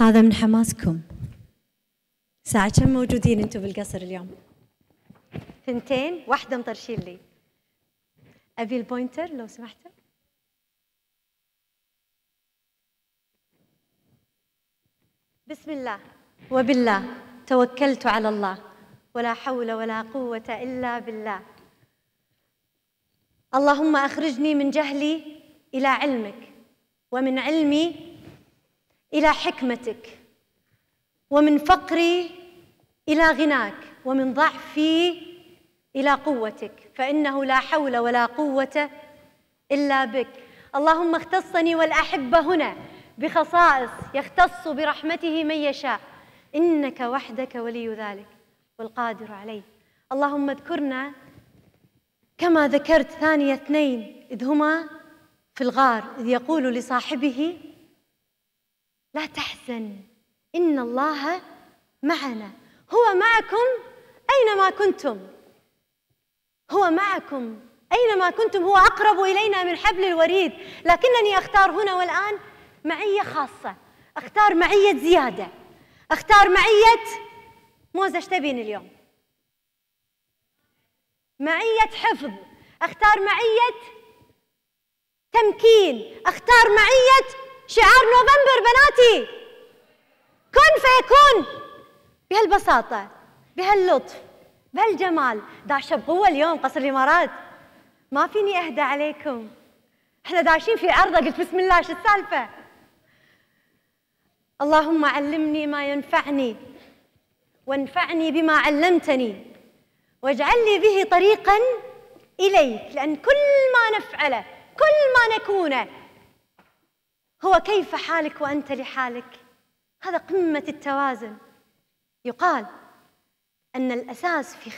هذا من حماسكم ساعة كم موجودين انتم بالقصر اليوم؟ ثنتين واحدة مطرشين لي أبي البوينتر لو سمحت بسم الله وبالله توكلت على الله ولا حول ولا قوة إلا بالله اللهم أخرجني من جهلي إلى علمك ومن علمي الى حكمتك ومن فقري الى غناك ومن ضعفي الى قوتك فانه لا حول ولا قوه الا بك اللهم اختصني والاحبه هنا بخصائص يختص برحمته من يشاء انك وحدك ولي ذلك والقادر عليه اللهم اذكرنا كما ذكرت ثاني اثنين اذ هما في الغار اذ يقول لصاحبه لا تحزن إن الله معنا هو معكم أينما كنتم هو معكم أينما كنتم هو أقرب إلينا من حبل الوريد لكنني أختار هنا والآن معية خاصة أختار معية زيادة أختار معية موزة ايش تبين اليوم معية حفظ أختار معية تمكين أختار معية شعار نوفمبر بناتي كن فيكون بهالبساطة بهاللطف بهالجمال داعشة بقوة اليوم قصر الإمارات ما فيني أهدى عليكم احنا داشين في عرضة قلت بسم الله شو السالفة اللهم علمني ما ينفعني وانفعني بما علمتني واجعل لي به طريقا إليك لأن كل ما نفعله كل ما نكونه هو كيف حالك وانت لحالك هذا قمه التوازن يقال ان الاساس في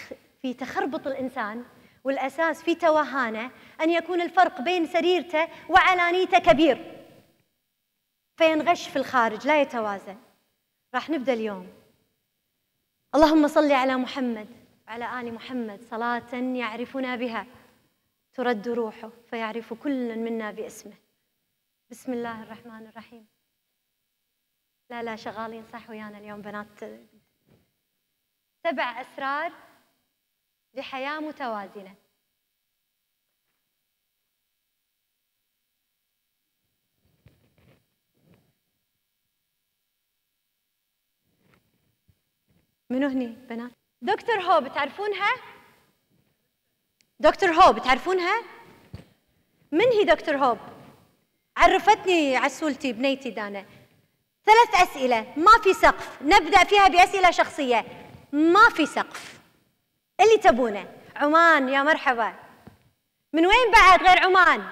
في تخربط الانسان والاساس في توهانه ان يكون الفرق بين سريرته وعلانيته كبير فينغش في الخارج لا يتوازن راح نبدا اليوم اللهم صل على محمد وعلى ال محمد صلاه يعرفنا بها ترد روحه فيعرف كل منا باسمه بسم الله الرحمن الرحيم لا لا شغالين صح ويانا اليوم بنات سبع أسرار لحياة متوازنة منو هني بنات؟ دكتور هوب تعرفونها؟ دكتور هوب تعرفونها؟ من هي دكتور هوب؟ عرفتني عسولتي بنيتي دانا ثلاث أسئلة ما في سقف نبدأ فيها بأسئلة شخصية ما في سقف اللي تبونه عمان يا مرحبا من وين بعد غير عمان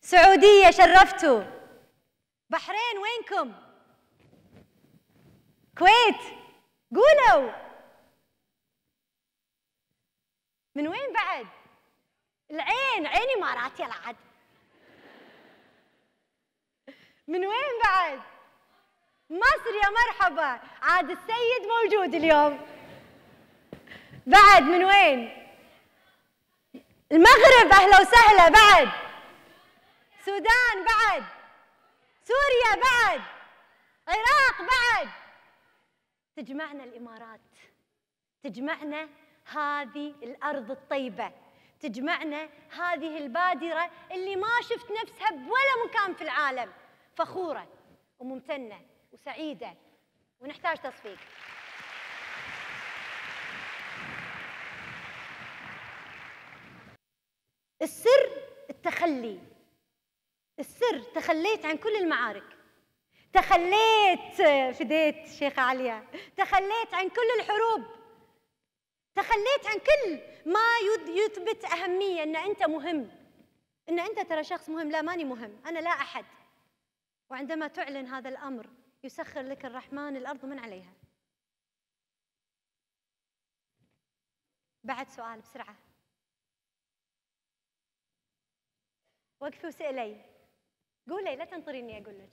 سعودية شرفتوا بحرين وينكم كويت قولوا من وين بعد العين عيني ما راتي العد من وين بعد؟ مصر يا مرحبا عاد السيد موجود اليوم بعد من وين؟ المغرب اهلا وسهلا بعد سودان بعد سوريا بعد عراق بعد تجمعنا الامارات تجمعنا هذه الارض الطيبه تجمعنا هذه البادره اللي ما شفت نفسها بولا مكان في العالم فخورة وممتنة وسعيدة ونحتاج تصفيق السر التخلي السر تخليت عن كل المعارك تخليت فديت شيخة عليا تخليت عن كل الحروب تخليت عن كل ما يثبت أهمية أن أنت مهم أن أنت ترى شخص مهم لا ماني مهم أنا لا أحد وعندما تعلن هذا الامر يسخر لك الرحمن الارض من عليها بعد سؤال بسرعه وقفي وسألي قولي لا تنطريني أقول لك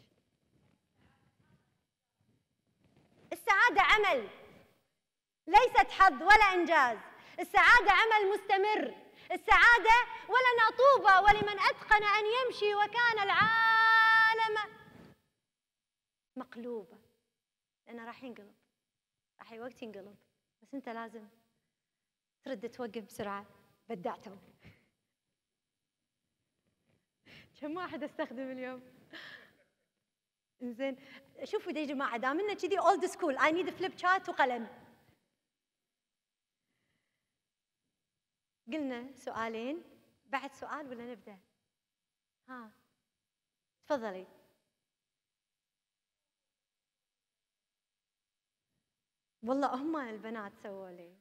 السعادة عمل ليست حظ ولا إنجاز السعادة عمل مستمر السعادة ولنا طوبى ولمن أتقن أن يمشي وكان العالم مقلوبة لأنه راح ينقلب راح وقت ينقلب بس أنت لازم ترد توقف بسرعة بدعتهم كم واحد استخدم اليوم زين شوفوا يا جماعه دام انه كذي اولد سكول اي نيد فليب شات وقلم قلنا سؤالين بعد سؤال ولا نبدا ها تفضلي والله هم البنات سووا لي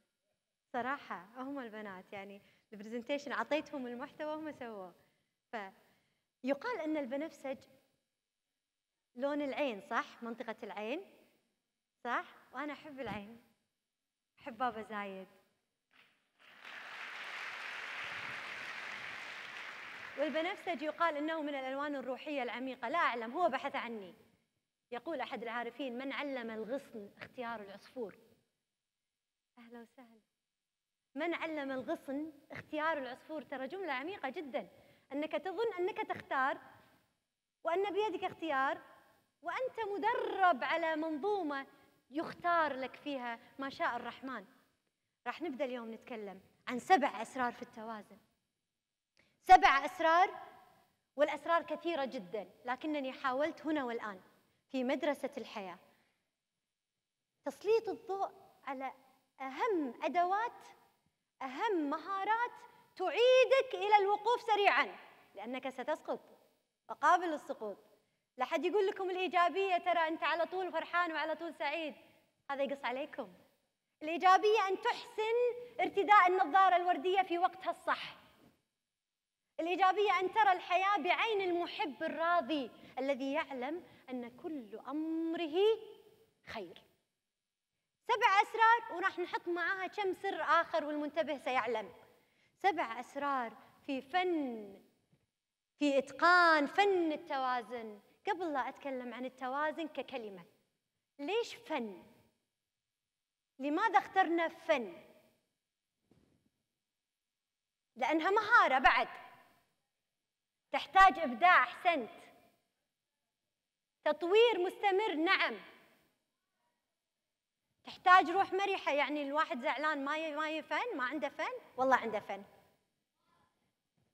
صراحة هم البنات يعني البرزنتيشن أعطيتهم المحتوى هم سووه فيقال أن البنفسج لون العين صح منطقة العين صح وأنا أحب العين أحب بابا زايد والبنفسج يقال أنه من الألوان الروحية العميقة لا أعلم هو بحث عني يقول أحد العارفين من علم الغصن اختيار العصفور أهلا وسهلا من علم الغصن اختيار العصفور ترى جملة عميقة جدا أنك تظن أنك تختار وأن بيدك اختيار وأنت مدرب على منظومة يختار لك فيها ما شاء الرحمن راح نبدأ اليوم نتكلم عن سبع أسرار في التوازن سبع أسرار والأسرار كثيرة جدا لكنني حاولت هنا والآن في مدرسة الحياة تسليط الضوء على أهم أدوات أهم مهارات تعيدك إلى الوقوف سريعا لأنك ستسقط وقابل السقوط لا حد يقول لكم الإيجابية ترى أنت على طول فرحان وعلى طول سعيد هذا يقص عليكم الإيجابية أن تحسن ارتداء النظارة الوردية في وقتها الصح الإيجابية أن ترى الحياة بعين المحب الراضي الذي يعلم أن كل أمره خير سبع أسرار وراح نحط معاها كم سر آخر والمنتبه سيعلم سبع أسرار في فن في إتقان فن التوازن قبل لا أتكلم عن التوازن ككلمة ليش فن؟ لماذا اخترنا فن؟ لأنها مهارة بعد تحتاج إبداع أحسنت تطوير مستمر نعم تحتاج روح مرحة يعني الواحد زعلان ما ما فن ما عنده فن والله عنده فن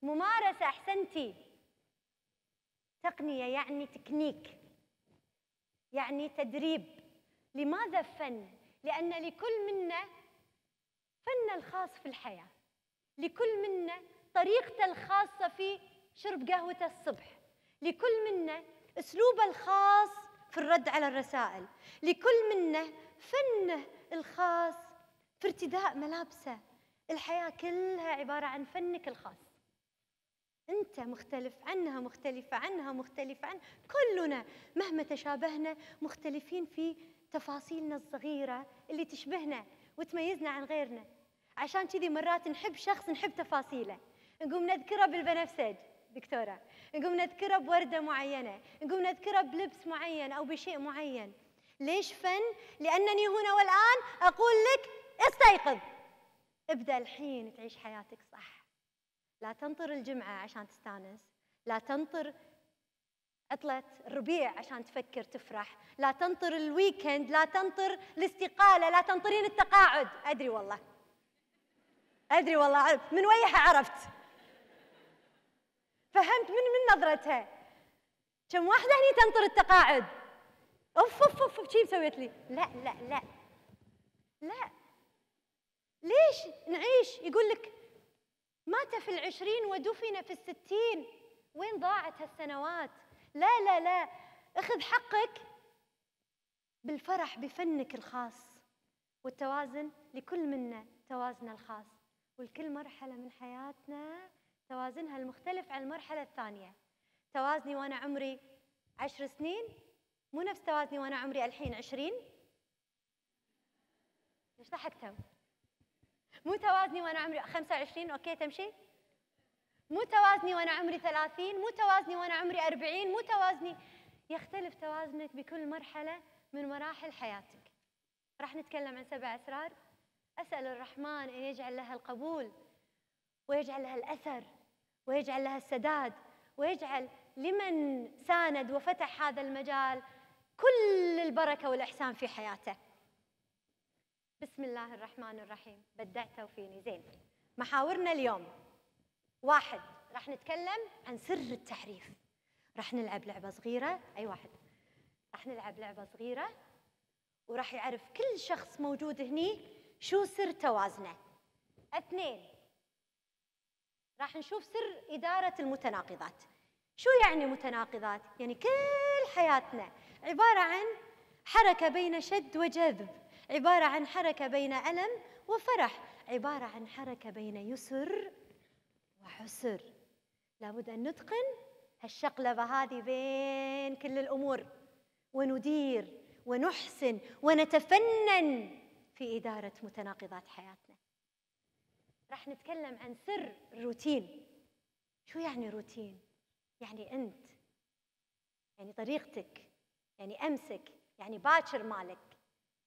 ممارسة أحسنتي تقنية يعني تكنيك يعني تدريب لماذا فن؟ لأن لكل منا فنه الخاص في الحياة لكل منا طريقته الخاصة في شرب قهوته الصبح لكل منا اسلوبه الخاص في الرد على الرسائل لكل منه فنه الخاص في ارتداء ملابسه الحياة كلها عبارة عن فنك الخاص أنت مختلف عنها مختلفة عنها مختلفة عن كلنا مهما تشابهنا مختلفين في تفاصيلنا الصغيرة اللي تشبهنا وتميزنا عن غيرنا عشان كذي مرات نحب شخص نحب تفاصيله نقوم نذكره بالبنفسج دكتوره نقوم نذكره بورده معينه نقوم نذكره بلبس معين او بشيء معين ليش فن لانني هنا والان اقول لك استيقظ ابدا الحين تعيش حياتك صح لا تنطر الجمعه عشان تستانس لا تنطر عطلة الربيع عشان تفكر تفرح لا تنطر الويكند لا تنطر الاستقالة لا تنطرين التقاعد أدري والله أدري والله من ويحة عرفت فهمت من من نظرتها كم واحدة هني تنطر التقاعد اوف اوف اوف, شي مسويت لي لا لا لا لا ليش نعيش يقول لك مات في العشرين ودفن في الستين وين ضاعت هالسنوات لا لا لا اخذ حقك بالفرح بفنك الخاص والتوازن لكل منا توازنه الخاص ولكل مرحلة من حياتنا توازنها المختلف عن المرحلة الثانية توازني وأنا عمري عشر سنين مو نفس توازني وأنا عمري الحين عشرين ليش ضحكتم؟ مو توازني وأنا عمري خمسة وعشرين أوكي تمشي؟ مو توازني وأنا عمري ثلاثين مو توازني وأنا عمري أربعين مو توازني يختلف توازنك بكل مرحلة من مراحل حياتك راح نتكلم عن سبع أسرار أسأل الرحمن أن يجعل لها القبول ويجعل لها الأثر ويجعل لها السداد ويجعل لمن ساند وفتح هذا المجال كل البركة والإحسان في حياته بسم الله الرحمن الرحيم بدعتوا فيني زين محاورنا اليوم واحد راح نتكلم عن سر التحريف راح نلعب لعبة صغيرة أي واحد راح نلعب لعبة صغيرة وراح يعرف كل شخص موجود هني شو سر توازنه اثنين راح نشوف سر إدارة المتناقضات شو يعني متناقضات؟ يعني كل حياتنا عبارة عن حركة بين شد وجذب عبارة عن حركة بين ألم وفرح عبارة عن حركة بين يسر وعسر لابد أن نتقن هالشقلبة هذه بين كل الأمور وندير ونحسن ونتفنن في إدارة متناقضات حياتنا راح نتكلم عن سر الروتين شو يعني روتين؟ يعني أنت يعني طريقتك يعني أمسك يعني باكر مالك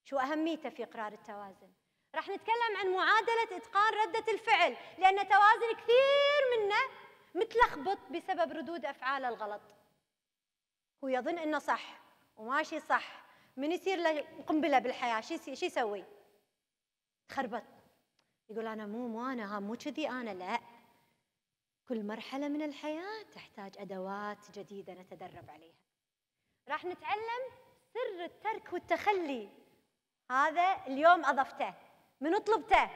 شو أهميته في قرار التوازن راح نتكلم عن معادلة إتقان ردة الفعل لأن توازن كثير منا متلخبط بسبب ردود أفعاله الغلط هو يظن إنه صح وماشي صح من يصير له قنبلة بالحياة شو يسوي؟ تخربط يقول أنا مو مو أنا ها مو كذي أنا لا كل مرحلة من الحياة تحتاج أدوات جديدة نتدرب عليها راح نتعلم سر الترك والتخلي هذا اليوم أضفته من طلبته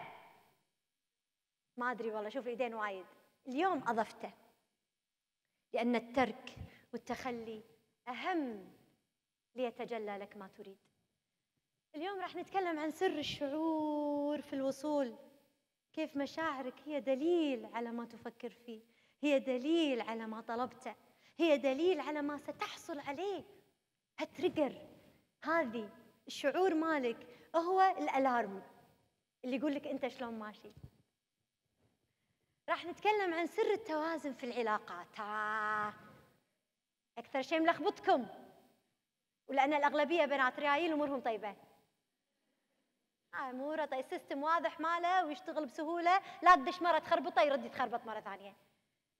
ما أدري والله شوف إيدين وايد اليوم أضفته لأن الترك والتخلي أهم ليتجلى لك ما تريد اليوم راح نتكلم عن سر الشعور في الوصول كيف مشاعرك هي دليل على ما تفكر فيه هي دليل على ما طلبته هي دليل على ما ستحصل عليه هتريجر هذه الشعور مالك هو الالارم اللي يقول لك انت شلون ماشي راح نتكلم عن سر التوازن في العلاقات آه. اكثر شيء ملخبطكم ولان الاغلبيه بنات ريايل امورهم طيبه هاي آه، اموره طيب السيستم واضح ماله ويشتغل بسهوله لا تدش مره تخربطه يرد يتخربط مره ثانيه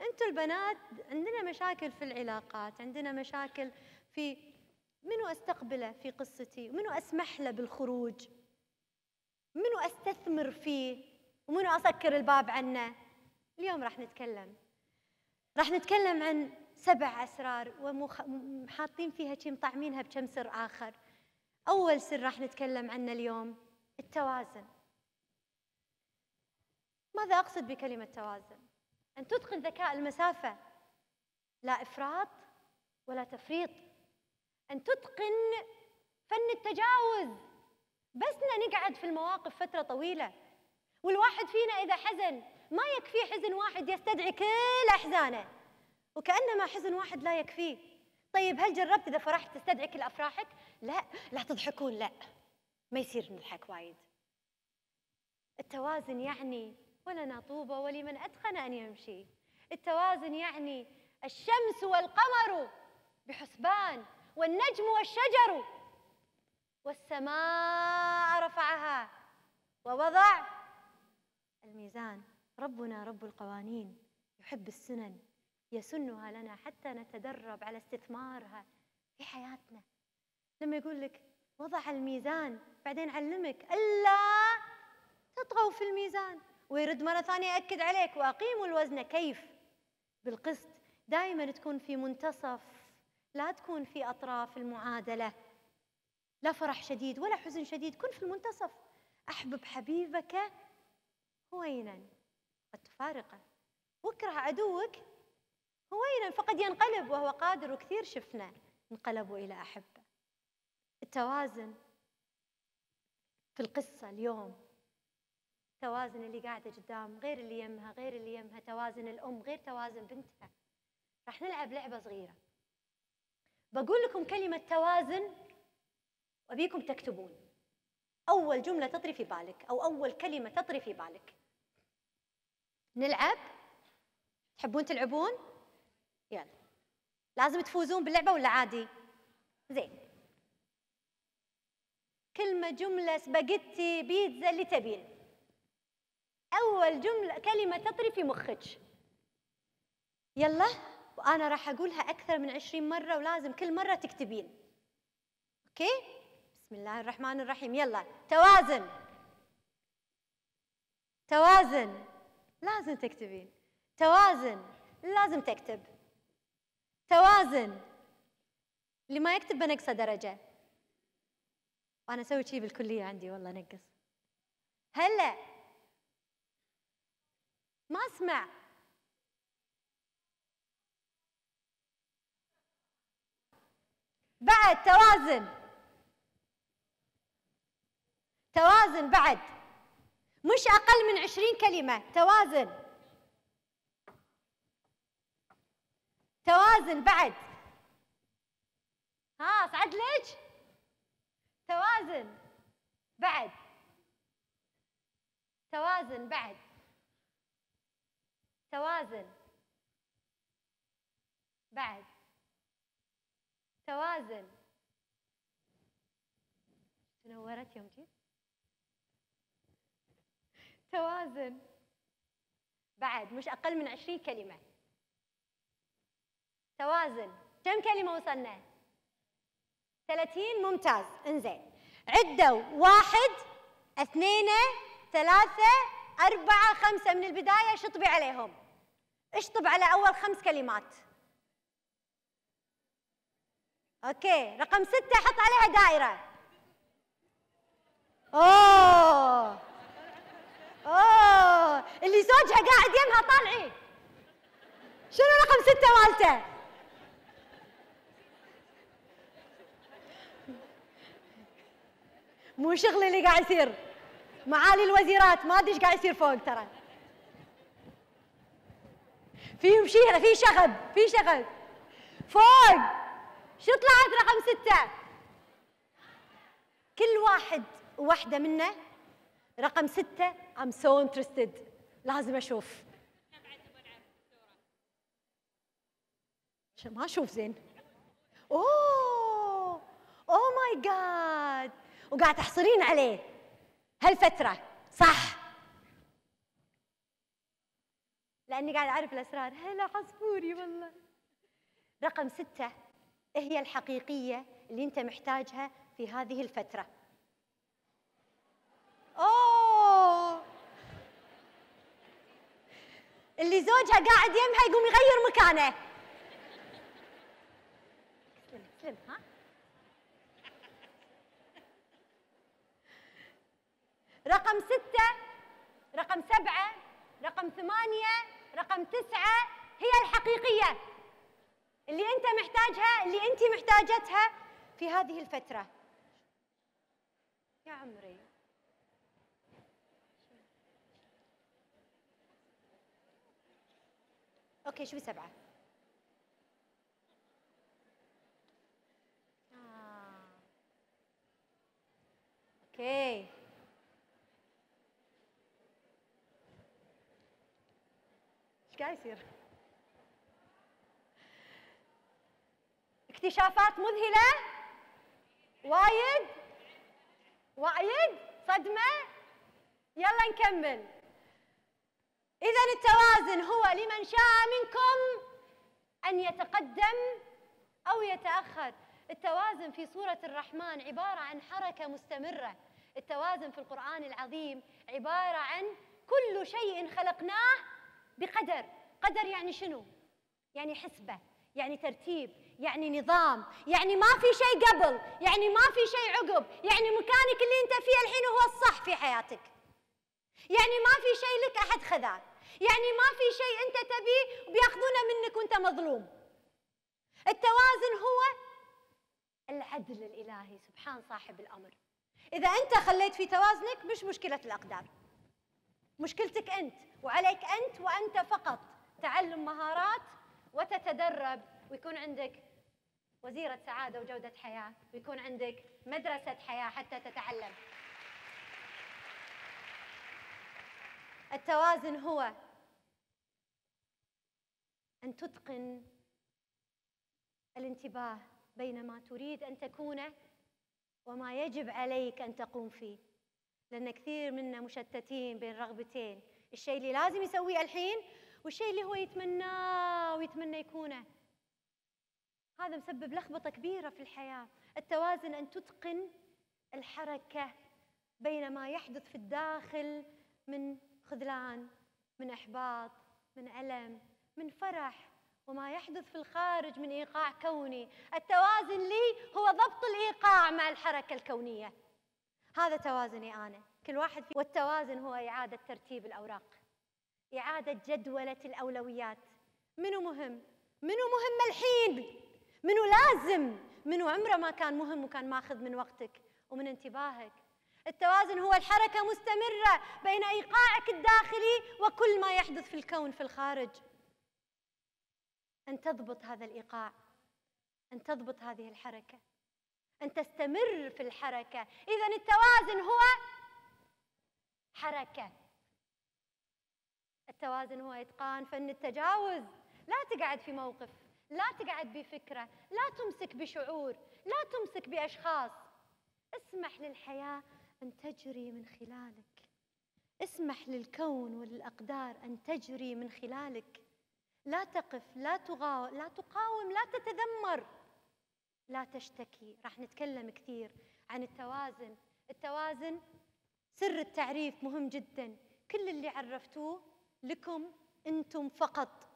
انتم البنات عندنا مشاكل في العلاقات عندنا مشاكل في منو استقبله في قصتي ومنو اسمح له بالخروج منو استثمر فيه ومنو اسكر الباب عنه اليوم راح نتكلم راح نتكلم عن سبع اسرار وحاطين فيها كم طعمينها بكم سر اخر اول سر راح نتكلم عنه اليوم التوازن ماذا أقصد بكلمة توازن؟ أن تتقن ذكاء المسافة لا إفراط ولا تفريط أن تتقن فن التجاوز بسنا نقعد في المواقف فترة طويلة والواحد فينا إذا حزن ما يكفيه حزن واحد يستدعي كل أحزانه وكأنما حزن واحد لا يكفيه طيب هل جربت إذا فرحت تستدعي كل أفراحك؟ لا لا تضحكون لا ما يصير نضحك وايد التوازن يعني ولنا طوبى ولمن أتقن أن يمشي التوازن يعني الشمس والقمر بحسبان والنجم والشجر والسماء رفعها ووضع الميزان ربنا رب القوانين يحب السنن يسنها لنا حتى نتدرب على استثمارها في حياتنا لما يقول لك وضع الميزان بعدين علمك الا تطغوا في الميزان ويرد مره ثانيه ياكد عليك واقيموا الوزن كيف بالقسط دائما تكون في منتصف لا تكون في اطراف المعادله لا فرح شديد ولا حزن شديد كن في المنتصف احبب حبيبك هوينا قد تفارقه واكره عدوك هوينا فقد ينقلب وهو قادر وكثير شفنا انقلبوا الى احب التوازن في القصة اليوم توازن اللي قاعدة قدام غير اللي يمها غير اللي يمها توازن الأم غير توازن بنتها راح نلعب لعبة صغيرة بقول لكم كلمة توازن وأبيكم تكتبون أول جملة تطري في بالك أو أول كلمة تطري في بالك نلعب تحبون تلعبون يلا لازم تفوزون باللعبة ولا عادي زين كلمة جملة سباجيتي بيتزا اللي تبين أول جملة كلمة تطري في مخك يلا وأنا راح أقولها أكثر من عشرين مرة ولازم كل مرة تكتبين أوكي بسم الله الرحمن الرحيم يلا توازن توازن لازم تكتبين توازن لازم تكتب توازن اللي ما يكتب بنقصه درجه وانا اسوي شيء بالكليه عندي والله نقص هلا ما اسمع بعد توازن توازن بعد مش اقل من عشرين كلمه توازن توازن بعد ها صعد ليش توازن بعد توازن بعد توازن بعد توازن تنورت يوم جيت توازن بعد مش أقل من عشرين كلمة توازن كم كلمة وصلنا؟ 30 ممتاز انزين عدوا واحد اثنين ثلاثة أربعة خمسة من البداية شطبي عليهم اشطب على أول خمس كلمات أوكي رقم ستة حط عليها دائرة أوه أوه اللي زوجها قاعد يمها طالعي شنو رقم ستة مالته؟ مو شغلي اللي قاعد يصير معالي الوزيرات ما ادري ايش قاعد يصير فوق ترى في شيء في شغب في شغب فوق شو طلعت رقم ستة كل واحد وحدة منا رقم ستة I'm so interested لازم أشوف ما أشوف زين أوه أوه ماي جاد وقاعد تحصلين عليه هالفترة صح لأني قاعد أعرف الأسرار هلا عصفوري والله رقم ستة إيه هي الحقيقية اللي أنت محتاجها في هذه الفترة أوه اللي زوجها قاعد يمها يقوم يغير مكانه رقم ستة رقم سبعة رقم ثمانية رقم تسعة هي الحقيقية اللي أنت محتاجها اللي أنت محتاجتها في هذه الفترة يا عمري أوكي شو سبعة؟ آه. أوكي ايش قاعد يصير؟ اكتشافات مذهله وايد وايد صدمه يلا نكمل اذا التوازن هو لمن شاء منكم ان يتقدم او يتاخر التوازن في سوره الرحمن عباره عن حركه مستمره التوازن في القران العظيم عباره عن كل شيء خلقناه بقدر قدر يعني شنو يعني حسبه يعني ترتيب يعني نظام يعني ما في شيء قبل يعني ما في شيء عقب يعني مكانك اللي انت فيه الحين هو الصح في حياتك يعني ما في شيء لك احد خذاه يعني ما في شيء انت تبيه وبياخذونه منك وانت مظلوم التوازن هو العدل الالهي سبحان صاحب الامر اذا انت خليت في توازنك مش مشكله الاقدار مشكلتك أنت وعليك أنت وأنت فقط تعلم مهارات وتتدرب ويكون عندك وزيرة سعادة وجودة حياة ويكون عندك مدرسة حياة حتى تتعلم التوازن هو أن تتقن الانتباه بين ما تريد أن تكونه وما يجب عليك أن تقوم فيه لأن كثير منا مشتتين بين رغبتين الشيء اللي لازم يسويه الحين والشيء اللي هو يتمناه ويتمنى يكونه هذا مسبب لخبطة كبيرة في الحياة التوازن أن تتقن الحركة بين ما يحدث في الداخل من خذلان من إحباط من ألم من فرح وما يحدث في الخارج من إيقاع كوني التوازن لي هو ضبط الإيقاع مع الحركة الكونية هذا توازني أنا كل واحد في والتوازن هو إعادة ترتيب الأوراق إعادة جدولة الأولويات منو مهم منو مهم الحين منو لازم منو عمره ما كان مهم وكان ماخذ من وقتك ومن انتباهك التوازن هو الحركة مستمرة بين إيقاعك الداخلي وكل ما يحدث في الكون في الخارج أن تضبط هذا الإيقاع أن تضبط هذه الحركة أن تستمر في الحركة إذا التوازن هو حركة التوازن هو إتقان فن التجاوز لا تقعد في موقف لا تقعد بفكرة لا تمسك بشعور لا تمسك بأشخاص اسمح للحياة أن تجري من خلالك اسمح للكون وللأقدار أن تجري من خلالك لا تقف لا تغاو لا تقاوم لا تتذمر لا تشتكي راح نتكلم كثير عن التوازن التوازن سر التعريف مهم جدا كل اللي عرفتوه لكم انتم فقط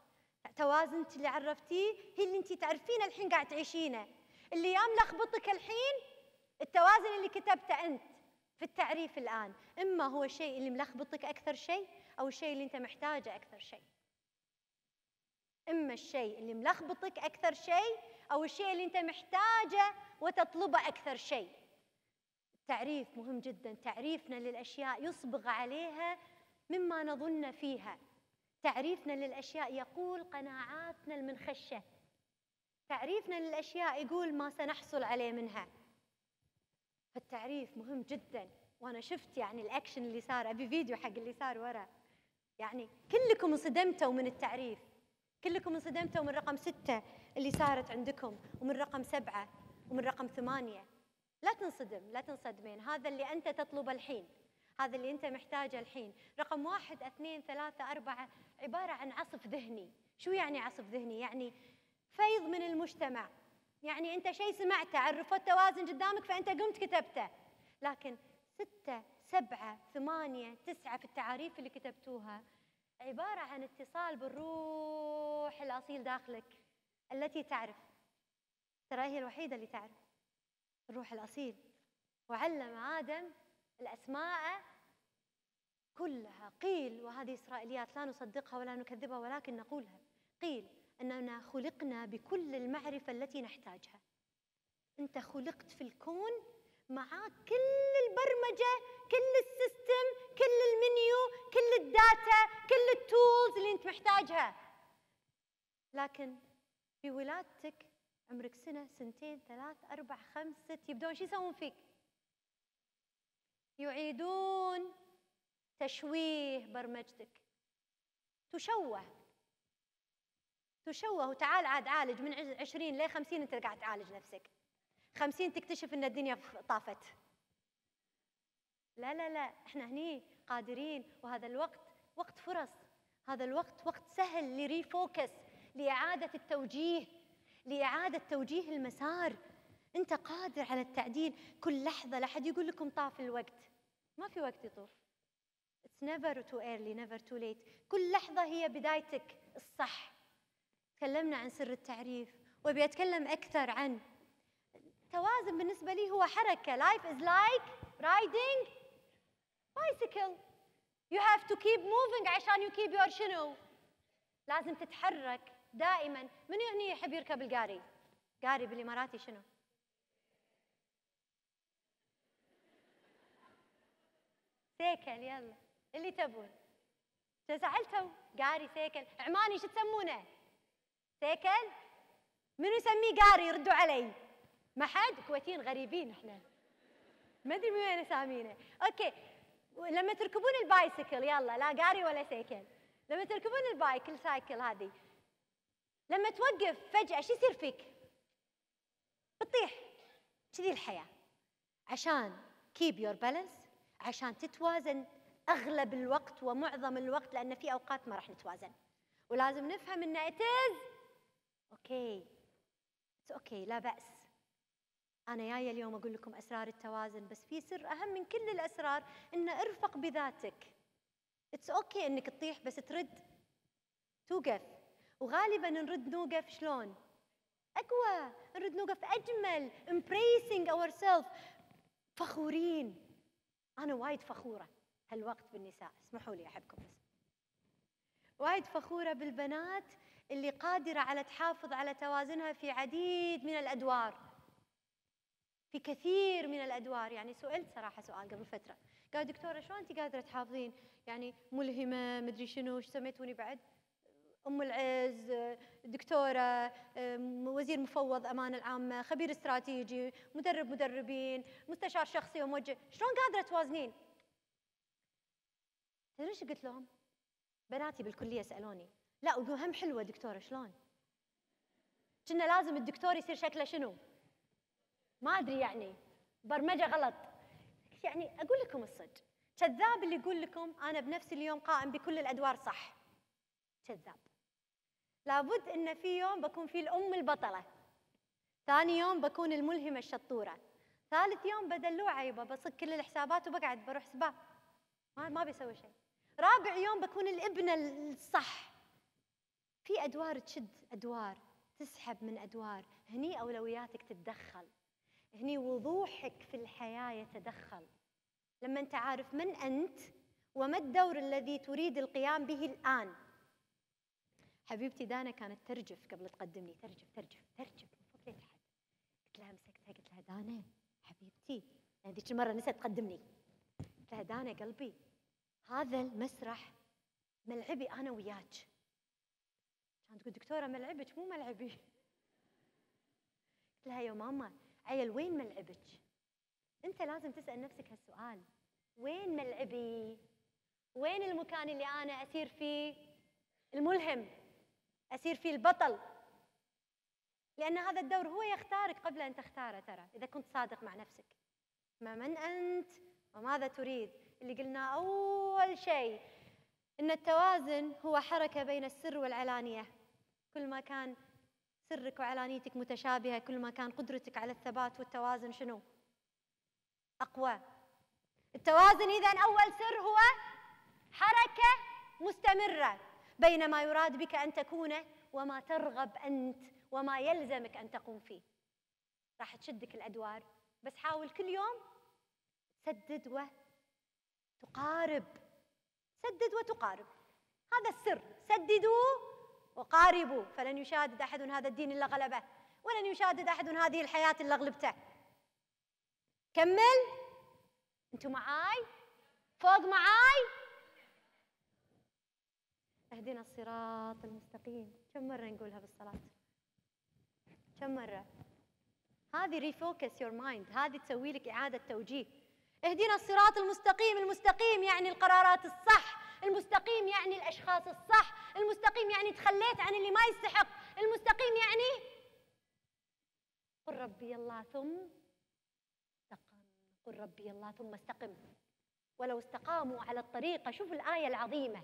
توازن اللي عرفتيه هي اللي انت تعرفينه الحين قاعد تعيشينه اللي يا ملخبطك الحين التوازن اللي كتبته انت في التعريف الان اما هو الشيء اللي ملخبطك اكثر شيء او الشيء اللي انت محتاجه اكثر شيء اما الشيء اللي ملخبطك اكثر شيء أو الشيء اللي أنت محتاجه وتطلبه أكثر شيء التعريف مهم جدا تعريفنا للأشياء يصبغ عليها مما نظن فيها تعريفنا للأشياء يقول قناعاتنا المنخشة تعريفنا للأشياء يقول ما سنحصل عليه منها فالتعريف مهم جدا وأنا شفت يعني الأكشن اللي صار أبي فيديو حق اللي صار ورا يعني كلكم انصدمتوا من التعريف كلكم انصدمتوا من رقم ستة اللي صارت عندكم ومن رقم سبعة ومن رقم ثمانية لا تنصدم لا تنصدمين هذا اللي أنت تطلبه الحين هذا اللي أنت محتاجه الحين رقم واحد اثنين ثلاثة أربعة عبارة عن عصف ذهني شو يعني عصف ذهني؟ يعني فيض من المجتمع يعني أنت شيء سمعته عرفت توازن قدامك فأنت قمت كتبته لكن ستة سبعة ثمانية تسعة في التعاريف اللي كتبتوها عبارة عن اتصال بالروح الأصيل داخلك التي تعرف ترى هي الوحيدة اللي تعرف الروح الأصيل وعلم آدم الأسماء كلها قيل وهذه إسرائيليات لا نصدقها ولا نكذبها ولكن نقولها قيل أننا خلقنا بكل المعرفة التي نحتاجها أنت خلقت في الكون معاك كل البرمجة كل السيستم كل المنيو كل الداتا كل التولز اللي أنت محتاجها لكن في ولادتك عمرك سنة سنتين ثلاث أربع خمس ست يبدون شو يسوون فيك يعيدون تشويه برمجتك تشوه تشوه وتعال عاد عالج من 20 ل 50 انت قاعد تعالج نفسك 50 تكتشف ان الدنيا طافت لا لا لا احنا هني قادرين وهذا الوقت وقت فرص هذا الوقت وقت سهل لريفوكس لإعادة التوجيه لإعادة توجيه المسار أنت قادر على التعديل كل لحظة لا حد يقول لكم طاف الوقت ما في وقت يطوف It's never too early, never too late كل لحظة هي بدايتك الصح تكلمنا عن سر التعريف وأبي أتكلم أكثر عن توازن بالنسبة لي هو حركة Life is like riding bicycle You have to keep moving عشان you keep your شنو لازم تتحرك دائما من يعني يحب يركب القاري قاري بالاماراتي شنو سيكل يلا اللي تبون تزعلتوا قاري سيكل عماني شو تسمونه سيكل منو يسميه قاري ردوا علي ما حد كويتيين غريبين احنا ما ادري من وين اسامينا اوكي لما تركبون البايسكل يلا لا قاري ولا سيكل لما تركبون البايكل سايكل هذه لما توقف فجأة شو يصير فيك؟ بتطيح كذي الحياة عشان كيب يور بالانس عشان تتوازن أغلب الوقت ومعظم الوقت لأن في أوقات ما راح نتوازن ولازم نفهم أن اتز أوكي اتس أوكي لا بأس أنا جاية اليوم أقول لكم أسرار التوازن بس في سر أهم من كل الأسرار أن ارفق بذاتك اتس أوكي okay أنك تطيح بس ترد توقف وغالبا نرد نوقف شلون؟ اقوى، نرد نوقف اجمل، embracing سيلف، فخورين. انا وايد فخوره هالوقت بالنساء، اسمحوا لي احبكم بس. وايد فخوره بالبنات اللي قادره على تحافظ على توازنها في عديد من الادوار. في كثير من الادوار، يعني سئلت صراحه سؤال قبل فتره، قالوا دكتوره شلون انت قادره تحافظين؟ يعني ملهمه مدري شنو، ايش سميتوني بعد؟ ام العز دكتوره وزير مفوض امانه العامه خبير استراتيجي مدرب مدربين مستشار شخصي وموجه شلون قادره توازنين تدري ايش قلت لهم بناتي بالكليه سالوني لا وهم حلوه دكتوره شلون كنا لازم الدكتور يصير شكله شنو ما ادري يعني برمجه غلط يعني اقول لكم الصدق كذاب اللي يقول لكم انا بنفس اليوم قائم بكل الادوار صح كذاب لابد ان في يوم بكون فيه الام البطله ثاني يوم بكون الملهمه الشطوره ثالث يوم بدلوع عيبه بصك كل الحسابات وبقعد بروح سباق ما ما بيسوي شيء رابع يوم بكون الابنه الصح في ادوار تشد ادوار تسحب من ادوار هني اولوياتك تتدخل هني وضوحك في الحياه يتدخل لما انت عارف من انت وما الدور الذي تريد القيام به الان حبيبتي دانا كانت ترجف قبل تقدمني ترجف ترجف ترجف من فوق لتحت قلت لها مسكتها قلت لها دانا حبيبتي انا يعني ذيك المره نسيت تقدمني قلت لها دانا قلبي هذا المسرح ملعبي انا وياك كانت تقول دكتوره ملعبك مو ملعبي قلت لها يا ماما عيل وين ملعبك انت لازم تسال نفسك هالسؤال وين ملعبي وين المكان اللي انا اسير فيه الملهم أصير فيه البطل لأن هذا الدور هو يختارك قبل أن تختاره ترى إذا كنت صادق مع نفسك ما من أنت وماذا تريد اللي قلنا أول شيء إن التوازن هو حركة بين السر والعلانية كل ما كان سرك وعلانيتك متشابهة كل ما كان قدرتك على الثبات والتوازن شنو أقوى التوازن إذا أول سر هو حركة مستمرة بين ما يراد بك ان تكون وما ترغب انت وما يلزمك ان تقوم فيه راح تشدك الادوار بس حاول كل يوم تسدد وتقارب سدد وتقارب هذا السر سددوا وقاربوا فلن يشادد احد هذا الدين الا غلبه ولن يشادد احد هذه الحياه الا غلبته كمل انتوا معاي فوق معاي اهدنا الصراط المستقيم كم مرة نقولها بالصلاة كم مرة هذه ريفوكس يور مايند هذه تسوي لك إعادة توجيه اهدنا الصراط المستقيم المستقيم يعني القرارات الصح المستقيم يعني الأشخاص الصح المستقيم يعني تخليت عن اللي ما يستحق المستقيم يعني قل ربي الله ثم استقم قل ربي الله ثم استقم ولو استقاموا على الطريقة شوف الآية العظيمة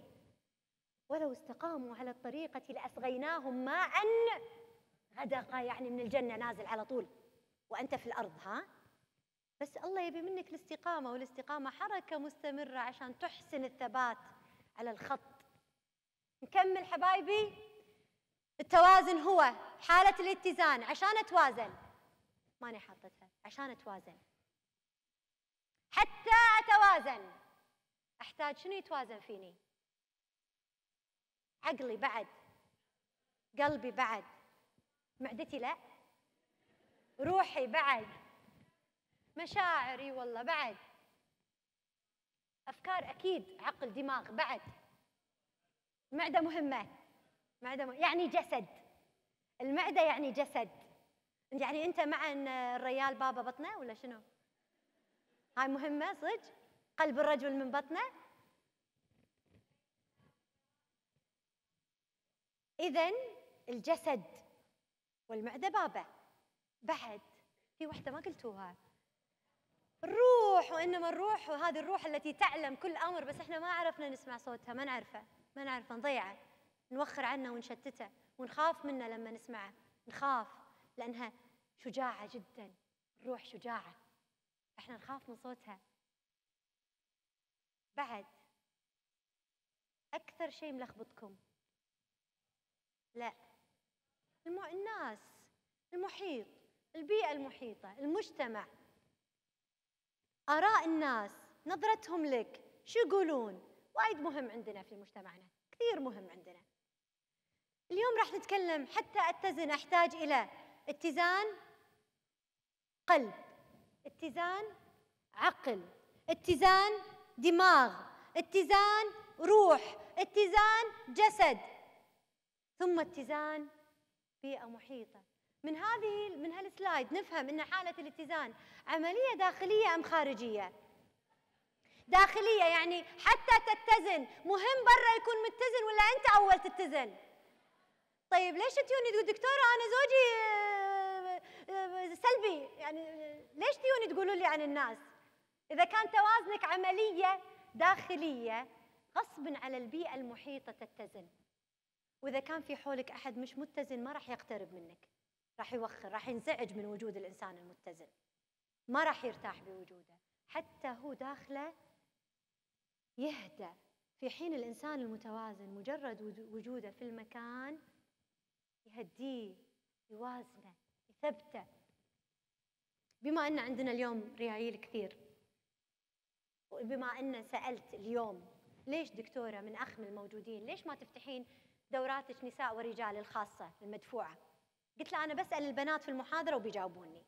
ولو استقاموا على الطريقة لأسقيناهم ماء غدقا يعني من الجنة نازل على طول وأنت في الأرض ها بس الله يبي منك الاستقامة والاستقامة حركة مستمرة عشان تحسن الثبات على الخط نكمل حبايبي التوازن هو حالة الاتزان عشان أتوازن ماني حاطتها عشان أتوازن حتى أتوازن أحتاج شنو يتوازن فيني عقلي بعد قلبي بعد معدتي لا روحي بعد مشاعري والله بعد افكار اكيد عقل دماغ بعد معده مهمه معده مهمة. يعني جسد المعده يعني جسد يعني انت مع ان آه، الريال بابا بطنه ولا شنو هاي مهمه صدق قلب الرجل من بطنه إذا الجسد والمعدة بابة بعد في وحدة ما قلتوها الروح وإنما الروح وهذه الروح التي تعلم كل أمر بس إحنا ما عرفنا نسمع صوتها ما نعرفه ما نعرفه نضيعه نوخر عنه ونشتته ونخاف منه لما نسمعه نخاف لأنها شجاعة جدا الروح شجاعة احنا نخاف من صوتها بعد أكثر شيء ملخبطكم لا الم... الناس المحيط البيئة المحيطة المجتمع آراء الناس نظرتهم لك شو يقولون وايد مهم عندنا في مجتمعنا كثير مهم عندنا اليوم راح نتكلم حتى أتزن أحتاج إلى اتزان قلب اتزان عقل اتزان دماغ اتزان روح اتزان جسد ثم اتزان بيئة محيطة من هذه من هالسلايد نفهم ان حالة الاتزان عملية داخلية ام خارجية؟ داخلية يعني حتى تتزن مهم برا يكون متزن ولا انت اول تتزن؟ طيب ليش تجوني تقول دكتورة انا زوجي آه، آه، سلبي يعني آه، ليش تجوني تقولوا لي عن الناس؟ اذا كان توازنك عملية داخلية غصب على البيئة المحيطة تتزن واذا كان في حولك احد مش متزن ما راح يقترب منك راح يوخر راح ينزعج من وجود الانسان المتزن ما راح يرتاح بوجوده حتى هو داخله يهدى في حين الانسان المتوازن مجرد وجوده في المكان يهديه يوازنه يثبته بما ان عندنا اليوم ريايل كثير وبما ان سالت اليوم ليش دكتوره من اخم الموجودين ليش ما تفتحين دوراتك نساء ورجال الخاصة المدفوعة قلت له أنا بسأل البنات في المحاضرة وبيجاوبوني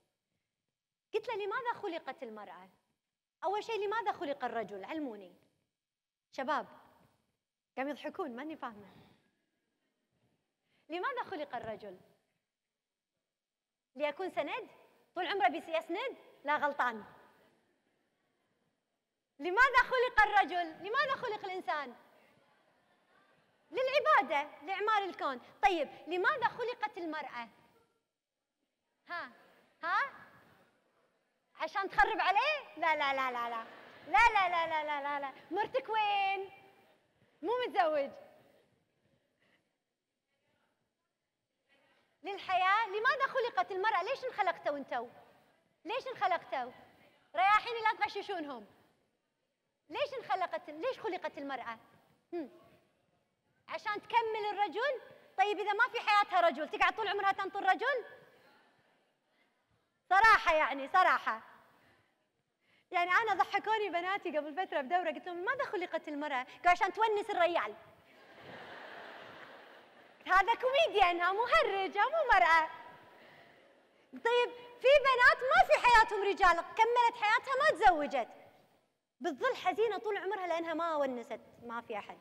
قلت له لماذا خلقت المرأة؟ أول شيء لماذا خلق الرجل؟ علموني شباب قام يضحكون ماني فاهمة لماذا خلق الرجل؟ ليكون سند؟ طول عمره بيسي أسند؟ لا غلطان لماذا خلق الرجل؟ لماذا خلق الإنسان؟ للعبادة لإعمار الكون طيب لماذا خلقت المرأة ها ها عشان تخرب عليه لا لا لا لا لا لا لا لا لا لا لا لا مرتك وين مو متزوج للحياة لماذا خلقت المرأة ليش انخلقتوا انتوا ليش انخلقتوا رياحين لا تغششونهم ليش انخلقت ليش خلقت المرأة هم. عشان تكمل الرجل طيب إذا ما في حياتها رجل تقعد طول عمرها تنطر رجل صراحة يعني صراحة يعني أنا ضحكوني بناتي قبل فترة بدورة قلت لهم ماذا خلقت المرأة؟ قالوا عشان تونس الريال هذا كوميديان مهرجه مو مرأة طيب في بنات ما في حياتهم رجال كملت حياتها ما تزوجت بتظل حزينة طول عمرها لأنها ما ونست ما في أحد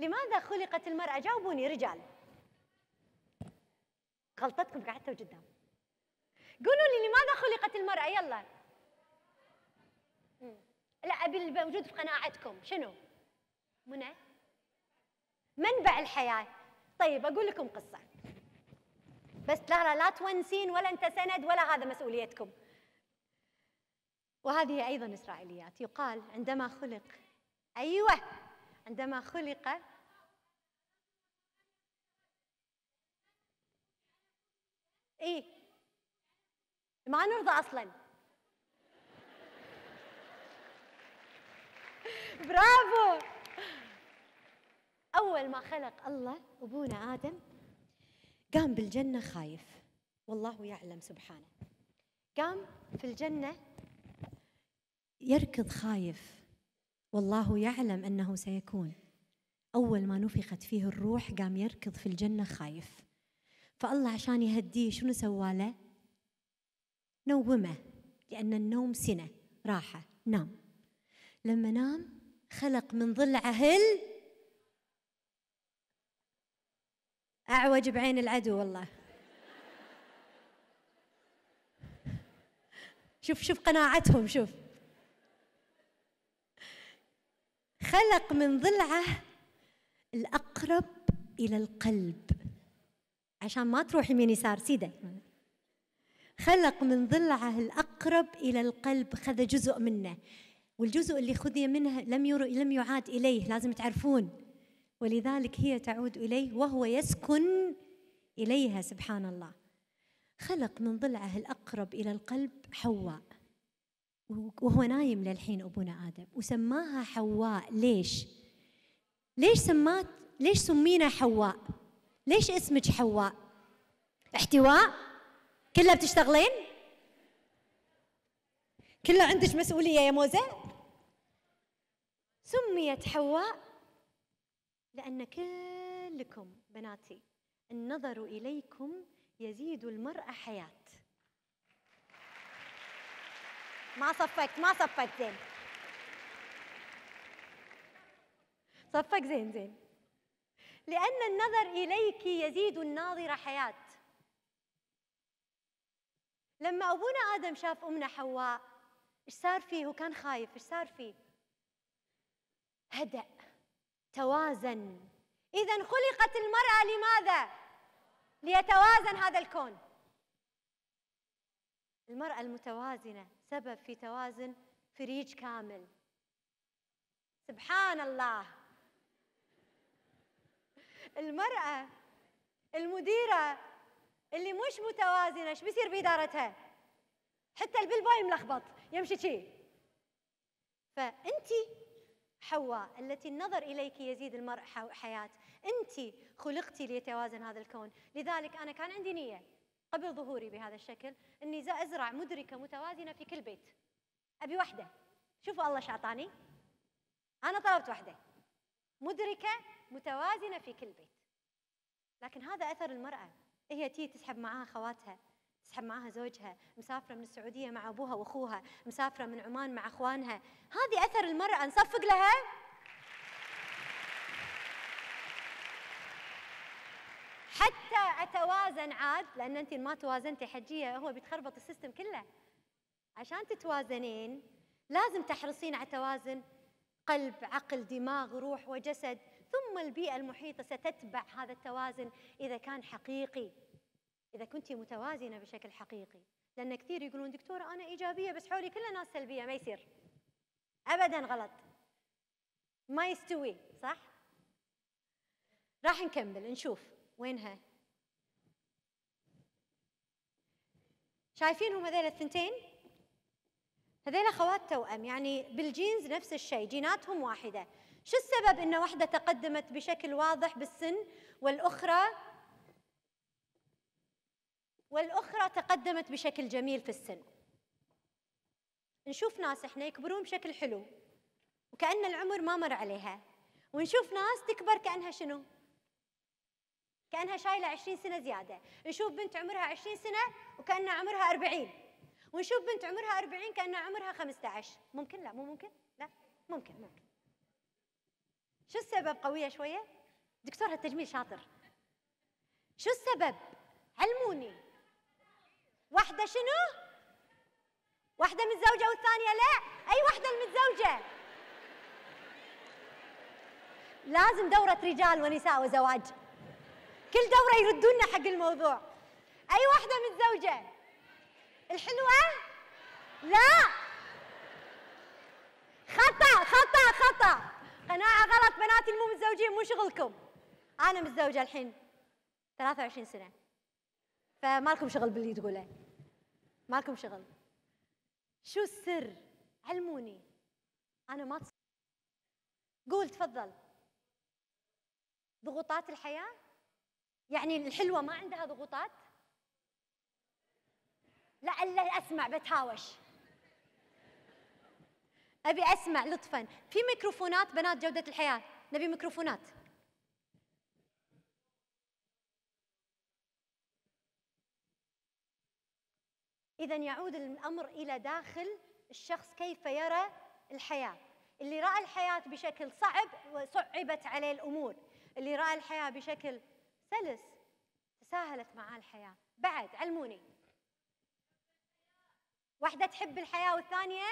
لماذا خلقت المرأة؟ جاوبوني رجال غلطتكم قعدتوا قدام قولوا لي لماذا خلقت المرأة يلا لا أبي الموجود في قناعتكم شنو منى منبع الحياة طيب أقول لكم قصة بس لا لا تونسين ولا أنت سند ولا هذا مسؤوليتكم وهذه أيضا إسرائيليات يقال عندما خلق أيوة عندما خلق ايه ما نرضى اصلا برافو اول ما خلق الله ابونا ادم قام بالجنه خايف والله يعلم سبحانه قام في الجنه يركض خايف والله يعلم انه سيكون اول ما نفخت فيه الروح قام يركض في الجنه خايف فالله عشان يهديه شنو سوى له نومه لأن النوم سنة راحة نام لما نام خلق من ضلعه عهل أعوج بعين العدو والله شوف شوف قناعتهم شوف خلق من ضلعه الأقرب إلى القلب عشان ما تروح يمين يسار سيدة خلق من ضلعه الأقرب إلى القلب خذ جزء منه والجزء اللي خذي منه لم لم يعاد إليه لازم تعرفون ولذلك هي تعود إليه وهو يسكن إليها سبحان الله خلق من ضلعه الأقرب إلى القلب حواء وهو نايم للحين أبونا آدم وسماها حواء ليش؟ ليش سمات ليش سمينا حواء؟ ليش اسمك حواء احتواء كلها بتشتغلين كلها عندك مسؤولية يا موزة سميت حواء لأن كلكم بناتي النظر إليكم يزيد المرأة حياة ما صفقت ما صفقت زين صفق زين زين لأن النظر إليك يزيد الناظر حياة لما أبونا آدم شاف أمنا حواء إيش صار فيه وكان خايف إيش صار فيه هدأ توازن إذا خلقت المرأة لماذا؟ ليتوازن هذا الكون المرأة المتوازنة سبب في توازن فريج كامل سبحان الله المرأة المديرة اللي مش متوازنة ايش بيصير بإدارتها؟ حتى البلباي ملخبط يمشي شي فأنت حواء التي النظر إليك يزيد المرء حياة أنت خلقتي ليتوازن هذا الكون لذلك أنا كان عندي نية قبل ظهوري بهذا الشكل أني أزرع مدركة متوازنة في كل بيت أبي واحدة شوفوا الله ايش أعطاني أنا طلبت واحدة مدركة متوازنه في كل بيت لكن هذا اثر المراه هي تي تسحب معاها خواتها تسحب معاها زوجها مسافره من السعوديه مع ابوها واخوها مسافره من عمان مع اخوانها هذه اثر المراه نصفق لها حتى اتوازن عاد لان انت ما توازنتي حجيه هو بيتخربط السيستم كله عشان تتوازنين لازم تحرصين على توازن قلب عقل دماغ روح وجسد ثم البيئة المحيطة ستتبع هذا التوازن إذا كان حقيقي إذا كنت متوازنة بشكل حقيقي لأن كثير يقولون دكتورة أنا إيجابية بس حولي كل ناس سلبية ما يصير أبدا غلط ما يستوي صح؟ راح نكمل نشوف وينها شايفينهم هذول الثنتين؟ هذول اخوات توأم يعني بالجينز نفس الشيء جيناتهم واحدة شو السبب ان واحده تقدمت بشكل واضح بالسن والاخرى والاخرى تقدمت بشكل جميل في السن نشوف ناس احنا يكبرون بشكل حلو وكأن العمر ما مر عليها ونشوف ناس تكبر كأنها شنو كأنها شايلة 20 سنة زيادة نشوف بنت عمرها 20 سنة وكأنها عمرها 40 ونشوف بنت عمرها 40 كأنها عمرها 15 ممكن لا مو ممكن لا ممكن ممكن شو السبب قويه شويه دكتور هالتجميل شاطر شو السبب علموني واحده شنو واحده متزوجه والثانيه لا اي واحده المتزوجه لازم دورة رجال ونساء وزواج كل دورة يردونا حق الموضوع أي واحدة متزوجة الحلوة لا خطأ خطأ خطأ قناعة غلط بناتي مو متزوجين مو شغلكم أنا متزوجة الحين 23 سنة فما لكم شغل باللي تقوله ما لكم شغل شو السر علموني أنا ما تص... قول تفضل ضغوطات الحياة يعني الحلوة ما عندها ضغوطات لعل أسمع بتهاوش ابي اسمع لطفا في ميكروفونات بنات جوده الحياه نبي ميكروفونات اذا يعود الامر الى داخل الشخص كيف يرى الحياه اللي راى الحياه بشكل صعب وصعبت عليه الامور اللي راى الحياه بشكل سلس تساهلت معاه الحياه بعد علموني واحده تحب الحياه والثانيه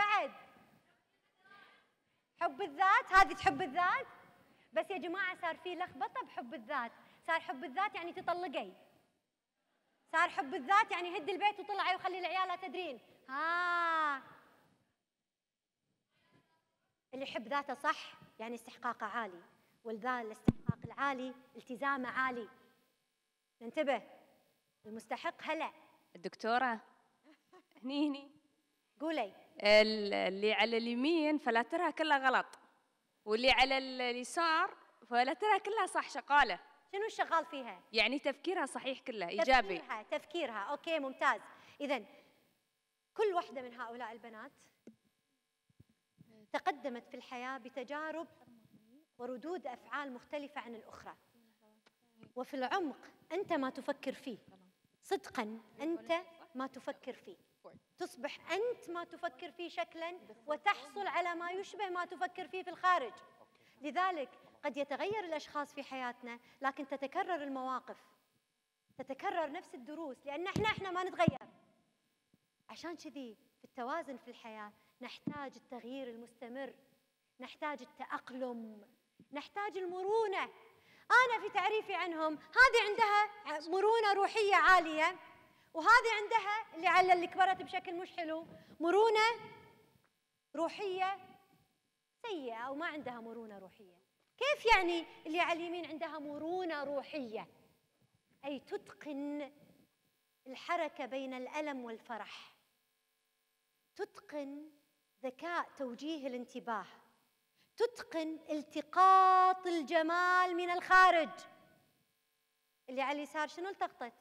بعد حب الذات هذه تحب الذات بس يا جماعه صار في لخبطه بحب الذات صار حب الذات يعني تطلقي صار حب الذات يعني هد البيت وطلعي وخلي العيال تدرين ها اللي يحب ذاته صح يعني استحقاقه عالي والذا الاستحقاق العالي التزامه عالي انتبه المستحق هلا الدكتوره هني هني قولي اللي على اليمين فلاترها كلها غلط واللي على اليسار فلاترها كلها صح شقاله شنو الشغال فيها؟ يعني تفكيرها صحيح كله ايجابي تفكيرها تفكيرها اوكي ممتاز اذا كل واحده من هؤلاء البنات تقدمت في الحياه بتجارب وردود افعال مختلفه عن الاخرى وفي العمق انت ما تفكر فيه صدقا انت ما تفكر فيه تصبح أنت ما تفكر فيه شكلا وتحصل على ما يشبه ما تفكر فيه في الخارج لذلك قد يتغير الأشخاص في حياتنا لكن تتكرر المواقف تتكرر نفس الدروس لأن احنا احنا ما نتغير عشان كذي في التوازن في الحياة نحتاج التغيير المستمر نحتاج التأقلم نحتاج المرونة أنا في تعريفي عنهم هذه عندها مرونة روحية عالية وهذه عندها اللي على اللي كبرت بشكل مش حلو مرونه روحيه سيئه او ما عندها مرونه روحيه كيف يعني اللي على اليمين عندها مرونه روحيه اي تتقن الحركه بين الالم والفرح تتقن ذكاء توجيه الانتباه تتقن التقاط الجمال من الخارج اللي على اليسار شنو التقطت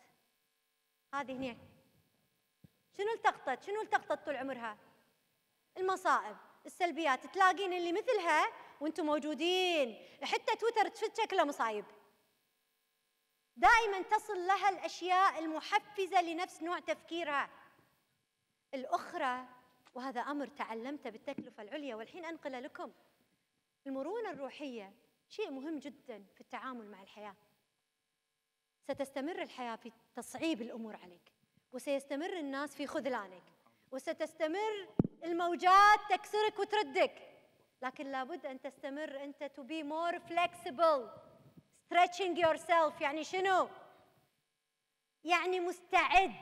هذه هنا شنو التقطت شنو التقطت طول عمرها المصائب السلبيات تلاقين اللي مثلها وانتم موجودين حتى تويتر تفتشه كله مصايب دائما تصل لها الاشياء المحفزه لنفس نوع تفكيرها الاخرى وهذا امر تعلمته بالتكلفه العليا والحين انقله لكم المرونه الروحيه شيء مهم جدا في التعامل مع الحياه ستستمر الحياة في تصعيب الأمور عليك وسيستمر الناس في خذلانك وستستمر الموجات تكسرك وتردك لكن لابد أن تستمر أنت to be more flexible stretching yourself يعني شنو؟ يعني مستعد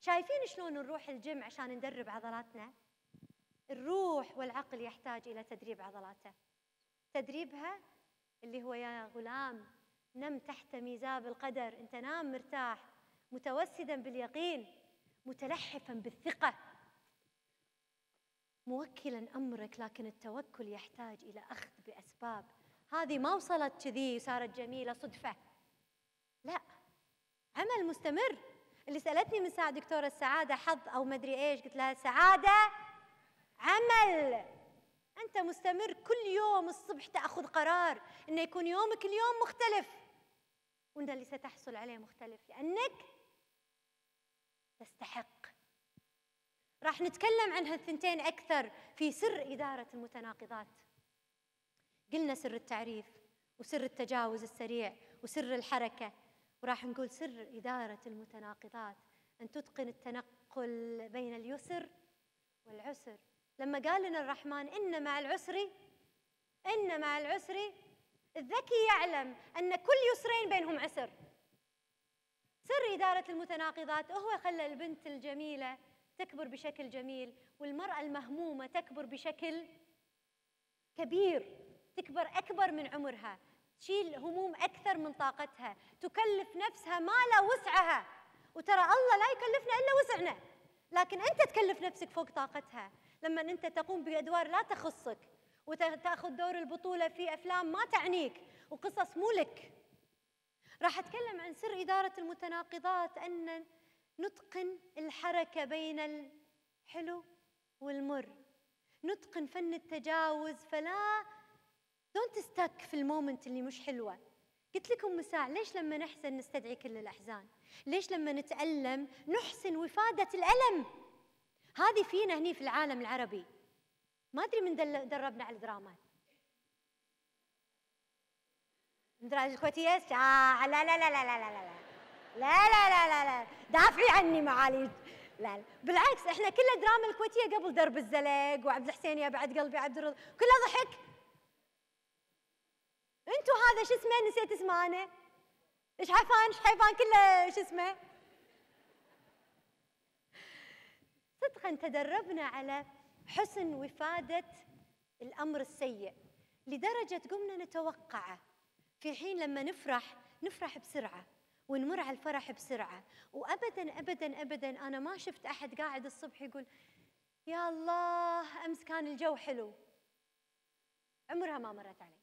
شايفين شلون نروح الجيم عشان ندرب عضلاتنا؟ الروح والعقل يحتاج إلى تدريب عضلاته تدريبها اللي هو يا غلام نم تحت ميزاب القدر انت نام مرتاح متوسدا باليقين متلحفا بالثقه موكلا امرك لكن التوكل يحتاج الى اخذ باسباب هذه ما وصلت كذي وصارت جميله صدفه لا عمل مستمر اللي سالتني من ساعه دكتوره السعاده حظ او مدري ايش قلت لها سعاده عمل انت مستمر كل يوم الصبح تاخذ قرار انه يكون يومك اليوم مختلف وأنت اللي ستحصل عليه مختلف لأنك تستحق راح نتكلم عن هالثنتين أكثر في سر إدارة المتناقضات قلنا سر التعريف وسر التجاوز السريع وسر الحركة وراح نقول سر إدارة المتناقضات أن تتقن التنقل بين اليسر والعسر لما قال لنا الرحمن إن مع العسر إن مع العسر الذكي يعلم أن كل يسرين بينهم عسر سر إدارة المتناقضات هو خلى البنت الجميلة تكبر بشكل جميل والمرأة المهمومة تكبر بشكل كبير تكبر أكبر من عمرها تشيل هموم أكثر من طاقتها تكلف نفسها ما لا وسعها وترى الله لا يكلفنا إلا وسعنا لكن أنت تكلف نفسك فوق طاقتها لما أنت تقوم بأدوار لا تخصك وتاخذ دور البطوله في افلام ما تعنيك وقصص مو لك راح اتكلم عن سر اداره المتناقضات ان نتقن الحركه بين الحلو والمر نتقن فن التجاوز فلا دونت ستك في المومنت اللي مش حلوه قلت لكم مساء ليش لما نحزن نستدعي كل الاحزان ليش لما نتالم نحسن وفاده الالم هذه فينا هني في العالم العربي ما ادري من دربنا على الدراما مدراج الكويتية آه، لا لا لا لا لا لا لا لا لا لا لا لا دافعي عني معالي لا لا بالعكس احنا كلها دراما الكويتية قبل درب الزلق وعبد الحسين يا بعد قلبي عبد الرضا كلها ضحك انتم هذا شو اسمه نسيت اسمه انا ايش حيفان ايش حيفان كله شو اسمه صدقا تدربنا على حسن وفاده الامر السيء لدرجه قمنا نتوقعه في حين لما نفرح نفرح بسرعه ونمر على الفرح بسرعه وابدا ابدا ابدا انا ما شفت احد قاعد الصبح يقول يا الله امس كان الجو حلو عمرها ما مرت علي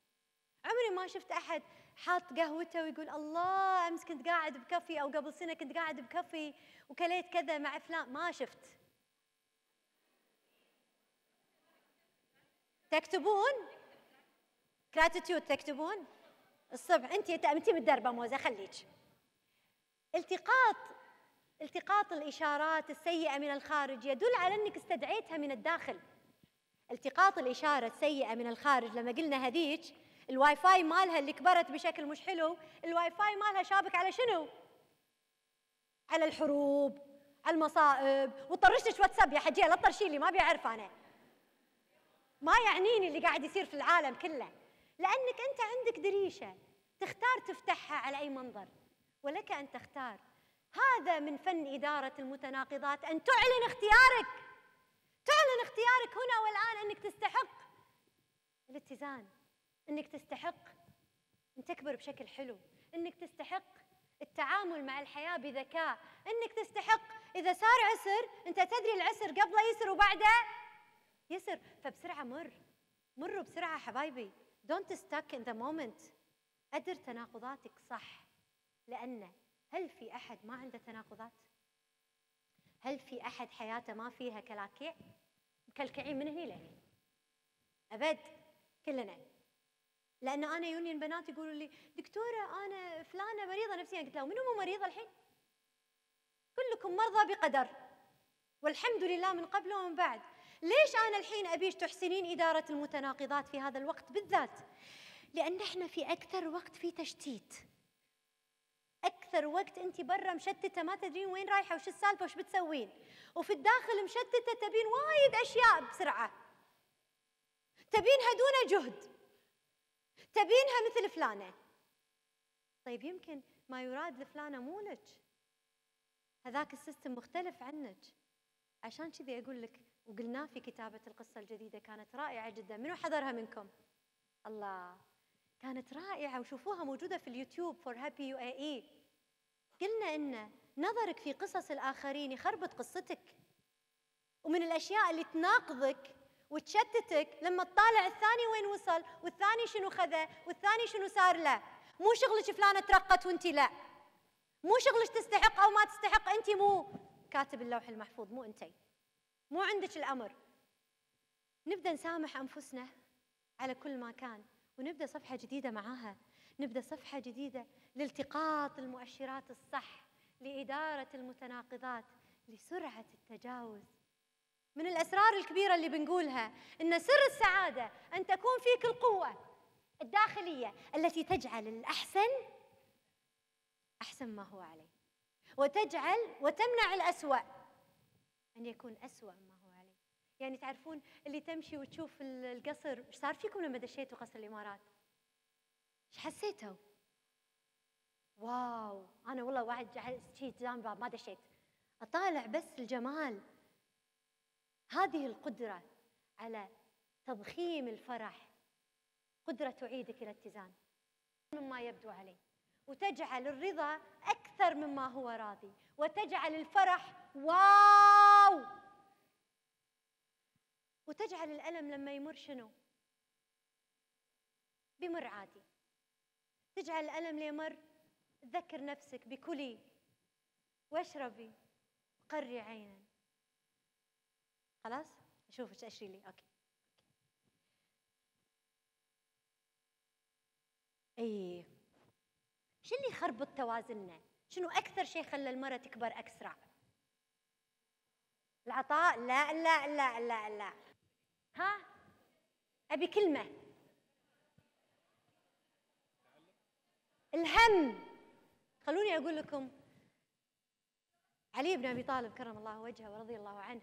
عمري ما شفت احد حاط قهوته ويقول الله امس كنت قاعد بكفي او قبل سنه كنت قاعد بكفي وكليت كذا مع فلان ما شفت تكتبون كراتيتيود تكتبون الصبح انت انت متدربه موزه خليك التقاط التقاط الاشارات السيئه من الخارج يدل على انك استدعيتها من الداخل التقاط الاشاره السيئه من الخارج لما قلنا هذيك الواي فاي مالها اللي كبرت بشكل مش حلو الواي فاي مالها شابك على شنو على الحروب على المصائب وطرشتش واتساب يا حجيه لا تطرشي لي ما بيعرف انا ما يعنيني اللي قاعد يصير في العالم كله لأنك أنت عندك دريشة تختار تفتحها على أي منظر ولك أن تختار هذا من فن إدارة المتناقضات أن تعلن اختيارك تعلن اختيارك هنا والآن أنك تستحق الاتزان أنك تستحق أن تكبر بشكل حلو أنك تستحق التعامل مع الحياة بذكاء أنك تستحق إذا صار عسر أنت تدري العسر قبله يسر وبعده يسر فبسرعه مر مروا بسرعه حبايبي دونت ستاك ان ذا مومنت قدر تناقضاتك صح لان هل في احد ما عنده تناقضات هل في احد حياته ما فيها كلاكيع مكلكعين من هني لهني ابد كلنا لان انا يوني البنات يقولوا لي دكتوره انا فلانه مريضه نفسيا قلت لهم منو مو مريضه الحين كلكم مرضى بقدر والحمد لله من قبل ومن بعد ليش أنا الحين أبيش تحسنين إدارة المتناقضات في هذا الوقت بالذات لأن احنا في أكثر وقت في تشتيت أكثر وقت أنت برا مشتتة ما تدرين وين رايحة وش السالفة وش بتسوين وفي الداخل مشتتة تبين وايد أشياء بسرعة تبينها دون جهد تبينها مثل فلانة طيب يمكن ما يراد لفلانة مو لك هذاك السيستم مختلف عنك عشان كذي أقول لك وقلنا في كتابة القصة الجديدة كانت رائعة جدا منو حضرها منكم؟ الله كانت رائعة وشوفوها موجودة في اليوتيوب فور هابي يو اي اي قلنا إن نظرك في قصص الآخرين يخربط قصتك ومن الأشياء اللي تناقضك وتشتتك لما تطالع الثاني وين وصل والثاني شنو خذا والثاني شنو صار له مو شغلك فلانة ترقت وانت لا مو شغلك تستحق أو ما تستحق أنت مو كاتب اللوح المحفوظ مو أنتي مو عندك الأمر نبدأ نسامح أنفسنا على كل ما كان ونبدأ صفحة جديدة معاها نبدأ صفحة جديدة لالتقاط المؤشرات الصح لإدارة المتناقضات لسرعة التجاوز من الأسرار الكبيرة اللي بنقولها إن سر السعادة أن تكون فيك القوة الداخلية التي تجعل الأحسن أحسن ما هو عليه وتجعل وتمنع الأسوأ أن يكون أسوأ ما هو عليه يعني تعرفون اللي تمشي وتشوف القصر ايش صار فيكم لما دشيتوا قصر الإمارات ايش حسيتوا واو أنا والله واحد شيء ما دشيت أطالع بس الجمال هذه القدرة على تضخيم الفرح قدرة تعيدك إلى اتزان مما يبدو عليه وتجعل الرضا أكثر مما هو راضي وتجعل الفرح واو وتجعل الألم لما يمر شنو بمر عادي تجعل الألم ليمر تذكر نفسك بكلي واشربي وقري عينا خلاص أشوفك ايش اشري لي اوكي اي شو اللي يخربط توازننا شنو اكثر شيء خلى المره تكبر اسرع العطاء لا لا لا لا لا ها أبي كلمة الهم خلوني أقول لكم علي بن أبي طالب كرم الله وجهه ورضي الله عنه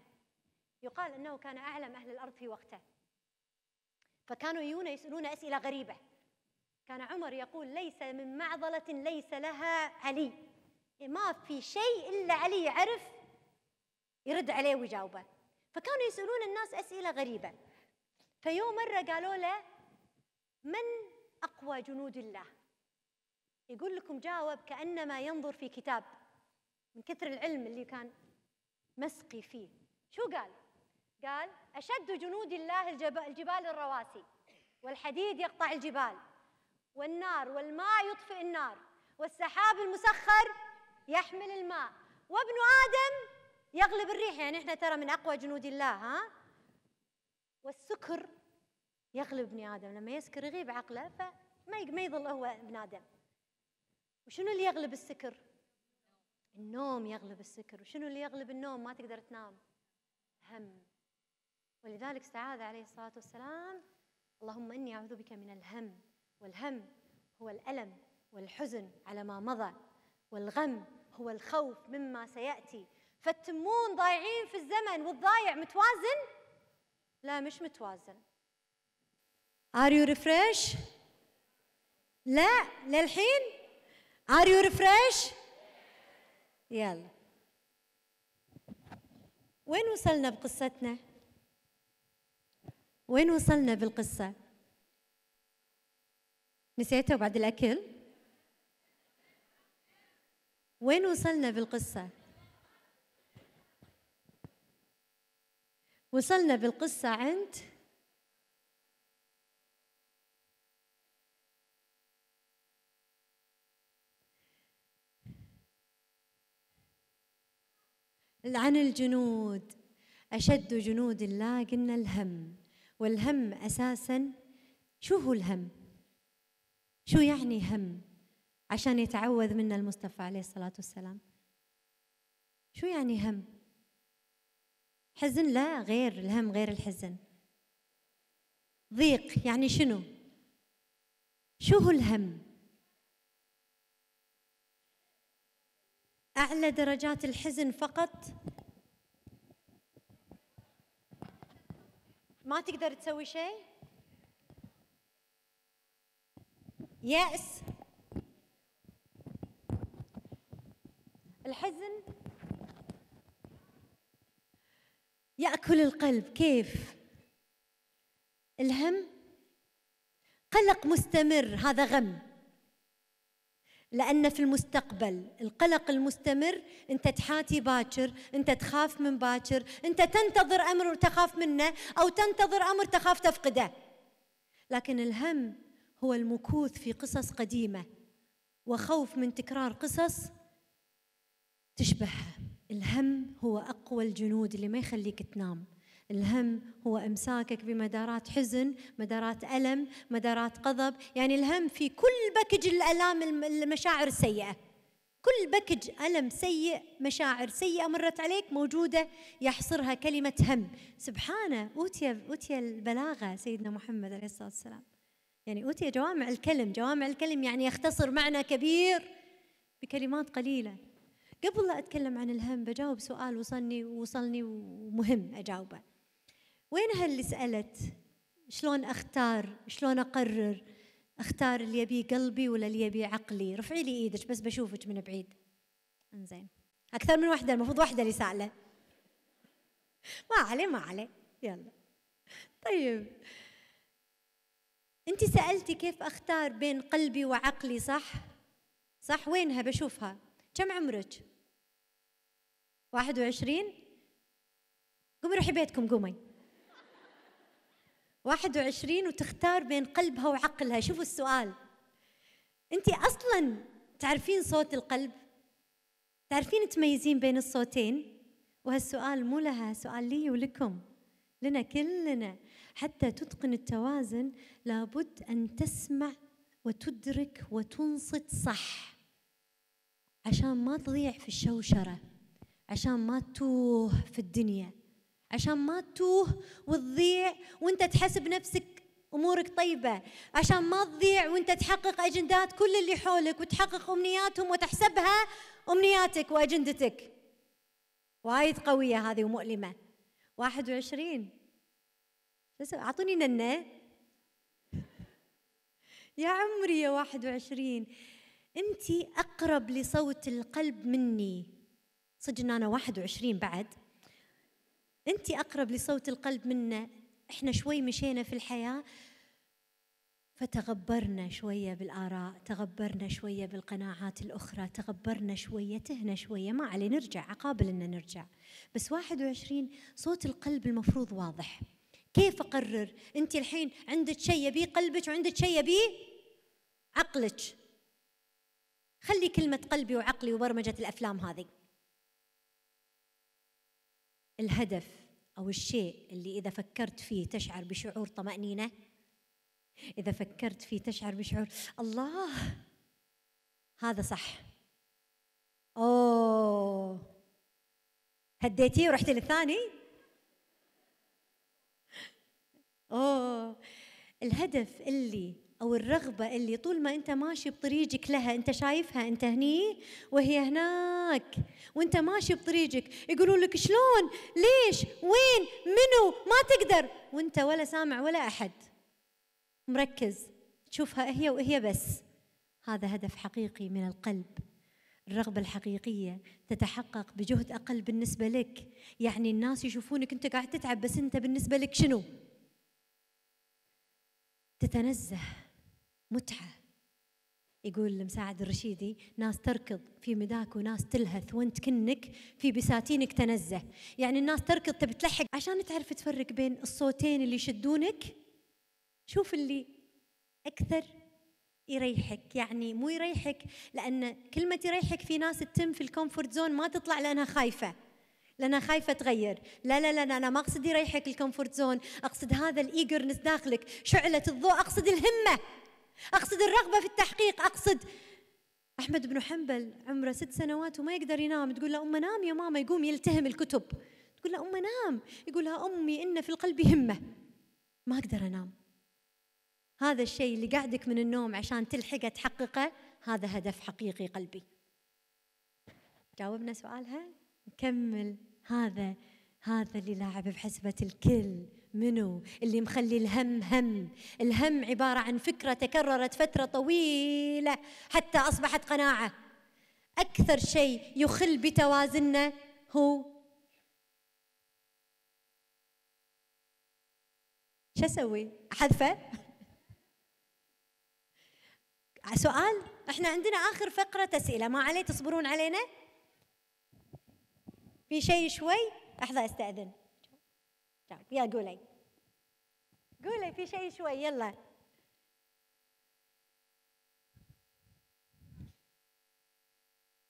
يقال أنه كان أعلم أهل الأرض في وقته فكانوا يجون يسألون أسئلة غريبة كان عمر يقول ليس من معضلة ليس لها علي ما في شيء إلا علي يعرف يرد عليه ويجاوبه فكانوا يسألون الناس أسئلة غريبة فيوم مرة قالوا له من أقوى جنود الله يقول لكم جاوب كأنما ينظر في كتاب من كثر العلم اللي كان مسقي فيه شو قال قال أشد جنود الله الجبال الرواسي والحديد يقطع الجبال والنار والماء يطفئ النار والسحاب المسخر يحمل الماء وابن آدم يغلب الريح يعني احنا ترى من اقوى جنود الله ها والسكر يغلب ابن ادم لما يسكر يغيب عقله فما ما يظل هو ابن ادم وشنو اللي يغلب السكر النوم يغلب السكر وشنو اللي يغلب النوم ما تقدر تنام هم ولذلك استعاذ عليه الصلاه والسلام اللهم اني اعوذ بك من الهم والهم هو الالم والحزن على ما مضى والغم هو الخوف مما سياتي فتمون ضايعين في الزمن والضايع متوازن لا مش متوازن Are you refresh؟ لا للحين Are you refresh؟ يلا وين وصلنا بقصتنا؟ وين وصلنا بالقصة؟ نسيته بعد الأكل؟ وين وصلنا بالقصة؟ وصلنا بالقصة عند عن الجنود أشد جنود الله قلنا الهم والهم أساسا شو هو الهم؟ شو يعني هم؟ عشان يتعوذ منا المصطفى عليه الصلاة والسلام شو يعني هم؟ حزن لا غير الهم غير الحزن ضيق يعني شنو شو هو الهم اعلى درجات الحزن فقط ما تقدر تسوي شيء ياس الحزن ياكل القلب كيف الهم قلق مستمر هذا غم لأن في المستقبل القلق المستمر أنت تحاتي باكر أنت تخاف من باكر أنت تنتظر أمر تخاف منه أو تنتظر أمر تخاف تفقده لكن الهم هو المكوث في قصص قديمة وخوف من تكرار قصص تشبهها الهم هو أقوى الجنود اللي ما يخليك تنام الهم هو امساكك بمدارات حزن، مدارات الم، مدارات غضب، يعني الهم في كل باكج الالام المشاعر السيئه. كل باكج الم سيء، مشاعر سيئه مرت عليك موجوده يحصرها كلمه هم. سبحانه اوتي اوتي البلاغه سيدنا محمد عليه الصلاه والسلام. يعني اوتي جوامع الكلم، جوامع الكلم يعني يختصر معنى كبير بكلمات قليله. قبل لا أتكلم عن الهم بجاوب سؤال وصلني وصلني ومهم أجاوبه وينها اللي سألت شلون أختار شلون أقرر أختار اللي يبي قلبي ولا اللي يبي عقلي رفعي لي إيدك بس بشوفك من بعيد انزين أكثر من واحدة المفروض واحدة اللي سألة ما عليه ما عليه يلا طيب انت سالتي كيف اختار بين قلبي وعقلي صح صح وينها بشوفها كم عمرك 21 قومي روحي بيتكم قومي 21 وتختار بين قلبها وعقلها شوفوا السؤال انت اصلا تعرفين صوت القلب تعرفين تميزين بين الصوتين وهالسؤال مو لها سؤال لي ولكم لنا كلنا حتى تتقن التوازن لابد ان تسمع وتدرك وتنصت صح عشان ما تضيع في الشوشره عشان ما تتوه في الدنيا عشان ما تتوه وتضيع وانت تحسب نفسك امورك طيبه عشان ما تضيع وانت تحقق اجندات كل اللي حولك وتحقق امنياتهم وتحسبها امنياتك واجندتك وايد قويه هذه ومؤلمه 21 اعطوني ننه يا عمري يا 21 انت اقرب لصوت القلب مني صدق ان انا 21 بعد انت اقرب لصوت القلب منا احنا شوي مشينا في الحياه فتغبرنا شويه بالاراء تغبرنا شويه بالقناعات الاخرى تغبرنا شويه تهنا شويه ما علي نرجع عقابل ان نرجع بس 21 صوت القلب المفروض واضح كيف اقرر انت الحين عندك شيء يبيه قلبك وعندك شيء يبيه عقلك خلي كلمه قلبي وعقلي وبرمجه الافلام هذه الهدف أو الشيء اللي إذا فكرت فيه تشعر بشعور طمأنينة إذا فكرت فيه تشعر بشعور الله هذا صح أوه هديتيه ورحتي للثاني أوه الهدف اللي او الرغبه اللي طول ما انت ماشي بطريقك لها انت شايفها انت هني وهي هناك وانت ماشي بطريقك يقولون لك شلون ليش وين منو ما تقدر وانت ولا سامع ولا احد مركز تشوفها هي وهي بس هذا هدف حقيقي من القلب الرغبة الحقيقية تتحقق بجهد أقل بالنسبة لك يعني الناس يشوفونك أنت قاعد تتعب بس أنت بالنسبة لك شنو؟ تتنزه متعة يقول المساعد الرشيدي ناس تركض في مداك وناس تلهث وانت كنك في بساتينك تنزه يعني الناس تركض تبي تلحق عشان تعرف تفرق بين الصوتين اللي يشدونك شوف اللي أكثر يريحك يعني مو يريحك لأن كلمة يريحك في ناس تتم في الكومفورت زون ما تطلع لأنها خايفة لأنها خايفة تغير لا لا لا أنا ما أقصد يريحك الكومفورت زون أقصد هذا الإيجرنس داخلك شعلة الضوء أقصد الهمة أقصد الرغبة في التحقيق أقصد أحمد بن حنبل عمره ست سنوات وما يقدر ينام تقول له أمه نام يا ماما يقوم يلتهم الكتب تقول له أمه نام يقول لها أمي إن في القلب همة ما أقدر أنام هذا الشيء اللي قاعدك من النوم عشان تلحقه تحققه هذا هدف حقيقي قلبي جاوبنا سؤالها نكمل هذا هذا اللي لاعب بحسبة الكل منو اللي مخلي الهم هم الهم عبارة عن فكرة تكررت فترة طويلة حتى أصبحت قناعة أكثر شيء يخل بتوازننا هو شو أسوي حذفة سؤال احنا عندنا آخر فقرة أسئلة ما عليه تصبرون علينا في شيء شوي لحظة استأذن طيب يا قولي قولي في شيء شوي يلا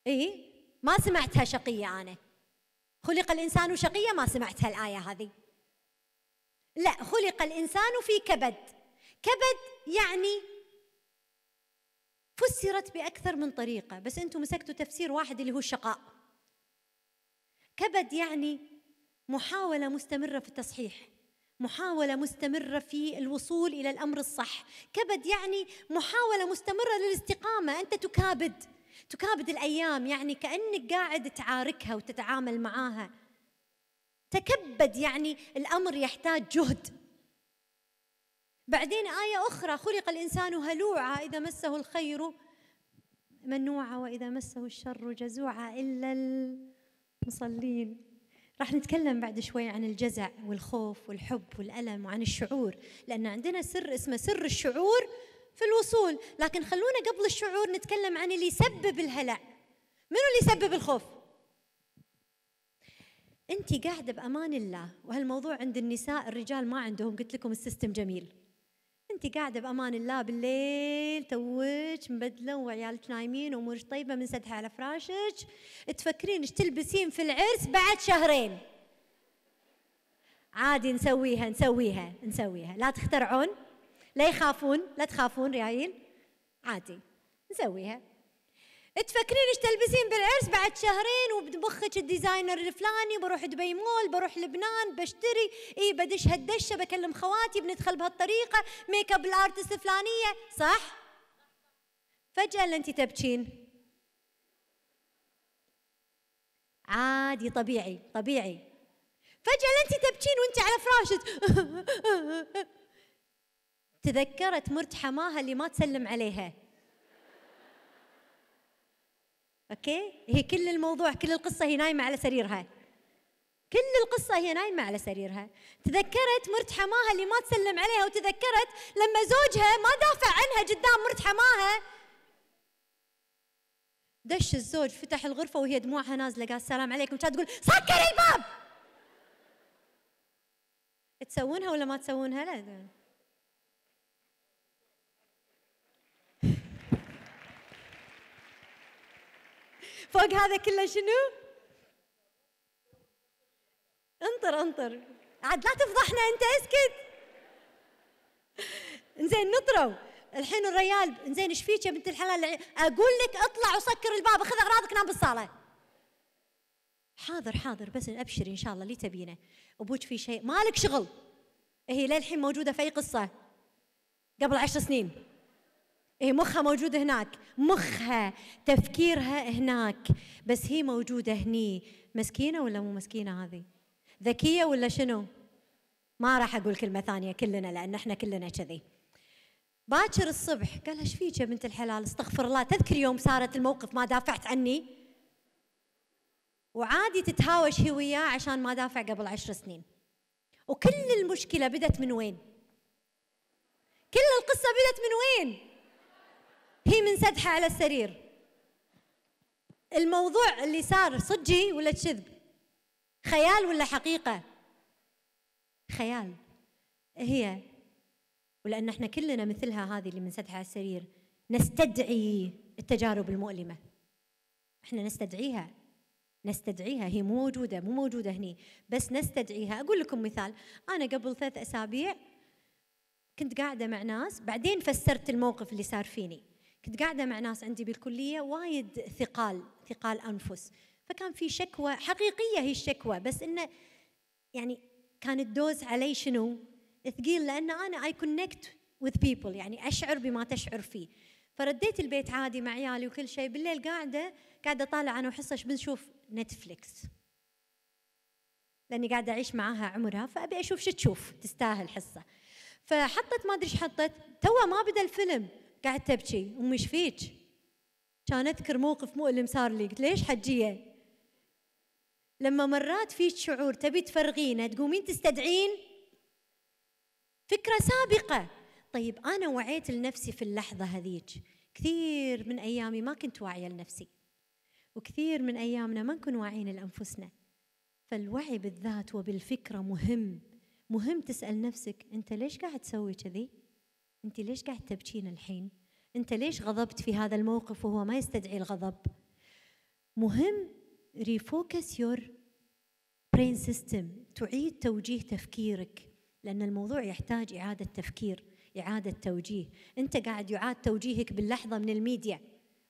اي ما سمعتها شقيه انا خلق الانسان شقيه ما سمعتها الايه هذه لا خلق الانسان في كبد كبد يعني فسرت باكثر من طريقه بس انتم مسكتوا تفسير واحد اللي هو الشقاء كبد يعني محاولة مستمرة في التصحيح محاولة مستمرة في الوصول إلى الأمر الصح كبد يعني محاولة مستمرة للاستقامة أنت تكابد تكابد الأيام يعني كأنك قاعد تعاركها وتتعامل معاها تكبد يعني الأمر يحتاج جهد بعدين آية أخرى خلق الإنسان هلوعا إذا مسه الخير منوعا وإذا مسه الشر جزوعا إلا المصلين راح نتكلم بعد شوي عن الجزع والخوف والحب والألم وعن الشعور لأن عندنا سر اسمه سر الشعور في الوصول لكن خلونا قبل الشعور نتكلم عن اللي يسبب الهلع منو اللي يسبب الخوف انت قاعده بامان الله وهالموضوع عند النساء الرجال ما عندهم قلت لكم السيستم جميل انت قاعده بامان الله بالليل توج مبدله وعيالك نايمين وامورك طيبه من منسدحه على فراشك تفكرين ايش تلبسين في العرس بعد شهرين عادي نسويها نسويها نسويها لا تخترعون لا يخافون لا تخافون ريايل عادي نسويها تفكرين ايش تلبسين بالعرس بعد شهرين وبمخك الديزاينر الفلاني بروح دبي مول بروح لبنان بشتري اي بدش هالدشه بكلم خواتي بندخل بهالطريقه ميك اب الارتست الفلانيه صح؟ فجاه اللي انت تبكين عادي طبيعي طبيعي فجاه اللي انت تبكين وانت على فراشك تذكرت مرت حماها اللي ما تسلم عليها اوكي هي كل الموضوع كل القصه هي نايمه على سريرها كل القصة هي نايمة على سريرها تذكرت مرت حماها اللي ما تسلم عليها وتذكرت لما زوجها ما دافع عنها قدام مرت حماها دش الزوج فتح الغرفة وهي دموعها نازلة قال السلام عليكم كانت تقول سكري الباب تسوونها ولا ما تسوونها لا فوق هذا كله شنو؟ انطر انطر عاد لا تفضحنا انت اسكت انزين نطروا الحين الريال انزين ايش فيك يا بنت الحلال اقول لك اطلع وسكر الباب خذ اغراضك نام بالصاله حاضر حاضر بس ابشري ان شاء الله اللي تبينه ابوك في شيء مالك شغل هي إيه، للحين موجوده في اي قصه قبل عشر سنين هي إيه، مخها موجود هناك مخها تفكيرها هناك بس هي موجودة هني مسكينة ولا مو مسكينة هذه ذكية ولا شنو ما راح أقول كلمة ثانية كلنا لأن احنا كلنا كذي باكر الصبح قال ايش فيك يا بنت الحلال استغفر الله تذكر يوم صارت الموقف ما دافعت عني وعادي تتهاوش هي وياه عشان ما دافع قبل عشر سنين وكل المشكلة بدت من وين كل القصة بدت من وين هي منسدحة على السرير الموضوع اللي صار صجي ولا كذب خيال ولا حقيقة خيال هي ولأن احنا كلنا مثلها هذه اللي منسدحة على السرير نستدعي التجارب المؤلمة احنا نستدعيها نستدعيها هي مو موجودة مو موجودة هني بس نستدعيها أقول لكم مثال أنا قبل ثلاث أسابيع كنت قاعدة مع ناس بعدين فسرت الموقف اللي صار فيني كنت قاعده مع ناس عندي بالكليه وايد ثقال ثقال انفس فكان في شكوى حقيقيه هي الشكوى بس انه يعني كان الدوز علي شنو ثقيل لان انا اي كونكت وذ بيبل يعني اشعر بما تشعر فيه فرديت البيت عادي مع عيالي وكل شيء بالليل قاعده قاعده طالع انا وحصه بنشوف نتفليكس لاني قاعده اعيش معاها عمرها فابي اشوف شو تشوف تستاهل حصه فحطت ما ادري ايش حطت توه ما بدا الفيلم قاعد تبكي ايش فيك كان اذكر موقف مؤلم صار لي قلت ليش حجيه لما مرات فيك شعور تبي تفرغينه تقومين تستدعين فكره سابقه طيب انا وعيت لنفسي في اللحظه هذيك كثير من ايامي ما كنت واعيه لنفسي وكثير من ايامنا ما نكون واعيين لانفسنا فالوعي بالذات وبالفكره مهم مهم تسال نفسك انت ليش قاعد تسوي كذي انت ليش قاعد تبكين الحين انت ليش غضبت في هذا الموقف وهو ما يستدعي الغضب مهم ريفوكس يور برين سيستم تعيد توجيه تفكيرك لان الموضوع يحتاج اعاده تفكير اعاده توجيه انت قاعد يعاد توجيهك باللحظه من الميديا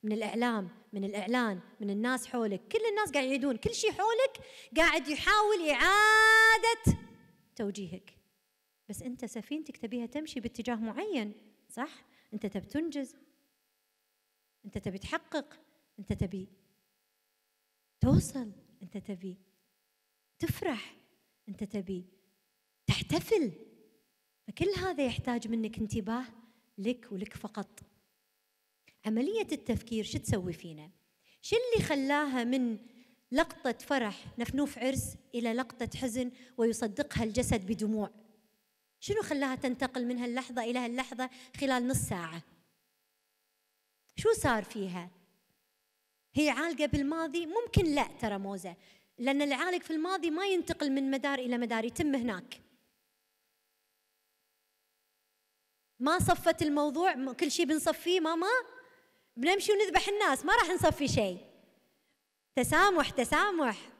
من الاعلام من الاعلان من الناس حولك كل الناس قاعد يعيدون كل شيء حولك قاعد يحاول اعاده توجيهك بس انت سفينتك تبيها تمشي باتجاه معين صح انت تبي تنجز انت تبي تحقق انت تبي توصل انت تبي تفرح انت تبي تحتفل فكل هذا يحتاج منك انتباه لك ولك فقط عملية التفكير شو تسوي فينا شو اللي خلاها من لقطة فرح نفنوف عرس إلى لقطة حزن ويصدقها الجسد بدموع شنو خلاها تنتقل من هاللحظة إلى هاللحظة خلال نص ساعة شو صار فيها هي عالقة بالماضي ممكن لا ترى موزة لأن العالق في الماضي ما ينتقل من مدار إلى مدار يتم هناك ما صفت الموضوع كل شيء بنصفيه ماما بنمشي ونذبح الناس ما راح نصفي شيء تسامح تسامح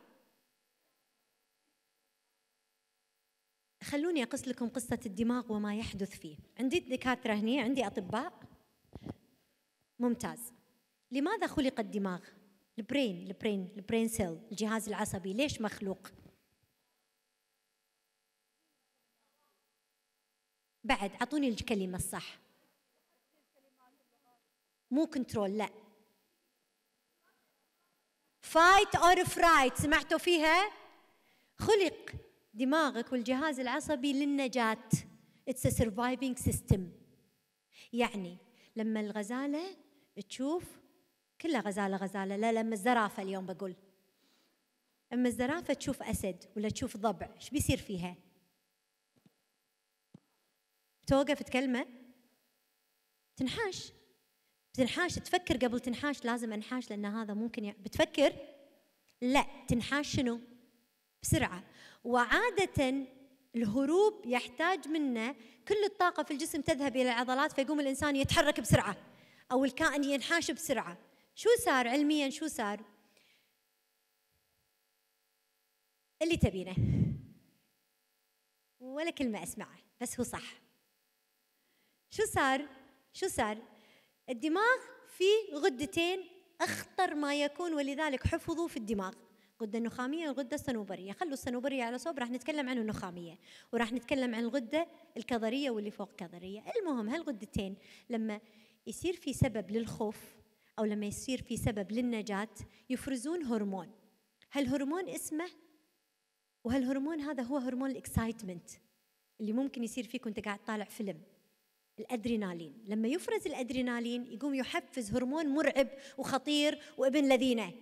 خلوني أقص لكم قصة الدماغ وما يحدث فيه عندي دكاترة هنا عندي أطباء ممتاز لماذا خلق الدماغ البرين البرين البرين سيل الجهاز العصبي ليش مخلوق بعد اعطوني الكلمه الصح مو كنترول لا فايت اور فرايت سمعتوا فيها خلق دماغك والجهاز العصبي للنجاة It's a surviving system يعني لما الغزالة تشوف كلها غزالة غزالة لا لما الزرافة اليوم بقول أما الزرافة تشوف أسد ولا تشوف ضبع إيش بيصير فيها توقف تكلمه تنحاش تنحاش تفكر قبل تنحاش لازم انحاش لان هذا ممكن يعني بتفكر لا تنحاش شنو بسرعه وعادة الهروب يحتاج منه كل الطاقة في الجسم تذهب إلى العضلات فيقوم الإنسان يتحرك بسرعة أو الكائن ينحاش بسرعة شو صار علميا شو صار اللي تبينه ولا كلمة أسمعه بس هو صح شو صار شو صار الدماغ فيه غدتين أخطر ما يكون ولذلك حفظوا في الدماغ غده نخاميه وغده صنوبريه خلوا الصنوبريه على صوب راح نتكلم عن النخاميه وراح نتكلم عن الغده الكظريه واللي فوق كظريه المهم هالغدتين لما يصير في سبب للخوف او لما يصير في سبب للنجاه يفرزون هرمون هالهرمون اسمه وهالهرمون هذا هو هرمون الاكسايتمنت اللي ممكن يصير فيك وانت قاعد طالع فيلم الادرينالين لما يفرز الادرينالين يقوم يحفز هرمون مرعب وخطير وابن لذينه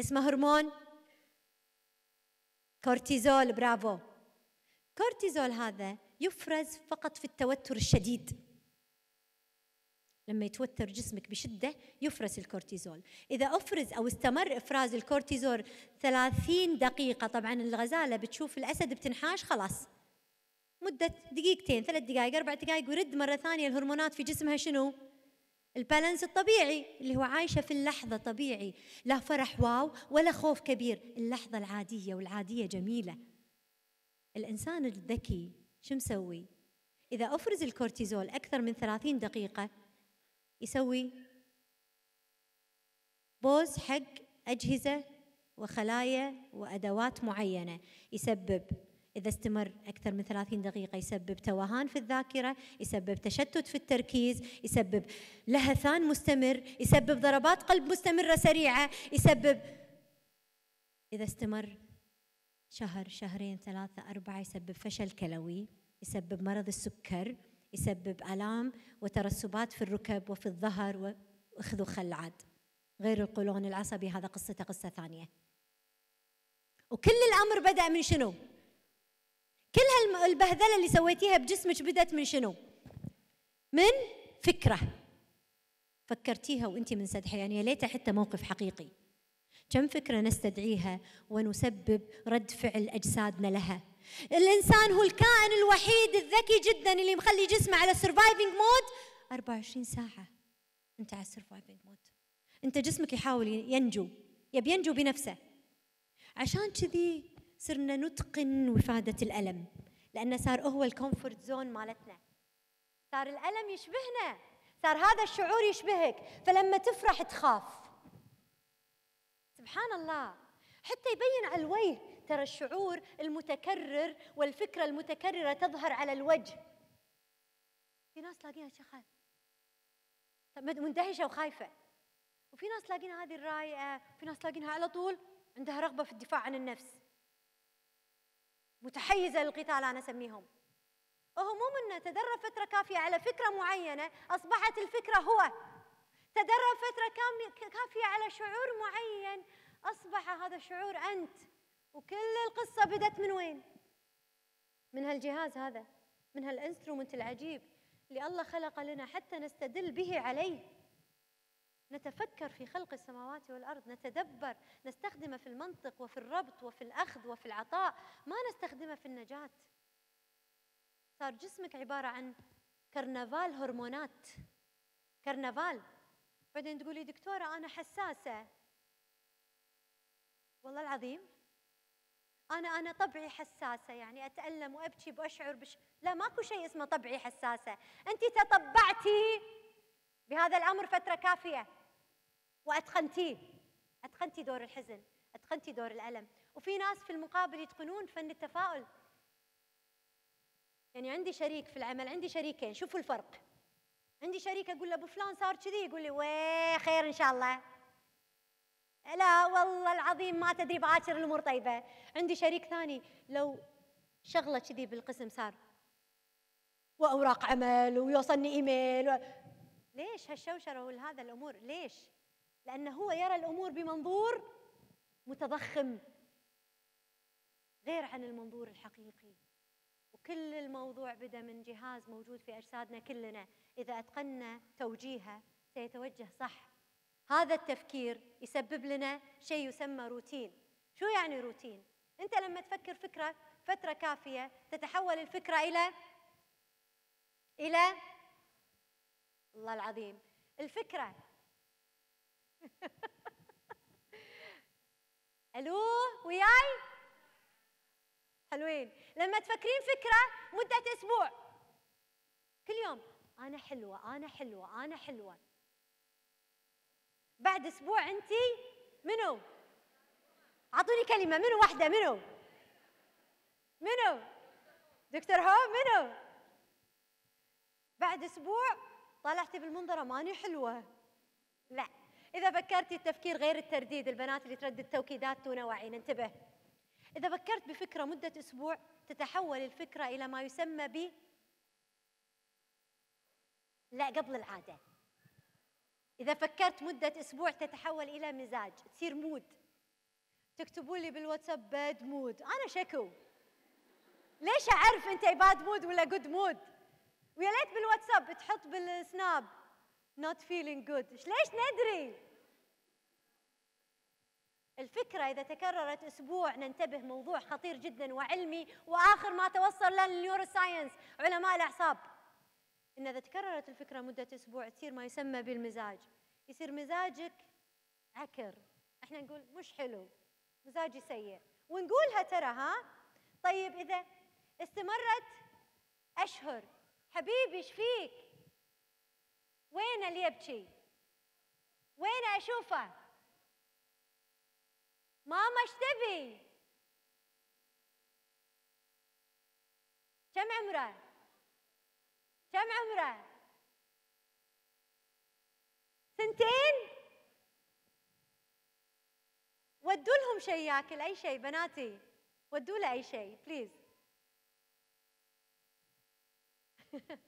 اسمه هرمون كورتيزول برافو كورتيزول هذا يفرز فقط في التوتر الشديد لما يتوتر جسمك بشدة يفرز الكورتيزول إذا أفرز أو استمر إفراز الكورتيزول 30 دقيقة طبعا الغزالة بتشوف الأسد بتنحاش خلاص مدة دقيقتين ثلاث دقائق أربع دقائق ويرد مرة ثانية الهرمونات في جسمها شنو؟ البالانس الطبيعي اللي هو عايشه في اللحظه طبيعي لا فرح واو ولا خوف كبير اللحظه العاديه والعاديه جميله الانسان الذكي شو مسوي اذا افرز الكورتيزول اكثر من 30 دقيقه يسوي بوز حق اجهزه وخلايا وادوات معينه يسبب إذا استمر أكثر من 30 دقيقة يسبب توهان في الذاكرة يسبب تشتت في التركيز يسبب لهثان مستمر يسبب ضربات قلب مستمرة سريعة يسبب إذا استمر شهر شهرين ثلاثة أربعة يسبب فشل كلوي يسبب مرض السكر يسبب آلام وترسبات في الركب وفي الظهر وأخذوا خلعد غير القولون العصبي هذا قصته قصة ثانية وكل الأمر بدأ من شنو؟ كل هالبهذله اللي سويتيها بجسمك بدأت من شنو؟ من فكره فكرتيها وانت منسدحه يعني يا ليتها حتى موقف حقيقي كم فكره نستدعيها ونسبب رد فعل اجسادنا لها الانسان هو الكائن الوحيد الذكي جدا اللي مخلي جسمه على سرفايفنج مود 24 ساعه انت على السرفايفنج مود انت جسمك يحاول ينجو يبي ينجو بنفسه عشان كذي صرنا نتقن وفادة الألم لأنه صار هو الكومفورت زون مالتنا صار الألم يشبهنا صار هذا الشعور يشبهك فلما تفرح تخاف سبحان الله حتى يبين على الوجه ترى الشعور المتكرر والفكرة المتكررة تظهر على الوجه في ناس تلاقيها شخص طيب، مندهشة وخايفة وفي ناس تلاقينا هذه الرايقة في ناس تلاقينها على طول عندها رغبة في الدفاع عن النفس متحيزه للقتال انا اسميهم هو مو منه تدرب فتره كافيه على فكره معينه اصبحت الفكره هو تدرب فتره كافيه على شعور معين اصبح هذا الشعور انت وكل القصه بدت من وين من هالجهاز هذا من هالانسترومنت العجيب اللي الله خلق لنا حتى نستدل به عليه نتفكر في خلق السماوات والارض نتدبر نستخدمه في المنطق وفي الربط وفي الاخذ وفي العطاء ما نستخدمه في النجاه صار جسمك عباره عن كرنفال هرمونات كرنفال بعدين تقولي دكتوره انا حساسه والله العظيم انا انا طبعي حساسه يعني اتالم وابكي واشعر بش لا ماكو شيء اسمه طبعي حساسه انت تطبعتي بهذا الامر فتره كافيه واتقنتيه اتقنتي دور الحزن اتقنتي دور الالم وفي ناس في المقابل يتقنون فن التفاؤل يعني عندي شريك في العمل عندي شريكين شوفوا الفرق عندي شريك اقول له ابو فلان صار كذي يقول لي ويه خير ان شاء الله لا والله العظيم ما تدري باكر الامور طيبه عندي شريك ثاني لو شغله كذي بالقسم صار واوراق عمل ويوصلني ايميل و... ليش هالشوشره وهذا الامور ليش لأنه هو يرى الأمور بمنظور متضخم غير عن المنظور الحقيقي وكل الموضوع بدأ من جهاز موجود في أجسادنا كلنا إذا أتقنا توجيهه سيتوجه صح هذا التفكير يسبب لنا شيء يسمى روتين شو يعني روتين؟ أنت لما تفكر فكرة فترة كافية تتحول الفكرة إلى إلى الله العظيم الفكرة الو وياي حلوين لما تفكرين فكره مده اسبوع كل يوم انا حلوه انا حلوه انا حلوه بعد اسبوع انت منو اعطوني كلمه منو واحده منو منو دكتور هو منو بعد اسبوع طلعتي بالمنظره ماني حلوه لا إذا فكرتي التفكير غير الترديد البنات اللي تردد توكيدات دون وعي انتبه إذا فكرت بفكرة مدة أسبوع تتحول الفكرة إلى ما يسمى ب لا قبل العادة إذا فكرت مدة أسبوع تتحول إلى مزاج تصير مود تكتبوا لي بالواتساب باد مود أنا شكو ليش أعرف أنت باد مود ولا جود مود ويا ليت بالواتساب تحط بالسناب not feeling good ليش ندري الفكرة إذا تكررت أسبوع ننتبه موضوع خطير جدا وعلمي وآخر ما توصل له النيوروساينس علماء الأعصاب إن إذا تكررت الفكرة مدة أسبوع تصير ما يسمى بالمزاج يصير مزاجك عكر احنا نقول مش حلو مزاجي سيء ونقولها ترى ها طيب إذا استمرت أشهر حبيبي ايش فيك وين اللي يبكي وين أشوفه ماما ايش تبي كم عمره كم عمره سنتين ودوا لهم شيء ياكل اي شيء بناتي ودوا له اي شيء بليز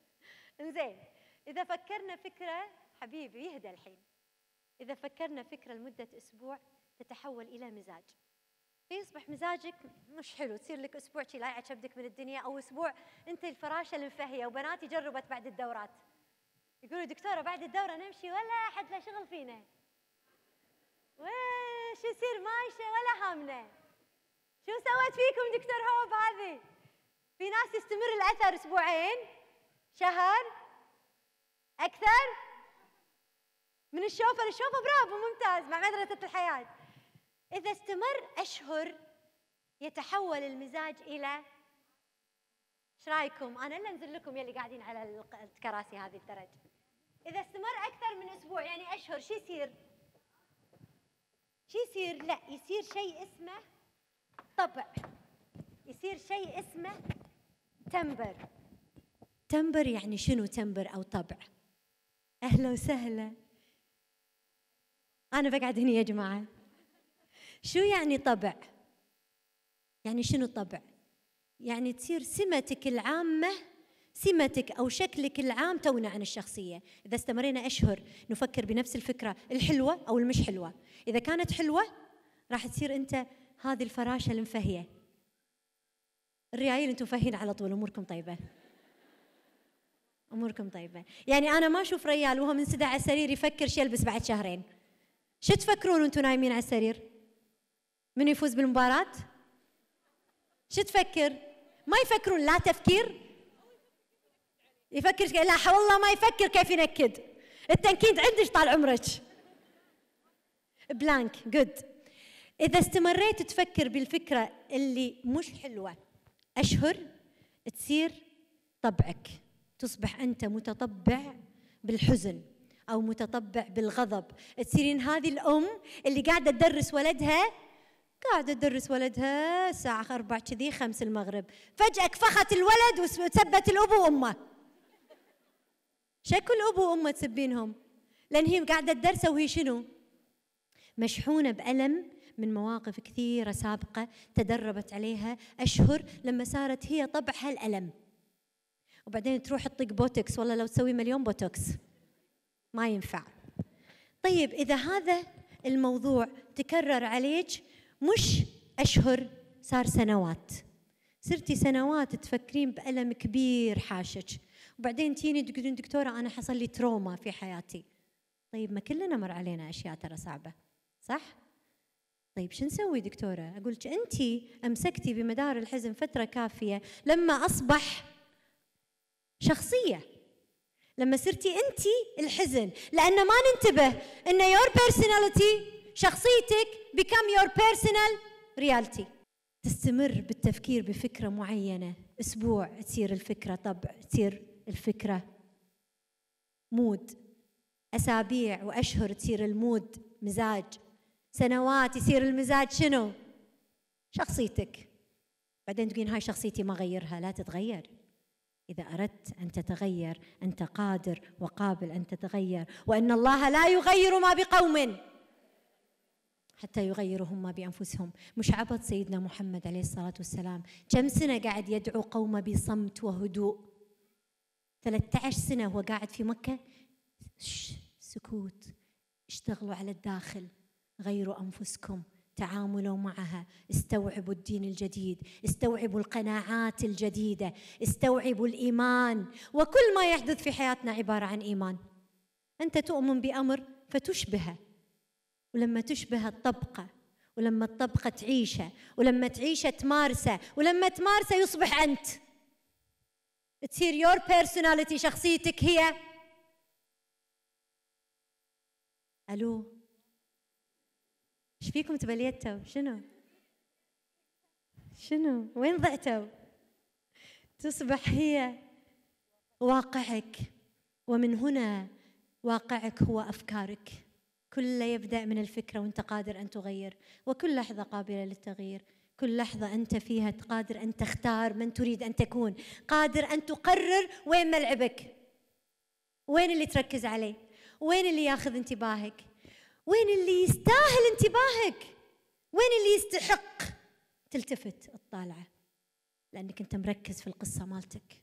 انزين إذا فكرنا فكرة حبيبي يهدى الحين إذا فكرنا فكرة لمدة أسبوع تتحول إلى مزاج فيصبح مزاجك مش حلو تصير لك أسبوع لا يعجبك من الدنيا أو أسبوع أنت الفراشة المفهية وبناتي جربت بعد الدورات يقولوا دكتورة بعد الدورة نمشي ولا أحد لا شغل فينا وش يصير مايشة ولا هامنا شو سوت فيكم دكتور هوب هذه في ناس يستمر الأثر أسبوعين شهر أكثر؟ من الشوفة للشوفة برافو ممتاز مع مدرسة الحياة إذا استمر أشهر يتحول المزاج إلى ايش رايكم؟ انا اللي انزل لكم يلي قاعدين على الكراسي هذه الدرج اذا استمر اكثر من اسبوع يعني اشهر شو يصير؟ شو يصير؟ لا يصير شيء اسمه طبع. يصير شيء اسمه تمبر تمبر يعني شنو تمبر او طبع؟ أهلا وسهلا أنا بقعد هنا يا جماعة شو يعني طبع؟ يعني شنو طبع؟ يعني تصير سمتك العامة سمتك أو شكلك العام تونا عن الشخصية إذا استمرينا أشهر نفكر بنفس الفكرة الحلوة أو المش حلوة إذا كانت حلوة راح تصير أنت هذه الفراشة المفهية الريايل أنتم فاهين على طول أموركم طيبة اموركم طيبه يعني انا ما اشوف ريال وهو منسدع على السرير يفكر شو يلبس بعد شهرين شو تفكرون وانتم نايمين على السرير من يفوز بالمباراه شو تفكر ما يفكرون لا تفكير يفكر لا والله ما يفكر كيف ينكد التنكيد عندك طال عمرك بلانك جود اذا استمريت تفكر بالفكره اللي مش حلوه اشهر تصير طبعك تصبح انت متطبع بالحزن او متطبع بالغضب تصيرين هذه الام اللي قاعده تدرس ولدها قاعده تدرس ولدها الساعه 4 كذي خمس المغرب فجاه كفخت الولد وسبت الاب وامه شكل أبو وامه تسبينهم لان هي قاعده تدرسه وهي شنو مشحونه بالم من مواقف كثيره سابقه تدربت عليها اشهر لما صارت هي طبعها الالم وبعدين تروح تطق بوتوكس والله لو تسوي مليون بوتوكس ما ينفع طيب إذا هذا الموضوع تكرر عليك مش أشهر صار سنوات صرتي سنوات تفكرين بألم كبير حاشك وبعدين تيني تقولين دكتورة أنا حصل لي تروما في حياتي طيب ما كلنا مر علينا أشياء ترى صعبة صح؟ طيب شو نسوي دكتورة؟ أقول أنت أمسكتي بمدار الحزن فترة كافية لما أصبح شخصية لما صرتي أنت الحزن لأن ما ننتبه أن your personality شخصيتك become your personal reality تستمر بالتفكير بفكرة معينة أسبوع تصير الفكرة طبع تصير الفكرة مود أسابيع وأشهر تصير المود مزاج سنوات يصير المزاج شنو؟ شخصيتك بعدين تقولين هاي شخصيتي ما غيرها لا تتغير إذا أردت أن تتغير أنت قادر وقابل أن تتغير وأن الله لا يغير ما بقوم حتى يغيروا هم بأنفسهم مش عبد سيدنا محمد عليه الصلاة والسلام كم سنة قاعد يدعو قومه بصمت وهدوء 13 سنة هو قاعد في مكة سكوت اشتغلوا على الداخل غيروا أنفسكم تعاملوا معها استوعبوا الدين الجديد استوعبوا القناعات الجديدة استوعبوا الإيمان وكل ما يحدث في حياتنا عبارة عن إيمان أنت تؤمن بأمر فتشبهه ولما تشبه تطبقه ولما تطبقه تعيشه ولما تعيشه تمارسه ولما تمارسه يصبح أنت تصير يور بيرسوناليتي شخصيتك هي ألو ايش فيكم تبليتوا شنو شنو وين ضعتوا تصبح هي واقعك ومن هنا واقعك هو افكارك كله يبدا من الفكره وانت قادر ان تغير وكل لحظه قابله للتغيير كل لحظة أنت فيها قادر أن تختار من تريد أن تكون قادر أن تقرر وين ملعبك وين اللي تركز عليه وين اللي ياخذ انتباهك وين اللي يستاهل انتباهك وين اللي يستحق تلتفت تطالعه لانك انت مركز في القصه مالتك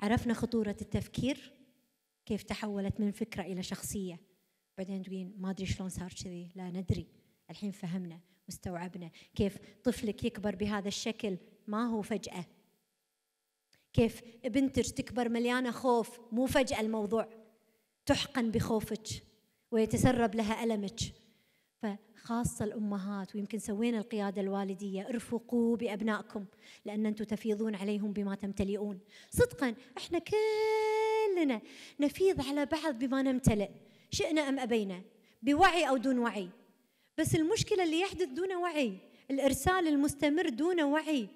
عرفنا خطوره التفكير كيف تحولت من فكره الى شخصيه بعدين تقولين ما ادري شلون صار كذي لا ندري الحين فهمنا واستوعبنا كيف طفلك يكبر بهذا الشكل ما هو فجاه كيف بنتك تكبر مليانه خوف مو فجاه الموضوع تحقن بخوفك ويتسرب لها ألمك فخاصة الأمهات ويمكن سوينا القيادة الوالدية ارفقوا بأبنائكم لأن أنتم تفيضون عليهم بما تمتلئون صدقا احنا كلنا نفيض على بعض بما نمتلئ شئنا أم أبينا بوعي أو دون وعي بس المشكلة اللي يحدث دون وعي الإرسال المستمر دون وعي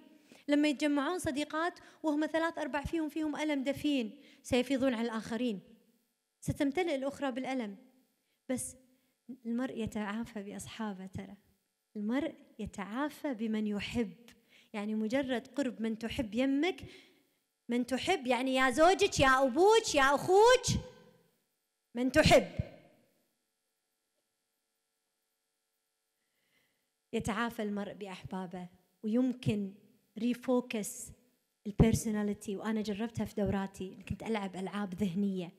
لما يتجمعون صديقات وهم ثلاث أربع فيهم فيهم ألم دفين سيفيضون على الآخرين ستمتلئ الأخرى بالألم بس المرء يتعافى باصحابه ترى المرء يتعافى بمن يحب يعني مجرد قرب من تحب يمك من تحب يعني يا زوجك يا ابوك يا اخوك من تحب يتعافى المرء باحبابه ويمكن ريفوكس البيرسوناليتي وانا جربتها في دوراتي كنت العب العاب ذهنيه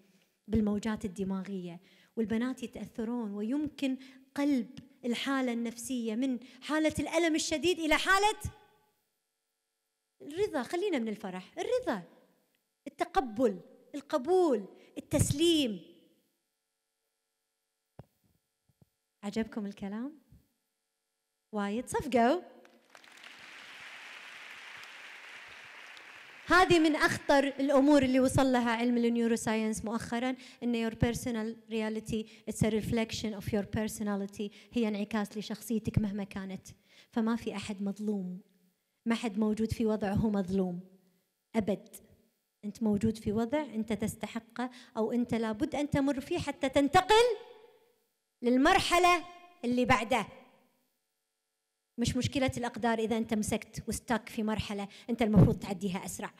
بالموجات الدماغيه والبنات يتاثرون ويمكن قلب الحاله النفسيه من حاله الالم الشديد الى حاله الرضا خلينا من الفرح الرضا التقبل القبول التسليم عجبكم الكلام وايد صفقوا هذه من اخطر الامور اللي وصل لها علم النيوروساينس مؤخرا ان يور بيرسونال رياليتي اتس ريفلكشن اوف يور بيرسوناليتي هي انعكاس لشخصيتك مهما كانت فما في احد مظلوم ما حد موجود في وضعه مظلوم ابد انت موجود في وضع انت تستحقه او انت لابد ان تمر فيه حتى تنتقل للمرحله اللي بعده مش مشكلة الأقدار إذا أنت مسكت وستاك في مرحلة أنت المفروض تعديها أسرع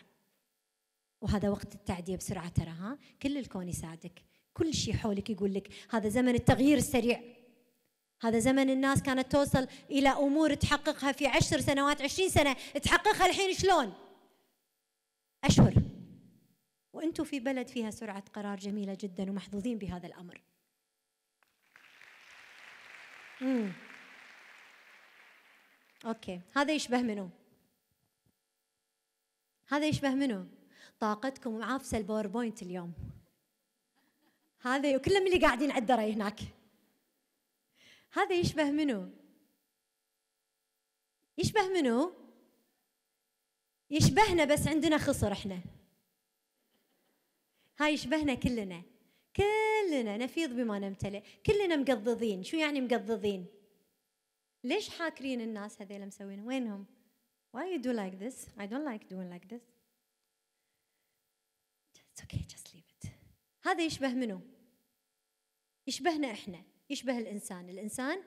وهذا وقت التعدية بسرعة ترى ها كل الكون يساعدك كل شيء حولك يقول لك هذا زمن التغيير السريع هذا زمن الناس كانت توصل إلى أمور تحققها في عشر سنوات عشرين سنة تحققها الحين شلون أشهر وأنتم في بلد فيها سرعة قرار جميلة جدا ومحظوظين بهذا الأمر مم. اوكي هذا يشبه منو هذا يشبه منو طاقتكم عافسة الباوربوينت اليوم هذا وكلهم اللي قاعدين على الدرج هناك هذا يشبه منو يشبه منو يشبهنا بس عندنا خصر احنا هاي يشبهنا كلنا كلنا نفيض بما نمتلئ كلنا مقضضين شو يعني مقضضين ليش حاكرين الناس هذيلا مسوين وينهم why you do like this I don't like doing like this it's okay just leave it هذا يشبه منه يشبهنا احنا يشبه الانسان الانسان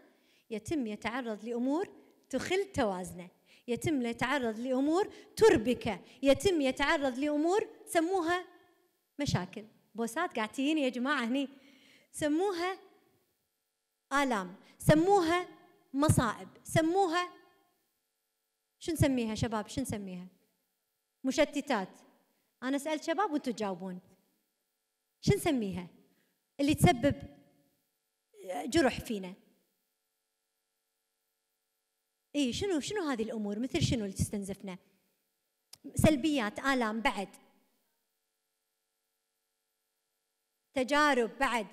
يتم يتعرض لامور تخل توازنه يتم يتعرض لامور تربكه يتم يتعرض لامور سموها مشاكل بوسات قاعد تجيني يا جماعه هني سموها الام سموها مصائب سموها شو نسميها شباب شو نسميها مشتتات انا اسال شباب وانتم تجاوبون شو نسميها اللي تسبب جرح فينا اي شنو شنو هذه الامور مثل شنو اللي تستنزفنا سلبيات الام بعد تجارب بعد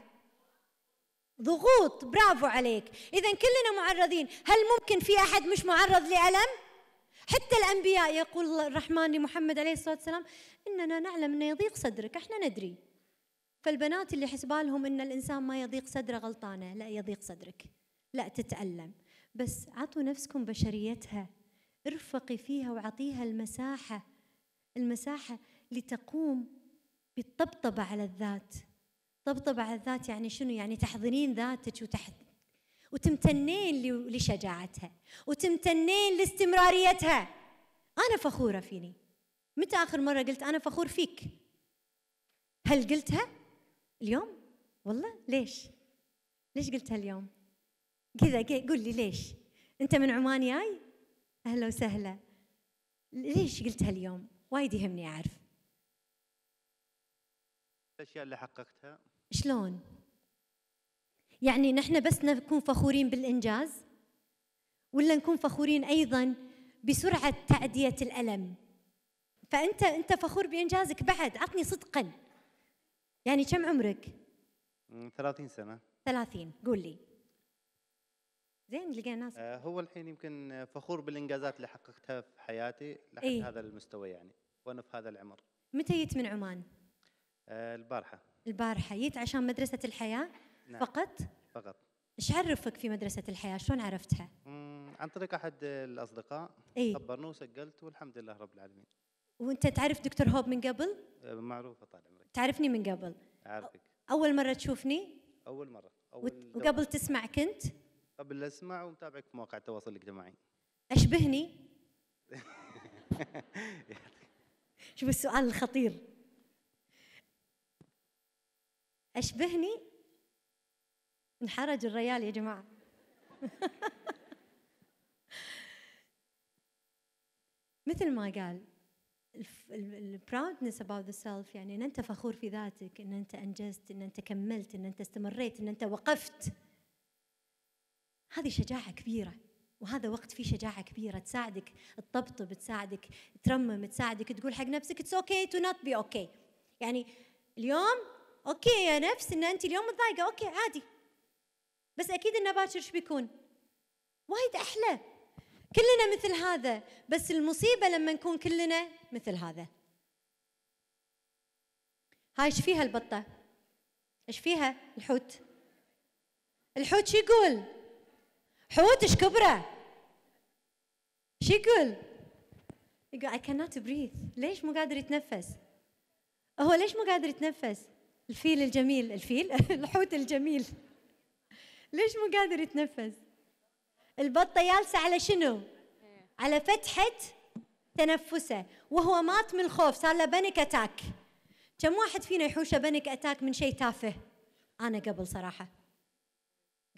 ضغوط برافو عليك اذا كلنا معرضين هل ممكن في احد مش معرض لالم حتى الانبياء يقول الرحمن لمحمد عليه الصلاه والسلام اننا نعلم ان يضيق صدرك احنا ندري فالبنات اللي حسبالهم ان الانسان ما يضيق صدره غلطانه لا يضيق صدرك لا تتالم بس عطوا نفسكم بشريتها ارفقي فيها وعطيها المساحه المساحه لتقوم بالطبطبه على الذات طبطب على الذات يعني شنو يعني تحضنين ذاتك وتحت وتمتنين لشجاعتها وتمتنين لاستمراريتها أنا فخورة فيني متى آخر مرة قلت أنا فخور فيك هل قلتها اليوم والله ليش ليش قلتها اليوم كذا قول لي ليش أنت من عمان جاي أهلا وسهلا ليش قلتها اليوم وايد يهمني أعرف الأشياء اللي حققتها شلون؟ يعني نحن بس نكون فخورين بالإنجاز ولا نكون فخورين أيضا بسرعة تعدية الألم فأنت أنت فخور بإنجازك بعد عطني صدقا يعني كم عمرك؟ 30 سنة 30 قول لي زين لقينا ناس آه، هو الحين يمكن فخور بالإنجازات اللي حققتها في حياتي لحد إيه؟ هذا المستوى يعني وأنا في هذا العمر متى جيت من عمان؟ آه، البارحة البارحة جيت عشان مدرسة الحياة نعم. فقط؟ فقط ايش عرفك في مدرسة الحياة؟ شلون عرفتها؟ عن طريق أحد الأصدقاء اي خبرني وسجلت والحمد لله رب العالمين وأنت تعرف دكتور هوب من قبل؟ أه، معروفة طال عمرك تعرفني من قبل؟ أعرفك أول مرة تشوفني؟ أول مرة أول وت... وقبل تسمع كنت؟ قبل أسمع ومتابعك في مواقع التواصل الاجتماعي أشبهني؟ شوف السؤال الخطير أشبهني انحرج الريال يا جماعة مثل ما قال البراودنس about the self يعني ان انت فخور في ذاتك ان انت انجزت ان انت كملت ان انت استمريت ان انت وقفت هذه شجاعه كبيره وهذا وقت فيه شجاعه كبيره تساعدك تطبطب تساعدك ترمم تساعدك تقول حق نفسك اتس اوكي تو نوت بي اوكي يعني اليوم اوكي يا نفس ان انت اليوم متضايقه اوكي عادي بس اكيد انه باكر ايش بيكون وايد احلى كلنا مثل هذا بس المصيبه لما نكون كلنا مثل هذا هاي ايش فيها البطه ايش فيها الحوت الحوت شو يقول حوت ايش كبره شو يقول يقول اي cannot بريث ليش مو قادر يتنفس هو ليش مو قادر يتنفس الفيل الجميل الفيل الحوت الجميل ليش مو قادر يتنفس البطه جالسه على شنو على فتحه تنفسه وهو مات من الخوف صار له بنك اتاك كم واحد فينا يحوشه بنك اتاك من شيء تافه انا قبل صراحه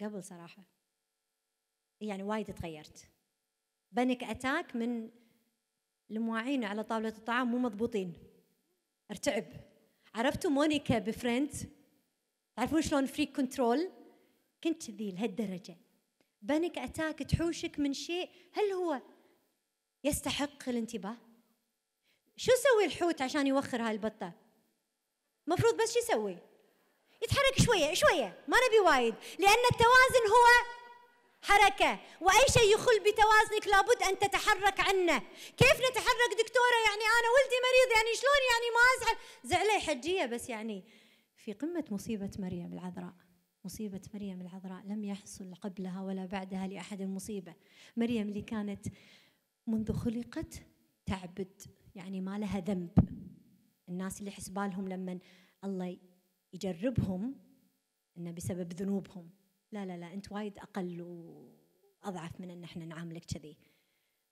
قبل صراحه يعني وايد تغيرت بنك اتاك من المواعين على طاوله الطعام مو مضبوطين ارتعب عرفتوا مونيكا بفريند تعرفون شلون فريك كنترول كنت ذي لهالدرجه بانك اتاك تحوشك من شيء هل هو يستحق الانتباه شو يسوي الحوت عشان يوخر هاي البطه مفروض بس شو يسوي يتحرك شويه شويه ما نبي وايد لان التوازن هو حركة وأي شيء يخل بتوازنك لابد أن تتحرك عنه كيف نتحرك دكتورة يعني أنا ولدي مريض يعني شلون يعني ما أزعل زعلي حجية بس يعني في قمة مصيبة مريم العذراء مصيبة مريم العذراء لم يحصل قبلها ولا بعدها لأحد مصيبة مريم اللي كانت منذ خلقت تعبد يعني ما لها ذنب الناس اللي حسبالهم لما الله يجربهم انه بسبب ذنوبهم لا لا لا انت وايد اقل واضعف من ان احنا نعاملك كذي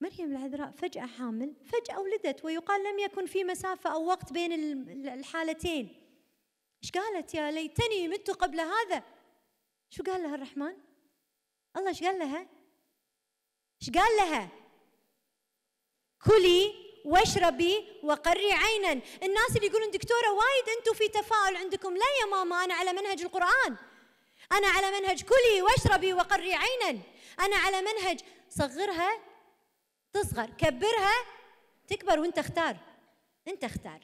مريم العذراء فجأة حامل فجأة ولدت ويقال لم يكن في مسافة أو وقت بين الحالتين إيش قالت يا ليتني مت قبل هذا شو قال لها الرحمن الله إيش قال لها إيش قال لها كلي واشربي وقري عينا الناس اللي يقولون دكتورة وايد أنتم في تفاؤل عندكم لا يا ماما أنا على منهج القرآن أنا على منهج كلي واشربي وقري عينا أنا على منهج صغرها تصغر كبرها تكبر وانت اختار انت اختار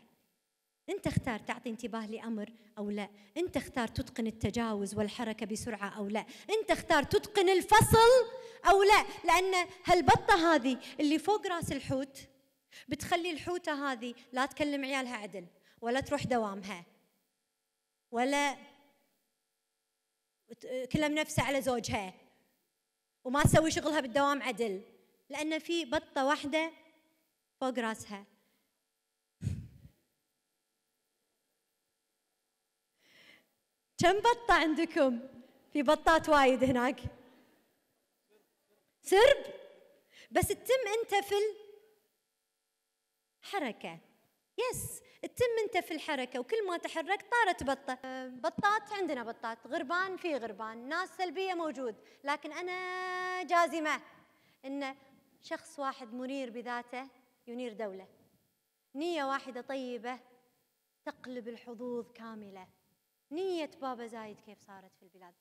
انت اختار تعطي انتباه لامر او لا انت اختار تتقن التجاوز والحركه بسرعه او لا انت اختار تتقن الفصل او لا لان هالبطه هذه اللي فوق راس الحوت بتخلي الحوته هذه لا تكلم عيالها عدل ولا تروح دوامها ولا وتكلم نفسها على زوجها وما تسوي شغلها بالدوام عدل لان في بطه واحده فوق راسها كم بطه عندكم في بطات وايد هناك سرب بس تتم انت في الحركه يس تتم انت في الحركه وكل ما تحركت طارت بطه بطات عندنا بطات غربان في غربان ناس سلبيه موجود لكن انا جازمه ان شخص واحد منير بذاته ينير دوله نيه واحده طيبه تقلب الحظوظ كامله نيه بابا زايد كيف صارت في البلاد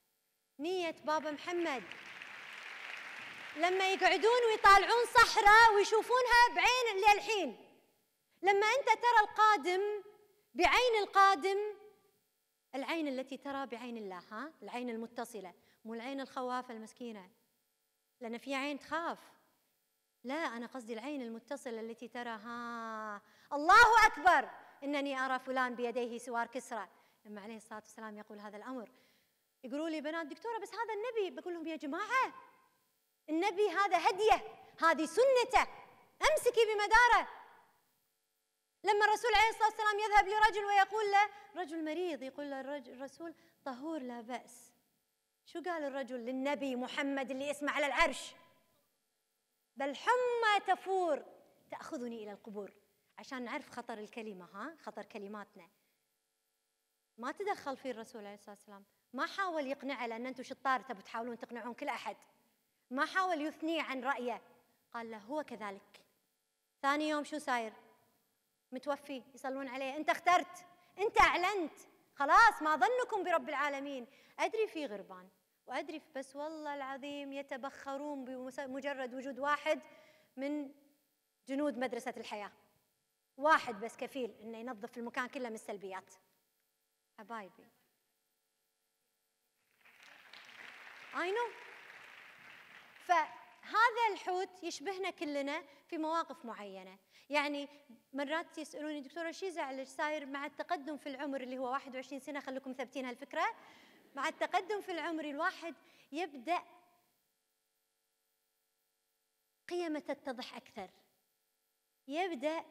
نيه بابا محمد لما يقعدون ويطالعون صحراء ويشوفونها بعين للحين لما انت ترى القادم بعين القادم العين التي ترى بعين الله ها العين المتصله مو العين الخوافه المسكينه لان في عين تخاف لا انا قصدي العين المتصله التي ترى ها الله اكبر انني ارى فلان بيديه سوار كسرى لما عليه الصلاه والسلام يقول هذا الامر يقولوا لي بنات دكتوره بس هذا النبي بقول لهم يا جماعه النبي هذا هديه هذه سنته امسكي بمداره لما الرسول عليه الصلاة والسلام يذهب لرجل ويقول له رجل مريض يقول له الرسول طهور لا بأس شو قال الرجل للنبي محمد اللي اسمه على العرش بل حمى تفور تأخذني إلى القبور عشان نعرف خطر الكلمة ها خطر كلماتنا ما تدخل فيه الرسول عليه الصلاة والسلام ما حاول يقنعه لأن أنتم شطار تبوا تحاولون تقنعون كل أحد ما حاول يثنيه عن رأيه قال له هو كذلك ثاني يوم شو صاير متوفي يصلون عليه انت اخترت انت اعلنت خلاص ما ظنكم برب العالمين ادري في غربان وادري بس والله العظيم يتبخرون بمجرد وجود واحد من جنود مدرسه الحياه واحد بس كفيل انه ينظف المكان كله من السلبيات حبايبي اي نو فهذا الحوت يشبهنا كلنا في مواقف معينه يعني مرات يسالوني دكتوره شو يزعلك صاير مع التقدم في العمر اللي هو 21 سنه خليكم ثابتين هالفكره مع التقدم في العمر الواحد يبدا قيمه تتضح اكثر يبدا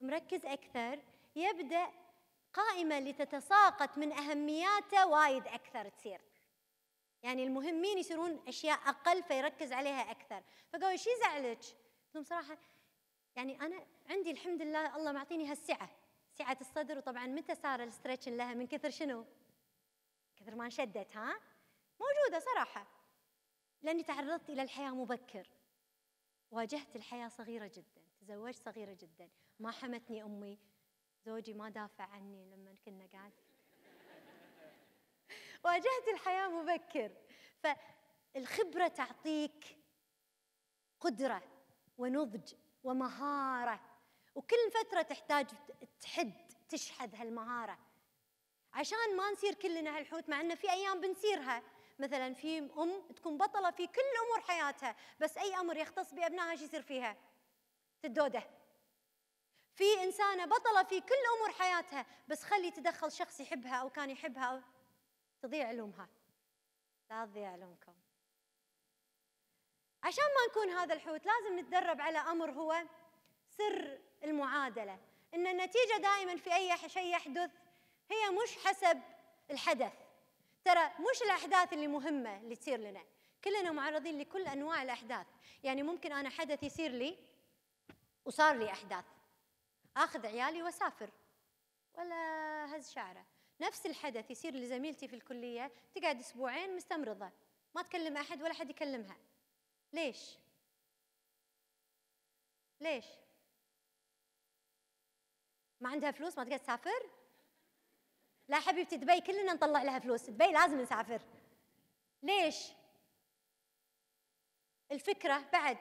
مركز اكثر يبدا قائمه اللي تتساقط من اهمياته وايد اكثر تصير يعني المهمين يصيرون اشياء اقل فيركز عليها اكثر فقالوا شي يزعلك؟ قلت لهم صراحه يعني انا عندي الحمد لله الله معطيني هالسعه سعه الصدر وطبعا متى صار الاسترتشن لها من كثر شنو؟ كثر ما انشدت ها؟ موجوده صراحه لاني تعرضت الى الحياه مبكر واجهت الحياه صغيره جدا تزوجت صغيره جدا ما حمتني امي زوجي ما دافع عني لما كنا قاعد واجهت الحياه مبكر فالخبره تعطيك قدره ونضج ومهارة وكل فترة تحتاج تحد تشحذ هالمهارة عشان ما نصير كلنا هالحوت مع أن في أيام بنصيرها مثلا في أم تكون بطلة في كل أمور حياتها بس أي أمر يختص بأبنائها شو يصير فيها تدودة في إنسانة بطلة في كل أمور حياتها بس خلي تدخل شخص يحبها أو كان يحبها أو تضيع علومها لا تضيع علومكم عشان ما نكون هذا الحوت لازم نتدرب على امر هو سر المعادله ان النتيجه دائما في اي شيء يحدث هي مش حسب الحدث ترى مش الاحداث اللي مهمه اللي تصير لنا كلنا معرضين لكل انواع الاحداث يعني ممكن انا حدث يصير لي وصار لي احداث اخذ عيالي واسافر ولا هز شعره نفس الحدث يصير لزميلتي في الكليه تقعد اسبوعين مستمرضه ما تكلم احد ولا احد يكلمها ليش؟ ليش؟ ما عندها فلوس ما تقدر تسافر؟ لا حبيبتي دبي كلنا نطلع لها فلوس، دبي لازم نسافر. ليش؟ الفكرة بعد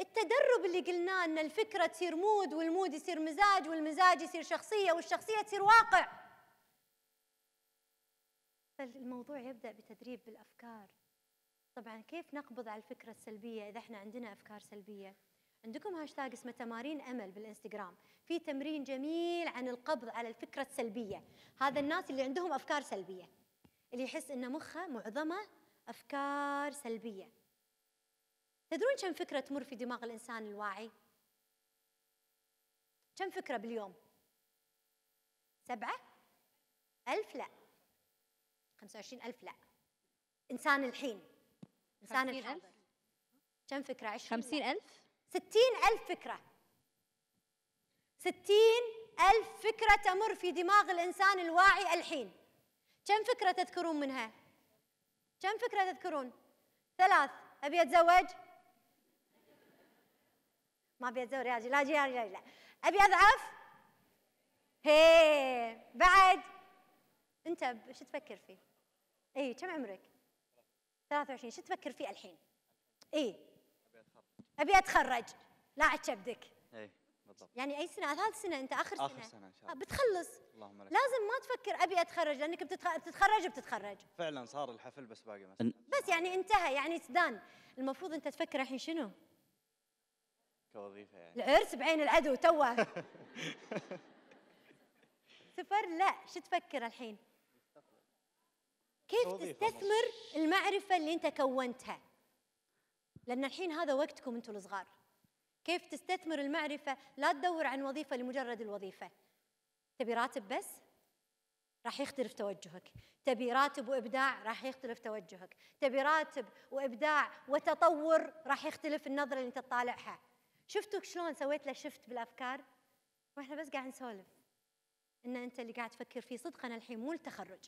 التدرب اللي قلناه ان الفكرة تصير مود والمود يصير مزاج والمزاج يصير شخصية والشخصية تصير واقع. فالموضوع يبدأ بتدريب بالأفكار طبعا كيف نقبض على الفكرة السلبية إذا احنا عندنا أفكار سلبية؟ عندكم هاشتاج اسمه تمارين أمل بالإنستغرام في تمرين جميل عن القبض على الفكرة السلبية هذا الناس اللي عندهم أفكار سلبية اللي يحس أن مخه معظمه أفكار سلبية تدرون كم فكرة تمر في دماغ الإنسان الواعي؟ كم فكرة باليوم؟ سبعة؟ ألف لا خمسة وعشرين ألف لا إنسان الحين لسان الحاضر كم فكرة 20 50 ألف 60 ألف فكرة 60 ألف فكرة تمر في دماغ الإنسان الواعي الحين كم فكرة تذكرون منها كم فكرة تذكرون ثلاث أبي أتزوج ما أبي أتزوج يا لا جي لا لا أبي أضعف هي بعد أنت شو تفكر فيه؟ اي كم عمرك؟ 23 شو تفكر فيه الحين؟ اي ابي إيه. اتخرج ابي اتخرج لا عتشبدك اي بالضبط يعني اي سنه ثالث سنه انت اخر سنه اخر سنه ان شاء آه، الله بتخلص اللهم لك لازم ما تفكر ابي اتخرج لانك بتتخرج بتتخرج فعلا صار الحفل بس باقي مثلا بس يعني انتهى يعني سدان المفروض انت تفكر الحين شنو؟ كوظيفه يعني العرس بعين العدو توه سفر لا شو تفكر الحين؟ كيف تستثمر المعرفة اللي أنت كونتها لأن الحين هذا وقتكم أنتم الصغار كيف تستثمر المعرفة لا تدور عن وظيفة لمجرد الوظيفة تبي راتب بس راح يختلف توجهك تبي راتب وإبداع راح يختلف توجهك تبي راتب وإبداع وتطور راح يختلف النظرة اللي أنت تطالعها شفتوا شلون سويت له شفت بالأفكار وإحنا بس قاعد نسولف إن أنت اللي قاعد تفكر فيه صدقا الحين مو التخرج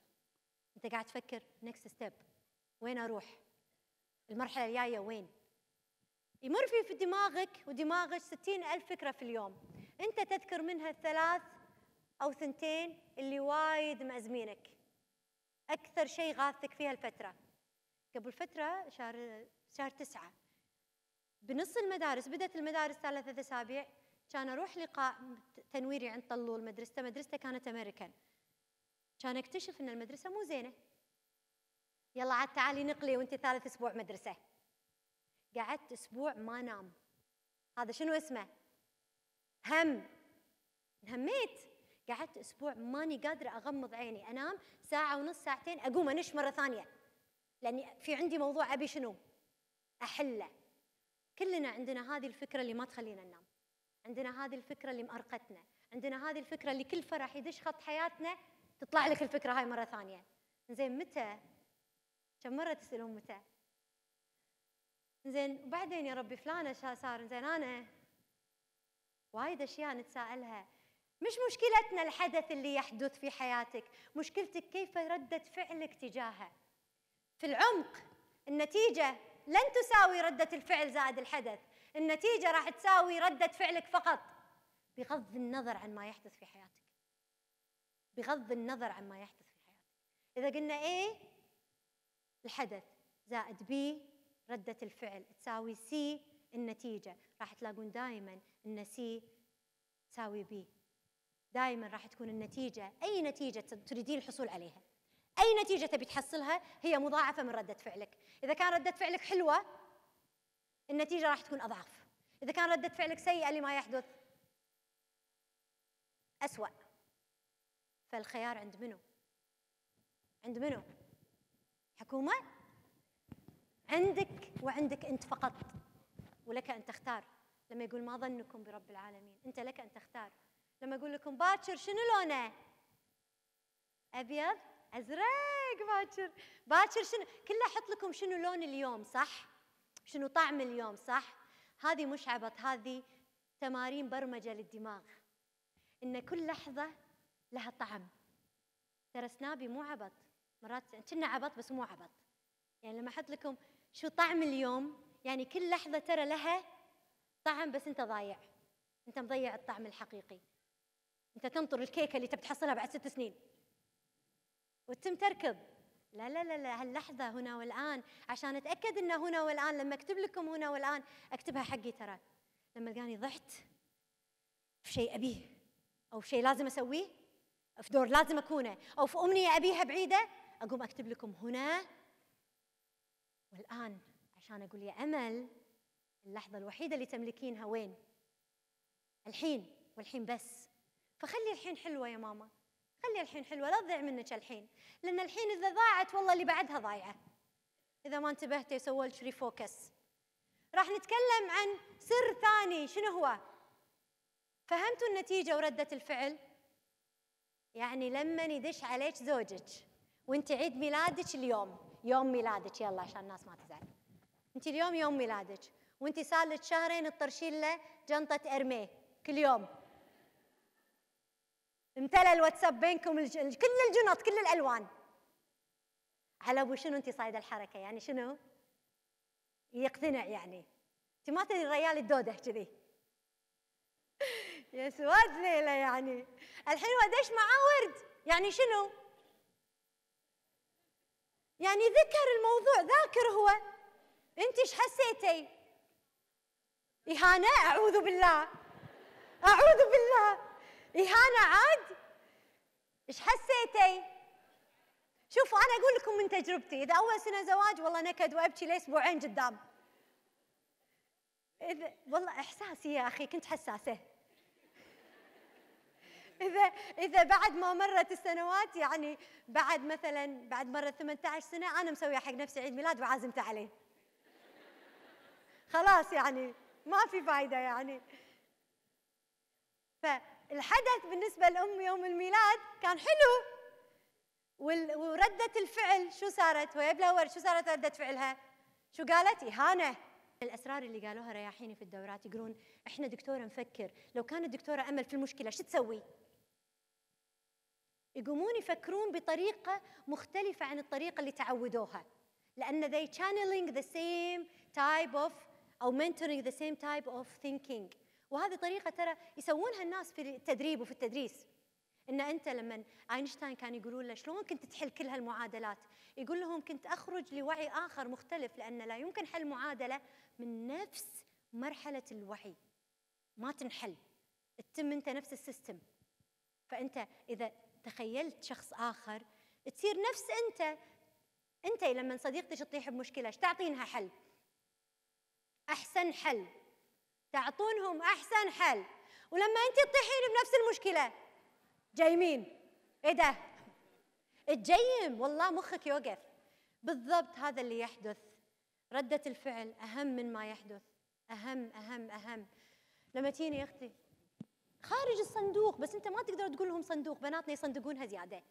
انت قاعد تفكر نكست ستيب وين اروح المرحله الجايه وين يمر في في دماغك ودماغك ستين ألف فكرة في اليوم أنت تذكر منها الثلاث أو ثنتين اللي وايد مأزمينك أكثر شيء غاثك فيها الفترة قبل فترة شهر شهر تسعة بنص المدارس بدأت المدارس ثلاثة أسابيع كان أروح لقاء تنويري عند طلول مدرسته مدرسته كانت أمريكان كان اكتشف ان المدرسه مو زينه يلا عاد تعالي نقلي وانت ثالث اسبوع مدرسه قعدت اسبوع ما نام هذا شنو اسمه هم هميت قعدت اسبوع ماني قادره اغمض عيني انام ساعه ونص ساعتين اقوم انش مره ثانيه لاني في عندي موضوع ابي شنو احله كلنا عندنا هذه الفكره اللي ما تخلينا ننام عندنا هذه الفكره اللي مأرقتنا عندنا هذه الفكره اللي كل فرح يدش خط حياتنا تطلع لك الفكره هاي مره ثانيه زين متى كم مره تسالون متى زين وبعدين يا ربي فلانه شا صار زين انا وايد اشياء نتساءلها مش مشكلتنا الحدث اللي يحدث في حياتك مشكلتك كيف ردة فعلك تجاهه في العمق النتيجة لن تساوي ردة الفعل زائد الحدث النتيجة راح تساوي ردة فعلك فقط بغض النظر عن ما يحدث في حياتك بغض النظر عما يحدث في حياتك إذا قلنا A الحدث زائد B ردة الفعل تساوي C النتيجة راح تلاقون دائما أن C تساوي B دائما راح تكون النتيجة أي نتيجة تريدين الحصول عليها أي نتيجة تبي تحصلها هي مضاعفة من ردة فعلك إذا كان ردة فعلك حلوة النتيجة راح تكون أضعف إذا كان ردة فعلك سيئة لما يحدث أسوأ فالخيار عند منو؟ عند منو؟ حكومة؟ عندك وعندك أنت فقط ولك أن تختار لما يقول ما ظنكم برب العالمين أنت لك أن تختار لما أقول لكم باكر شنو لونه؟ أبيض؟ أزرق باكر باكر شنو؟ كله أحط لكم شنو لون اليوم صح؟ شنو طعم اليوم صح؟ هذه مش عبط هذه تمارين برمجة للدماغ إن كل لحظة لها طعم ترى سنابي مو عبط مرات كنا عبط بس مو عبط يعني لما احط لكم شو طعم اليوم يعني كل لحظه ترى لها طعم بس انت ضايع انت مضيع الطعم الحقيقي انت تنطر الكيكه اللي تبي تحصلها بعد ست سنين وتم تركض لا لا لا لا هاللحظة هنا والآن عشان أتأكد إنه هنا والآن لما أكتب لكم هنا والآن أكتبها حقي ترى لما لقاني ضحت في شيء أبيه أو في شيء لازم أسويه في دور لازم اكونه او في امنيه ابيها بعيده اقوم اكتب لكم هنا والان عشان اقول يا امل اللحظه الوحيده اللي تملكينها وين؟ الحين والحين بس فخلي الحين حلوه يا ماما خلي الحين حلوه لا تضيع منك الحين لان الحين اذا ضاعت والله اللي بعدها ضايعه اذا ما انتبهتي سويت ريفوكس راح نتكلم عن سر ثاني شنو هو؟ فهمتوا النتيجه ورده الفعل؟ يعني لما يدش عليك زوجك وانت عيد ميلادك اليوم يوم ميلادك يلا عشان الناس ما تزعل انت اليوم يوم ميلادك وانت صار لك شهرين تطرشين له جنطه ارميه كل يوم امتلى الواتساب بينكم كل الجنط كل الالوان على ابو شنو انت صايده الحركه يعني شنو يقتنع يعني انت ما تدري الريال الدوده كذي يا سواد ليلى يعني الحين وديش معاه ورد يعني شنو؟ يعني ذكر الموضوع ذاكر هو انت ايش حسيتي؟ إهانة أعوذ بالله أعوذ بالله إهانة عاد ايش حسيتي؟ شوفوا أنا أقول لكم من تجربتي إذا أول سنة زواج والله نكد وأبكي لي اسبوعين قدام إذا والله إحساسي يا أخي كنت حساسة اذا اذا بعد ما مرت السنوات يعني بعد مثلا بعد مره 18 سنه انا مسويه حق نفسي عيد ميلاد وعازمته عليه خلاص يعني ما في فايده يعني فالحدث بالنسبه لام يوم الميلاد كان حلو ورده الفعل شو صارت ويا بلور شو صارت رده فعلها شو قالت اهانه الاسرار اللي قالوها رياحيني في الدورات يقولون احنا دكتوره نفكر لو كانت دكتوره امل في المشكله شو تسوي يقومون يفكرون بطريقه مختلفه عن الطريقه اللي تعودوها لان they channeling the same type of او mentoring the same type of thinking وهذه طريقه ترى يسوونها الناس في التدريب وفي التدريس ان انت لما اينشتاين كان يقولون له شلون كنت تحل كل هالمعادلات يقول لهم كنت اخرج لوعي اخر مختلف لان لا يمكن حل معادله من نفس مرحله الوعي ما تنحل تتم انت نفس السيستم فانت اذا تخيلت شخص آخر تصير نفس أنت أنت لما صديقتك تطيح بمشكلة ايش تعطينها حل أحسن حل تعطونهم أحسن حل ولما أنت تطيحين بنفس المشكلة جايمين إيه ده تجيم والله مخك يوقف بالضبط هذا اللي يحدث ردة الفعل أهم من ما يحدث أهم أهم أهم لما تيني أختي خارج الصندوق بس انت ما تقدر تقول لهم صندوق بناتنا يصندقونها زياده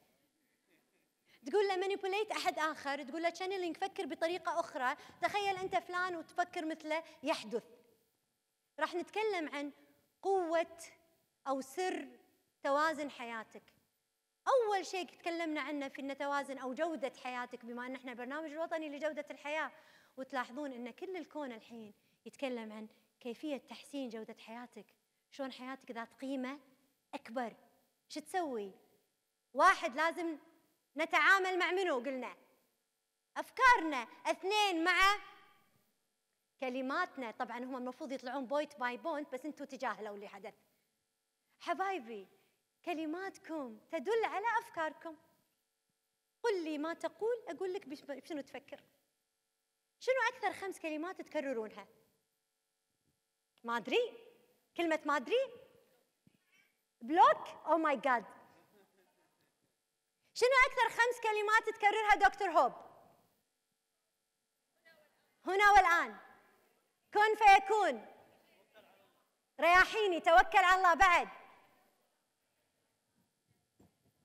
تقول له مانيبوليت احد اخر تقول له شانلينج فكر بطريقه اخرى تخيل انت فلان وتفكر مثله يحدث راح نتكلم عن قوه او سر توازن حياتك اول شيء تكلمنا عنه في ان توازن او جوده حياتك بما ان احنا برنامج الوطني لجوده الحياه وتلاحظون ان كل الكون الحين يتكلم عن كيفيه تحسين جوده حياتك شلون حياتك ذات قيمه اكبر شو تسوي واحد لازم نتعامل مع منو قلنا افكارنا اثنين مع كلماتنا طبعا هم المفروض يطلعون بوينت باي بوينت بس انتم تجاهلوا اللي حدث حبايبي كلماتكم تدل على افكاركم قل لي ما تقول اقول لك بشنو تفكر شنو اكثر خمس كلمات تكررونها ما ادري كلمة ما أدري بلوك أو ماي جاد شنو أكثر خمس كلمات تكررها دكتور هوب هنا والآن كن فيكون رياحيني توكل على الله بعد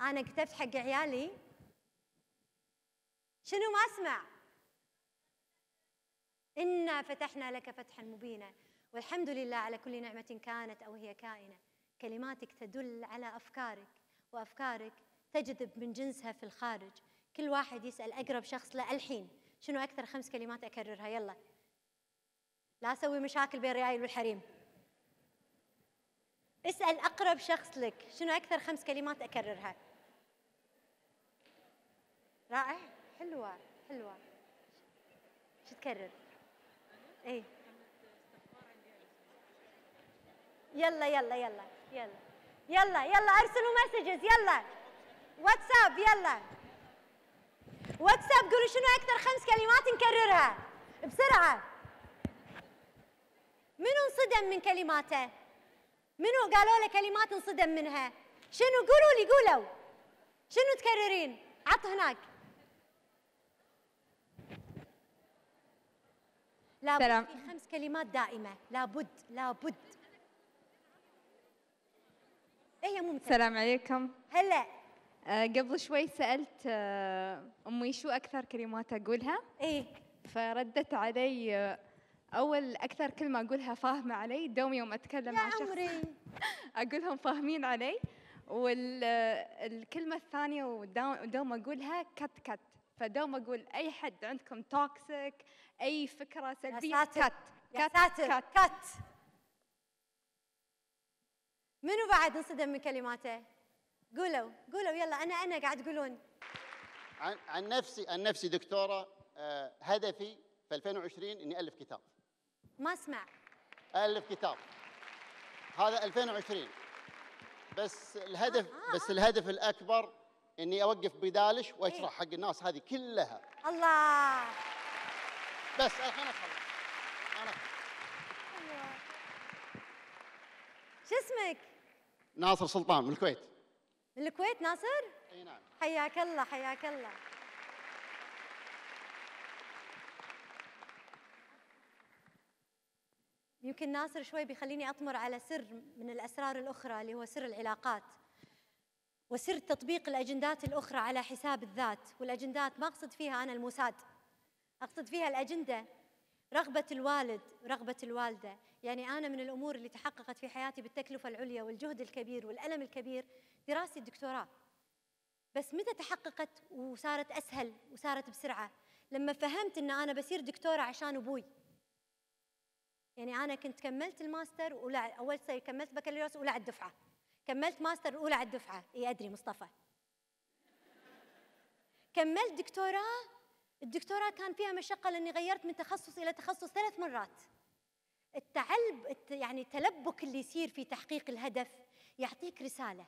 أنا كتبت حق عيالي شنو ما أسمع إنا فتحنا لك فتحا مبينا والحمد لله على كل نعمة كانت أو هي كائنة كلماتك تدل على أفكارك وأفكارك تجذب من جنسها في الخارج كل واحد يسأل أقرب شخص له الحين شنو أكثر خمس كلمات أكررها يلا لا أسوي مشاكل بين ريايل والحريم اسأل أقرب شخص لك شنو أكثر خمس كلمات أكررها رائع حلوة حلوة شو تكرر ايه يلا يلا يلا يلا يلا يلا ارسلوا مسجز يلا واتساب يلا واتساب قولوا شنو اكثر خمس كلمات نكررها بسرعه منو انصدم من كلماته منو قالوا له كلمات انصدم منها شنو قولوا لي قولوا شنو تكررين عط هناك لابد في خمس كلمات دائمة لابد لابد هي ممتازة السلام عليكم هلا آه قبل شوي سألت آه أمي شو أكثر كلمات أقولها إيه فردت علي آه، أول أكثر كلمة أقولها فاهمة علي دوم يوم أتكلم مع شخص عمري. أقولهم فاهمين علي والكلمة آه، الثانية ودوم أقولها كت كت فدوم أقول أي حد عندكم توكسيك أي فكرة سلبية كت كت كت, كت. منو بعد انصدم من كلماته؟ قولوا قولوا يلا انا انا قاعد تقولون عن عن نفسي عن نفسي دكتوره آه هدفي في 2020 اني الف كتاب ما اسمع الف كتاب هذا 2020 بس الهدف آه آه بس آه. الهدف الاكبر اني اوقف بدالش واشرح إيه. حق الناس هذه كلها الله بس الحين اخلص انا شو اسمك؟ ناصر سلطان من الكويت من الكويت ناصر؟ اي نعم حياك الله حياك الله يمكن ناصر شوي بيخليني أطمر على سر من الأسرار الأخرى اللي هو سر العلاقات وسر تطبيق الأجندات الأخرى على حساب الذات والأجندات ما أقصد فيها أنا الموساد أقصد فيها الأجندة رغبة الوالد ورغبة الوالدة يعني أنا من الأمور اللي تحققت في حياتي بالتكلفة العليا والجهد الكبير والألم الكبير دراسة الدكتوراه بس متى تحققت وصارت أسهل وصارت بسرعة لما فهمت أن أنا بصير دكتورة عشان أبوي يعني أنا كنت كملت الماستر ولا أول سنة كملت بكالوريوس ولا على الدفعة كملت ماستر الأولى على الدفعة إي أدري مصطفى كملت دكتوراه الدكتوراه كان فيها مشقة لأني غيرت من تخصص إلى تخصص ثلاث مرات التعلب يعني التلبك اللي يصير في تحقيق الهدف يعطيك رسالة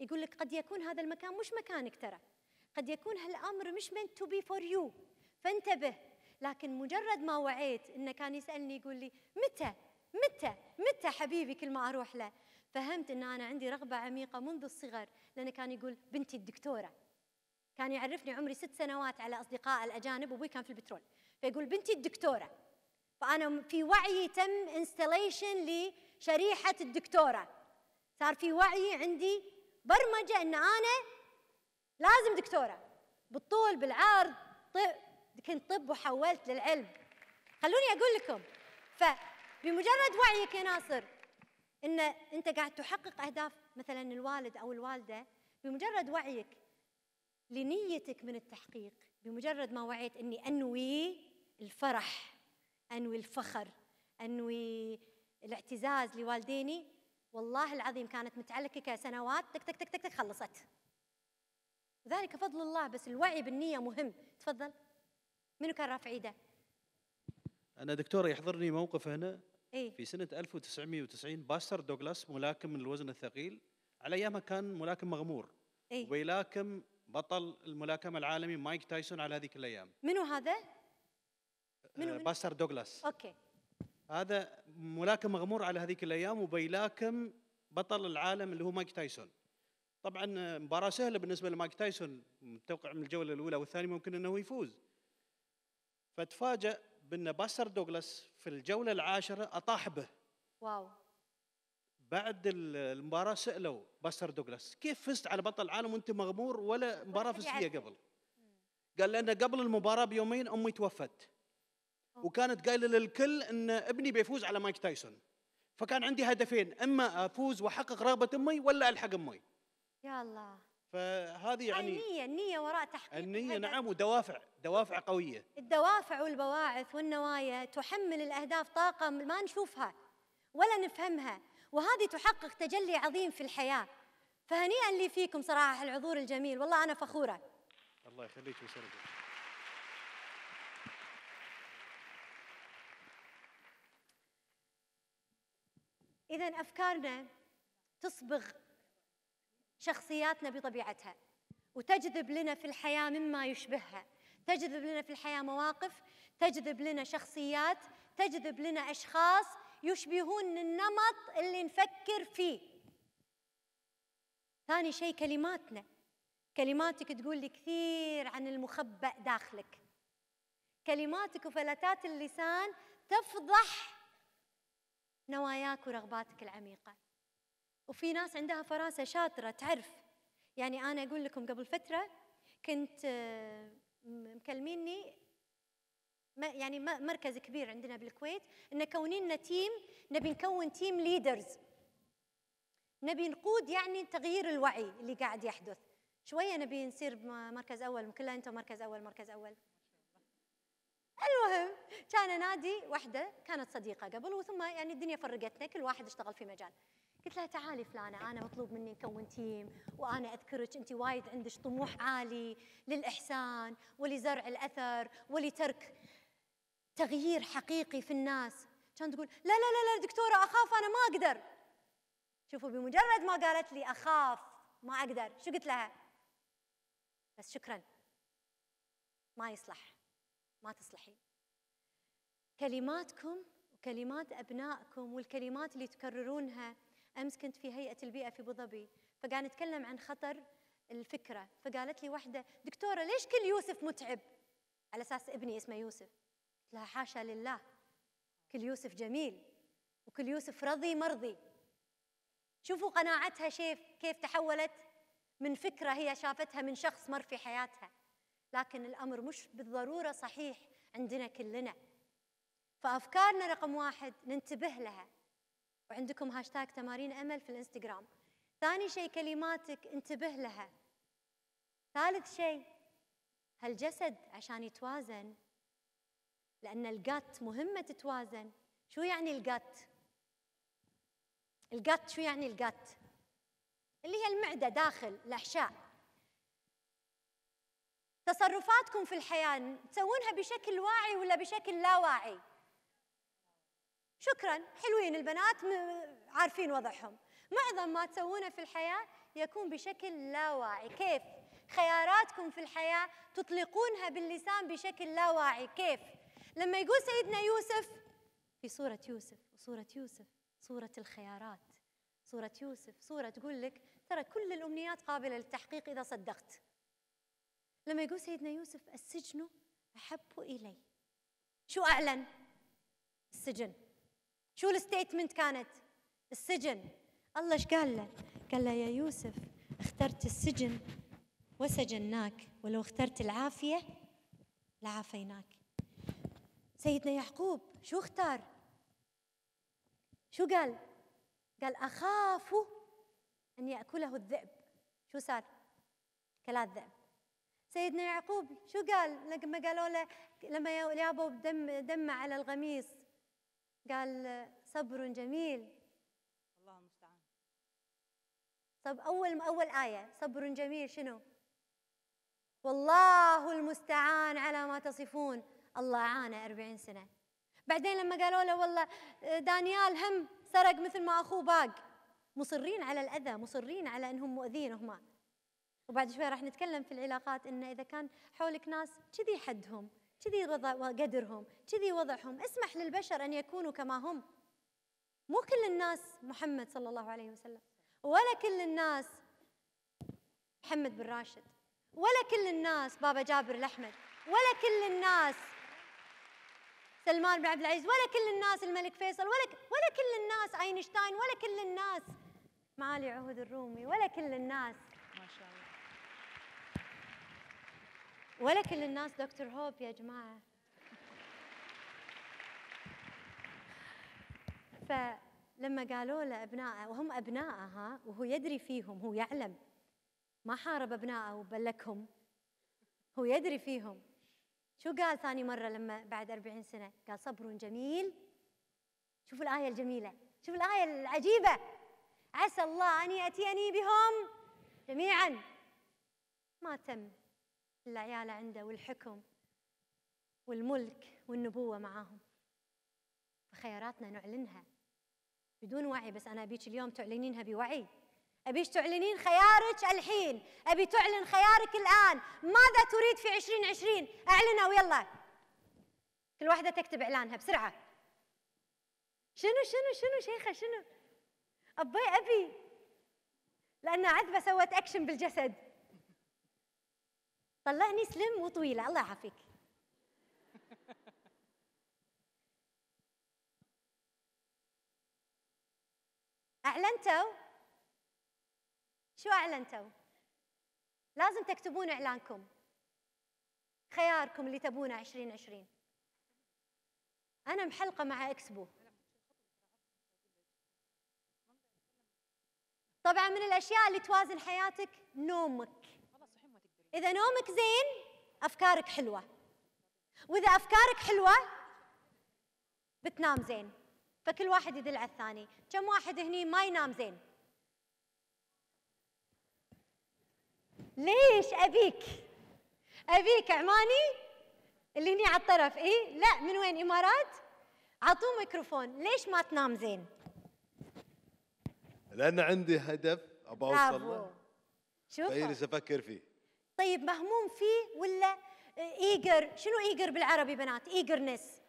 يقول لك قد يكون هذا المكان مش مكانك ترى قد يكون هالأمر مش meant to be for you فانتبه لكن مجرد ما وعيت إنه كان يسألني يقول لي متى متى متى حبيبي كل ما أروح له فهمت إن أنا عندي رغبة عميقة منذ الصغر لأنه كان يقول بنتي الدكتورة كان يعرفني عمري ست سنوات على أصدقاء الأجانب وأبوي كان في البترول فيقول بنتي الدكتورة فأنا في وعيي تم انستليشن لشريحة الدكتورة صار في وعيي عندي برمجة أن أنا لازم دكتورة بالطول بالعرض طب كنت طب وحولت للعلم خلوني أقول لكم فبمجرد وعيك يا ناصر أن أنت قاعد تحقق أهداف مثلا الوالد أو الوالدة بمجرد وعيك لنيتك من التحقيق بمجرد ما وعيت اني انوي الفرح انوي الفخر انوي الاعتزاز لوالديني والله العظيم كانت متعلككه سنوات تك تك تك تك, تك خلصت وذلك فضل الله بس الوعي بالنيه مهم تفضل منو كان رافع ايده انا دكتوره يحضرني موقف هنا إيه؟ في سنه 1990 باستر دوغلاس ملاكم من الوزن الثقيل على ايامها كان ملاكم مغمور إيه؟ ويلاكم بطل الملاكمه العالمي مايك تايسون على هذيك الايام منو هذا؟ منو آه، منو؟ باستر دوغلاس اوكي هذا ملاكم مغمور على هذيك الايام وبيلاكم بطل العالم اللي هو مايك تايسون طبعا آه، مباراه سهله بالنسبه لمايك تايسون متوقع من الجوله الاولى والثانيه ممكن انه يفوز فتفاجأ بان باستر دوغلاس في الجوله العاشره اطاح به واو بعد المباراة سألوا باستر دوغلاس كيف فزت على بطل العالم وأنت مغمور ولا مباراة فزت فيها قبل؟ قال لأن قبل المباراة بيومين أمي توفت وكانت قايلة للكل أن ابني بيفوز على مايك تايسون فكان عندي هدفين إما أفوز وأحقق رغبة أمي ولا ألحق أمي يا الله فهذه يعني النية النية وراء تحقيق النية نعم ودوافع دوافع قوية الدوافع والبواعث والنوايا تحمل الأهداف طاقة ما نشوفها ولا نفهمها وهذه تحقق تجلي عظيم في الحياة فهنيئا لي فيكم صراحة العذور الجميل والله أنا فخورة الله يخليك ويسلمك إذا أفكارنا تصبغ شخصياتنا بطبيعتها وتجذب لنا في الحياة مما يشبهها تجذب لنا في الحياة مواقف تجذب لنا شخصيات تجذب لنا أشخاص يشبهون النمط اللي نفكر فيه ثاني شيء كلماتنا كلماتك تقول لي كثير عن المخبأ داخلك كلماتك وفلتات اللسان تفضح نواياك ورغباتك العميقة وفي ناس عندها فراسة شاطرة تعرف يعني أنا أقول لكم قبل فترة كنت آه، مكلميني يعني مركز كبير عندنا بالكويت ان لنا تيم نبي نكون تيم ليدرز نبي نقود يعني تغيير الوعي اللي قاعد يحدث شويه نبي نصير مركز اول كلها انتم مركز اول مركز اول المهم كان انادي واحده كانت صديقه قبل وثم يعني الدنيا فرقتنا كل واحد اشتغل في مجال قلت لها تعالي فلانه انا مطلوب مني نكون تيم وانا اذكرك انت وايد عندك طموح عالي للاحسان ولزرع الاثر ولترك تغيير حقيقي في الناس كان تقول لا لا لا لا دكتورة أخاف أنا ما أقدر شوفوا بمجرد ما قالت لي أخاف ما أقدر شو قلت لها بس شكرا ما يصلح ما تصلحين كلماتكم وكلمات أبنائكم والكلمات اللي تكررونها أمس كنت في هيئة البيئة في ظبي فقاعد نتكلم عن خطر الفكرة فقالت لي واحدة دكتورة ليش كل يوسف متعب على أساس ابني اسمه يوسف لها حاشا لله كل يوسف جميل وكل يوسف رضي مرضي شوفوا قناعتها شيف كيف تحولت من فكرة هي شافتها من شخص مر في حياتها لكن الأمر مش بالضرورة صحيح عندنا كلنا فأفكارنا رقم واحد ننتبه لها وعندكم هاشتاج تمارين أمل في الإنستغرام ثاني شيء كلماتك انتبه لها ثالث شيء هالجسد عشان يتوازن لأن الجات مهمة تتوازن شو يعني الجات؟ الجات شو يعني الجات؟ اللي هي المعدة داخل الأحشاء تصرفاتكم في الحياة تسوونها بشكل واعي ولا بشكل لا واعي؟ شكرا حلوين البنات عارفين وضعهم معظم ما تسوونه في الحياة يكون بشكل لا واعي كيف؟ خياراتكم في الحياة تطلقونها باللسان بشكل لا واعي كيف؟ لما يقول سيدنا يوسف في صورة يوسف وصورة يوسف صورة الخيارات صورة يوسف صورة تقول لك ترى كل الأمنيات قابلة للتحقيق إذا صدقت لما يقول سيدنا يوسف السجن أحب إلي شو أعلن؟ السجن شو الستيتمنت كانت؟ السجن الله ايش قال له؟ قال له يا يوسف اخترت السجن وسجناك ولو اخترت العافية لعافيناك سيدنا يعقوب شو اختار شو قال قال اخاف ان ياكله الذئب شو صار كلا الذئب سيدنا يعقوب شو قال لما قالوا له لما يابوا دم دمه على القميص قال صبر جميل الله المستعان طب اول اول ايه صبر جميل شنو والله المستعان على ما تصفون الله عانى 40 سنة بعدين لما قالوا له والله آه، دانيال هم سرق مثل ما أخوه باق مصرين على الأذى مصرين على أنهم مؤذين هما وبعد شوي راح نتكلم في العلاقات أنه إذا كان حولك ناس كذي حدهم كذي رضا وقدرهم كذي وضعهم اسمح للبشر أن يكونوا كما هم مو كل الناس محمد صلى الله عليه وسلم ولا كل الناس محمد بن راشد ولا كل الناس بابا جابر الأحمد ولا كل الناس سلمان بن عبد العزيز ولا كل الناس الملك فيصل ولا ولا كل الناس اينشتاين ولا كل الناس معالي عهود الرومي ولا كل الناس ما شاء الله ولا كل الناس دكتور هوب يا جماعه فلما قالوا له ابنائه وهم ابنائه ها وهو يدري فيهم هو يعلم ما حارب ابنائه وبلكهم هو يدري فيهم شو قال ثاني مرة لما بعد أربعين سنة قال صبر جميل شوفوا الآية الجميلة شوفوا الآية العجيبة عسى الله أن يأتيني بهم جميعا ما تم إلا عياله عنده والحكم والملك والنبوة معاهم فخياراتنا نعلنها بدون وعي بس أنا أبيك اليوم تعلنينها بوعي أبيش تعلنين خيارك الحين أبي تعلن خيارك الآن ماذا تريد في 2020 أعلنوا ويلا كل واحدة تكتب إعلانها بسرعة شنو شنو شنو شيخة شنو أبي أبي لأن عذبة سوت أكشن بالجسد طلعني سلم وطويلة الله يعافيك أعلنتوا شو اعلنتوا؟ لازم تكتبون اعلانكم خياركم اللي تبونه 2020 انا محلقه مع اكسبو طبعا من الاشياء اللي توازن حياتك نومك اذا نومك زين افكارك حلوه واذا افكارك حلوه بتنام زين فكل واحد يدل على الثاني كم واحد هني ما ينام زين ليش ابيك ابيك عماني اللي هني على الطرف ايه لا من وين امارات عطوه ميكروفون ليش ما تنام زين لان عندي هدف ابغى اوصل له فجلس طيب، افكر فيه طيب مهموم فيه ولا ايجر شنو ايجر بالعربي بنات ايجرنس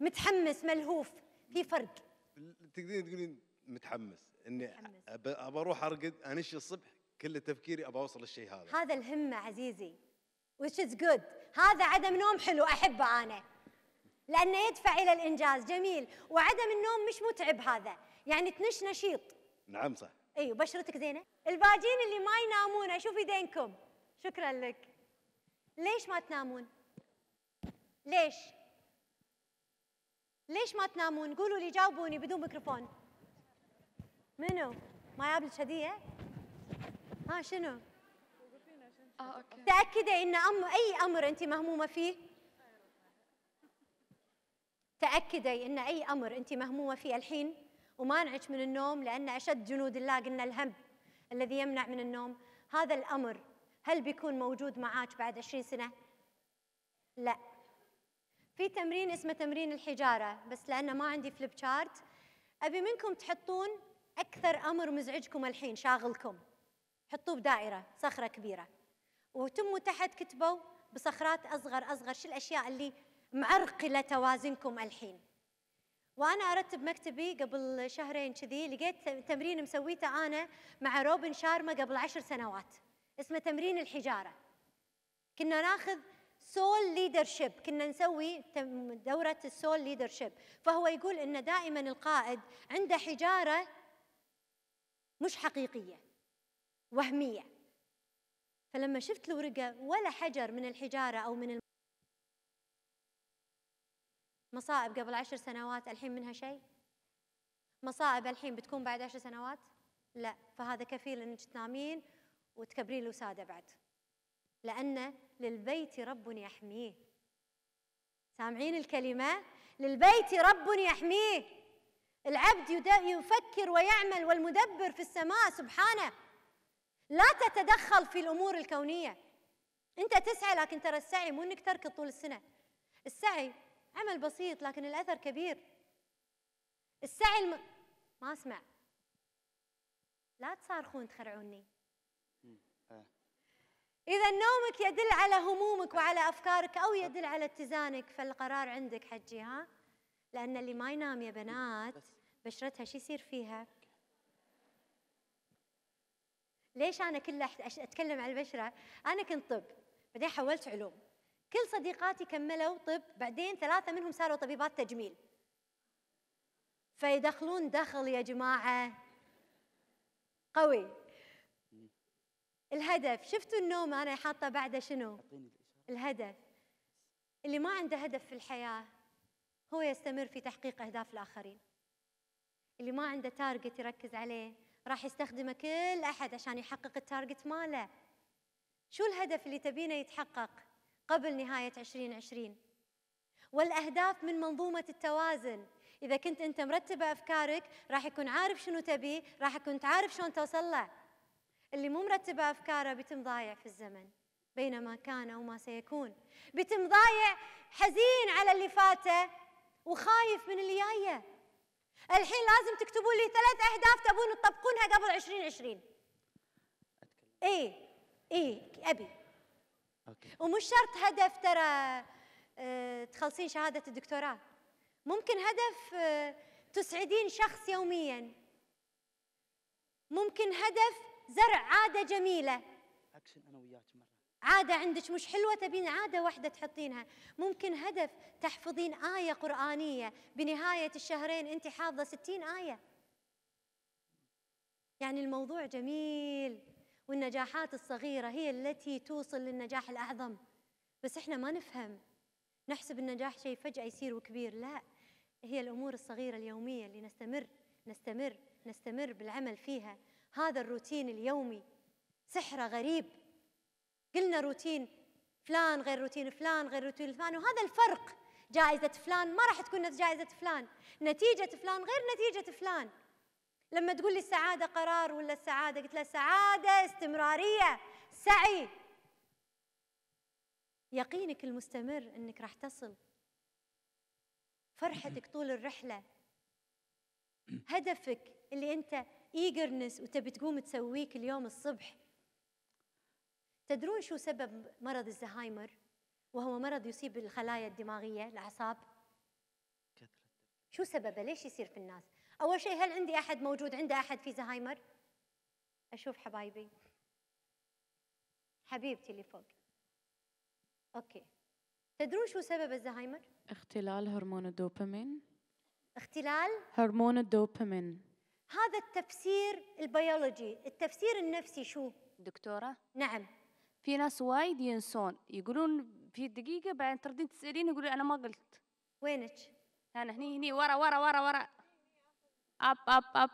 متحمس ملهوف في فرق تقدرين تقولين متحمس اني ابى اروح ارقد انش الصبح كل تفكيري ابى اوصل للشيء هذا هذا الهمه عزيزي which is good هذا عدم نوم حلو احبه انا لانه يدفع الى الانجاز جميل وعدم النوم مش متعب هذا يعني تنش نشيط نعم صح ايوه بشرتك زينه الباجين اللي ما ينامون اشوف ايدينكم شكرا لك ليش ما تنامون ليش ليش ما تنامون قولوا لي جاوبوني بدون ميكروفون منو ما يابلك هديه ها شنو؟ اه اوكي تأكدي ان أم اي امر انت مهمومه فيه تأكدي ان اي امر انت مهمومه فيه الحين ومانعك من النوم لان اشد جنود الله قلنا الهم الذي يمنع من النوم هذا الامر هل بيكون موجود معاك بعد 20 سنه؟ لا في تمرين اسمه تمرين الحجاره بس لانه ما عندي فليب شارت ابي منكم تحطون اكثر امر مزعجكم الحين شاغلكم حطوه بدائره صخره كبيره وتموا تحت كتبوا بصخرات اصغر اصغر شو الاشياء اللي معرقله توازنكم الحين وانا ارتب مكتبي قبل شهرين كذي لقيت تمرين مسويته انا مع روبن شارما قبل عشر سنوات اسمه تمرين الحجاره كنا ناخذ سول ليدرشيب كنا نسوي دورة السول ليدرشيب فهو يقول أن دائما القائد عنده حجارة مش حقيقية وهمية فلما شفت الورقة ولا حجر من الحجارة أو من الم... مصائب قبل عشر سنوات الحين منها شيء مصائب الحين بتكون بعد عشر سنوات لا فهذا كفيل أنك تنامين وتكبرين الوسادة بعد لأن للبيت رب يحميه سامعين الكلمة للبيت رب يحميه العبد يفكر ويعمل والمدبر في السماء سبحانه لا تتدخل في الامور الكونيه انت تسعى لكن ترى السعي مو انك تركض طول السنه السعي عمل بسيط لكن الاثر كبير السعي الم... ما اسمع لا تصارخون تخرعوني اذا نومك يدل على همومك وعلى افكارك او يدل على اتزانك فالقرار عندك حجي ها لان اللي ما ينام يا بنات بشرتها شو يصير فيها ليش انا كلها اتكلم عن البشره انا كنت طب بعدين حولت علوم كل صديقاتي كملوا طب بعدين ثلاثه منهم صاروا طبيبات تجميل فيدخلون دخل يا جماعه قوي الهدف شفتوا النوم انا حاطه بعده شنو الهدف اللي ما عنده هدف في الحياه هو يستمر في تحقيق اهداف الاخرين اللي ما عنده تارجت يركز عليه راح يستخدمه كل احد عشان يحقق التارجت ماله شو الهدف اللي تبينه يتحقق قبل نهايه 2020 والاهداف من منظومه التوازن اذا كنت انت مرتبه افكارك راح يكون عارف شنو تبي راح كنت عارف شلون توصل له اللي مو مرتبه افكاره بيتم ضايع في الزمن بين ما كان وما سيكون بيتم ضايع حزين على اللي فاته وخايف من اللي جايه الحين لازم تكتبوا لي ثلاث أهداف تبون تطبقونها قبل 2020 اي اي ابي اوكي ومش شرط هدف ترى آه، تخلصين شهاده الدكتوراه ممكن هدف آه، تسعدين شخص يوميا ممكن هدف زرع عاده جميله عادة عندك مش حلوة تبين عادة واحدة تحطينها ممكن هدف تحفظين آية قرآنية بنهاية الشهرين أنت حافظة ستين آية يعني الموضوع جميل والنجاحات الصغيرة هي التي توصل للنجاح الأعظم بس إحنا ما نفهم نحسب النجاح شيء فجأة يصير وكبير لا هي الأمور الصغيرة اليومية اللي نستمر نستمر نستمر بالعمل فيها هذا الروتين اليومي سحرة غريب قلنا روتين فلان غير روتين فلان غير روتين فلان وهذا الفرق جائزة فلان ما راح تكون نفس جائزة فلان نتيجة فلان غير نتيجة فلان لما تقول لي السعادة قرار ولا السعادة قلت لها السعادة استمرارية سعي يقينك المستمر انك راح تصل فرحتك طول الرحلة هدفك اللي انت ايجرنس وتبي تقوم تسويه اليوم الصبح تدرون شو سبب مرض الزهايمر وهو مرض يصيب الخلايا الدماغية الأعصاب شو سببه ليش يصير في الناس أول شيء هل عندي أحد موجود عنده أحد في زهايمر أشوف حبايبي حبيبتي اللي فوق أوكي تدرون شو سبب الزهايمر اختلال هرمون الدوبامين اختلال هرمون الدوبامين هذا التفسير البيولوجي التفسير النفسي شو دكتورة نعم في ناس وايد ينسون يقولون في دقيقة بعدين تردين تسألين يقولون أنا ما قلت وينك؟ أنا هني هني ورا ورا ورا ورا أب أب أب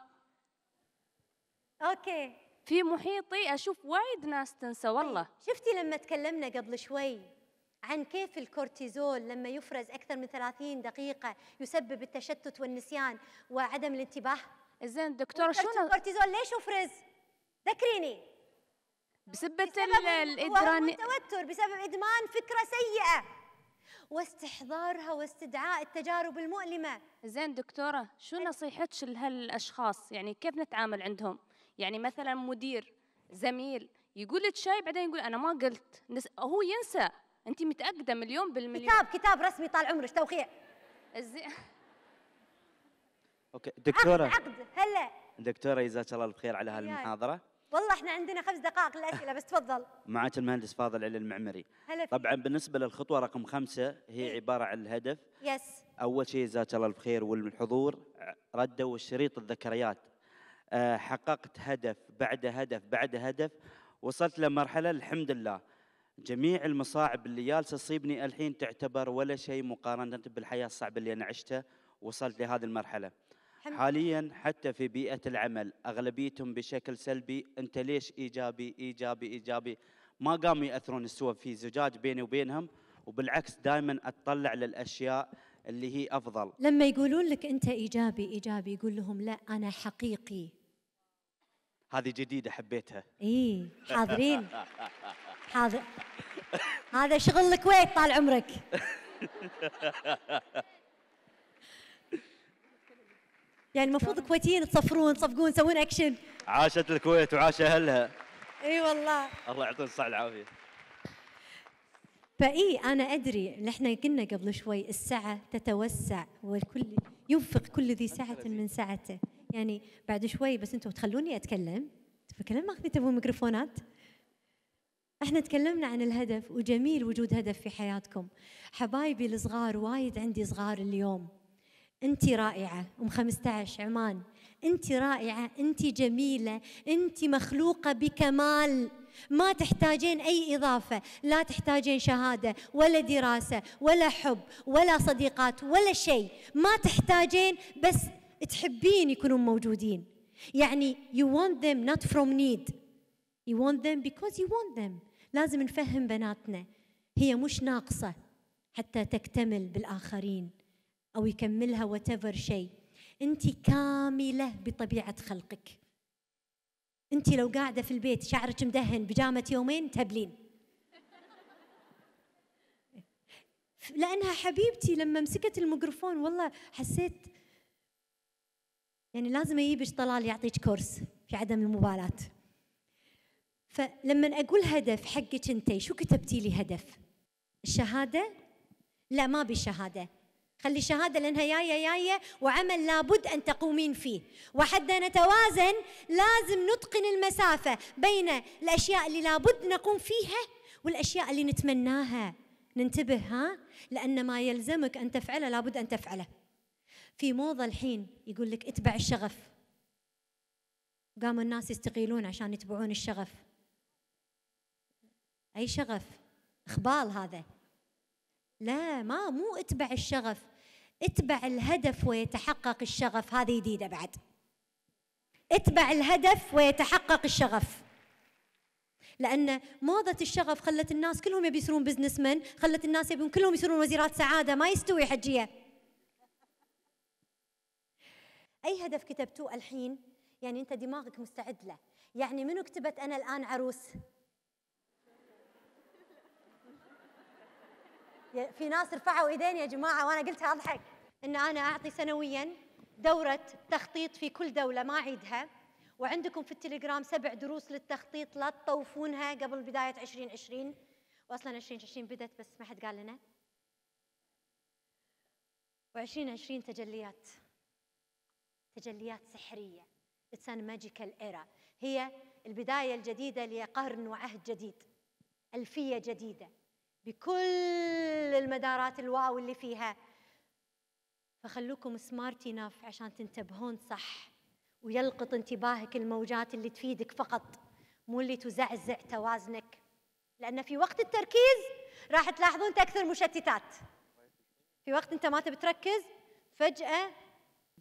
أوكي في محيطي أشوف وايد ناس تنسى طيب، والله شفتي لما تكلمنا قبل شوي عن كيف الكورتيزول لما يفرز أكثر من 30 دقيقة يسبب التشتت والنسيان وعدم الانتباه زين دكتورة شنو الكورتيزول ليش يفرز؟ ذكريني بسبب, بسبب الادران التوتر بسبب ادمان فكره سيئه واستحضارها واستدعاء التجارب المؤلمه زين دكتوره شو نصيحتش لهالاشخاص يعني كيف نتعامل عندهم يعني مثلا مدير زميل يقول لك شيء بعدين يقول انا ما قلت هو ينسى انت متاكده مليون بالمليون كتاب كتاب رسمي طال عمرك توقيع زين اوكي دكتوره عقد, عقد هلا دكتوره جزاك الله الخير على هالمحاضره والله احنا عندنا خمس دقائق للاسئله بس تفضل معك المهندس فاضل علي المعمري هلا طبعا بالنسبه للخطوه رقم خمسه هي إيه. عباره عن الهدف يس اول شيء جزاك الله الخير والحضور ردوا الشريط الذكريات آه، حققت هدف بعد هدف بعد هدف وصلت لمرحله الحمد لله جميع المصاعب اللي جالسه تصيبني الحين تعتبر ولا شيء مقارنه بالحياه الصعبه اللي انا عشتها وصلت لهذه المرحله حاليا حتى في بيئه العمل اغلبيتهم بشكل سلبي انت ليش ايجابي ايجابي ايجابي ما قاموا ياثرون سوى في زجاج بيني وبينهم وبالعكس دائما اتطلع للاشياء اللي هي افضل لما يقولون لك انت ايجابي ايجابي يقول لهم لا انا حقيقي هذه جديده حبيتها اي حاضرين حاضر هذا شغل الكويت طال عمرك يعني المفروض الكويتيين تصفرون تصفقون تسوون اكشن عاشت الكويت وعاش اهلها اي والله الله يعطيهم الصحه والعافيه فاي انا ادري احنا قلنا قبل شوي السعه تتوسع والكل ينفق كل ذي سعه من سعته يعني بعد شوي بس انتم تخلوني اتكلم ما ماخذين تبون ميكروفونات احنا تكلمنا عن الهدف وجميل وجود هدف في حياتكم حبايبي الصغار وايد عندي صغار اليوم انت رائعه ام 15 عمان انت رائعه انت جميله انت مخلوقه بكمال ما تحتاجين اي اضافه لا تحتاجين شهاده ولا دراسه ولا حب ولا صديقات ولا شيء ما تحتاجين بس تحبين يكونون موجودين يعني you want them not from need you want them because you want them لازم نفهم بناتنا هي مش ناقصه حتى تكتمل بالاخرين أو يكملها وتفر شيء أنت كاملة بطبيعة خلقك أنت لو قاعدة في البيت شعرك مدهن بجامة يومين تهبلين لأنها حبيبتي لما مسكت الميكروفون والله حسيت يعني لازم اجيبش طلال يعطيك كورس في عدم المبالاة فلما أقول هدف حقك أنت شو كتبتي لي هدف الشهادة لا ما أبي شهادة خلي الشهادة لأنها جاية جاية وعمل لابد أن تقومين فيه وحتى نتوازن لازم نتقن المسافة بين الأشياء اللي لابد نقوم فيها والأشياء اللي نتمناها ننتبه ها لأن ما يلزمك أن تفعله لابد أن تفعله في موضة الحين يقول لك اتبع الشغف قاموا الناس يستقيلون عشان يتبعون الشغف أي شغف إخبال هذا لا ما مو اتبع الشغف اتبع الهدف ويتحقق الشغف هذه جديدة بعد اتبع الهدف ويتحقق الشغف لأن موضة الشغف خلت الناس كلهم يبي يصيرون بزنس مان خلت الناس يبون كلهم يصيرون وزيرات سعادة ما يستوي حجية أي هدف كتبتوه الحين يعني أنت دماغك مستعد له يعني منو كتبت أنا الآن عروس في ناس رفعوا ايدين يا جماعه وانا قلت اضحك ان انا اعطي سنويا دوره تخطيط في كل دوله ما اعيدها وعندكم في التليجرام سبع دروس للتخطيط لا تطوفونها قبل بدايه 2020 واصلا 2020 بدت بس ما حد قال لنا و2020 تجليات تجليات سحريه It's an magical هي البداية الجديدة لقرن وعهد جديد ألفية جديدة بكل المدارات الواو اللي فيها فخلوكم سمارت ناف عشان تنتبهون صح ويلقط انتباهك الموجات اللي تفيدك فقط مو اللي تزعزع توازنك لان في وقت التركيز راح تلاحظون تكثر مشتتات في وقت انت ما تبي تركز فجاه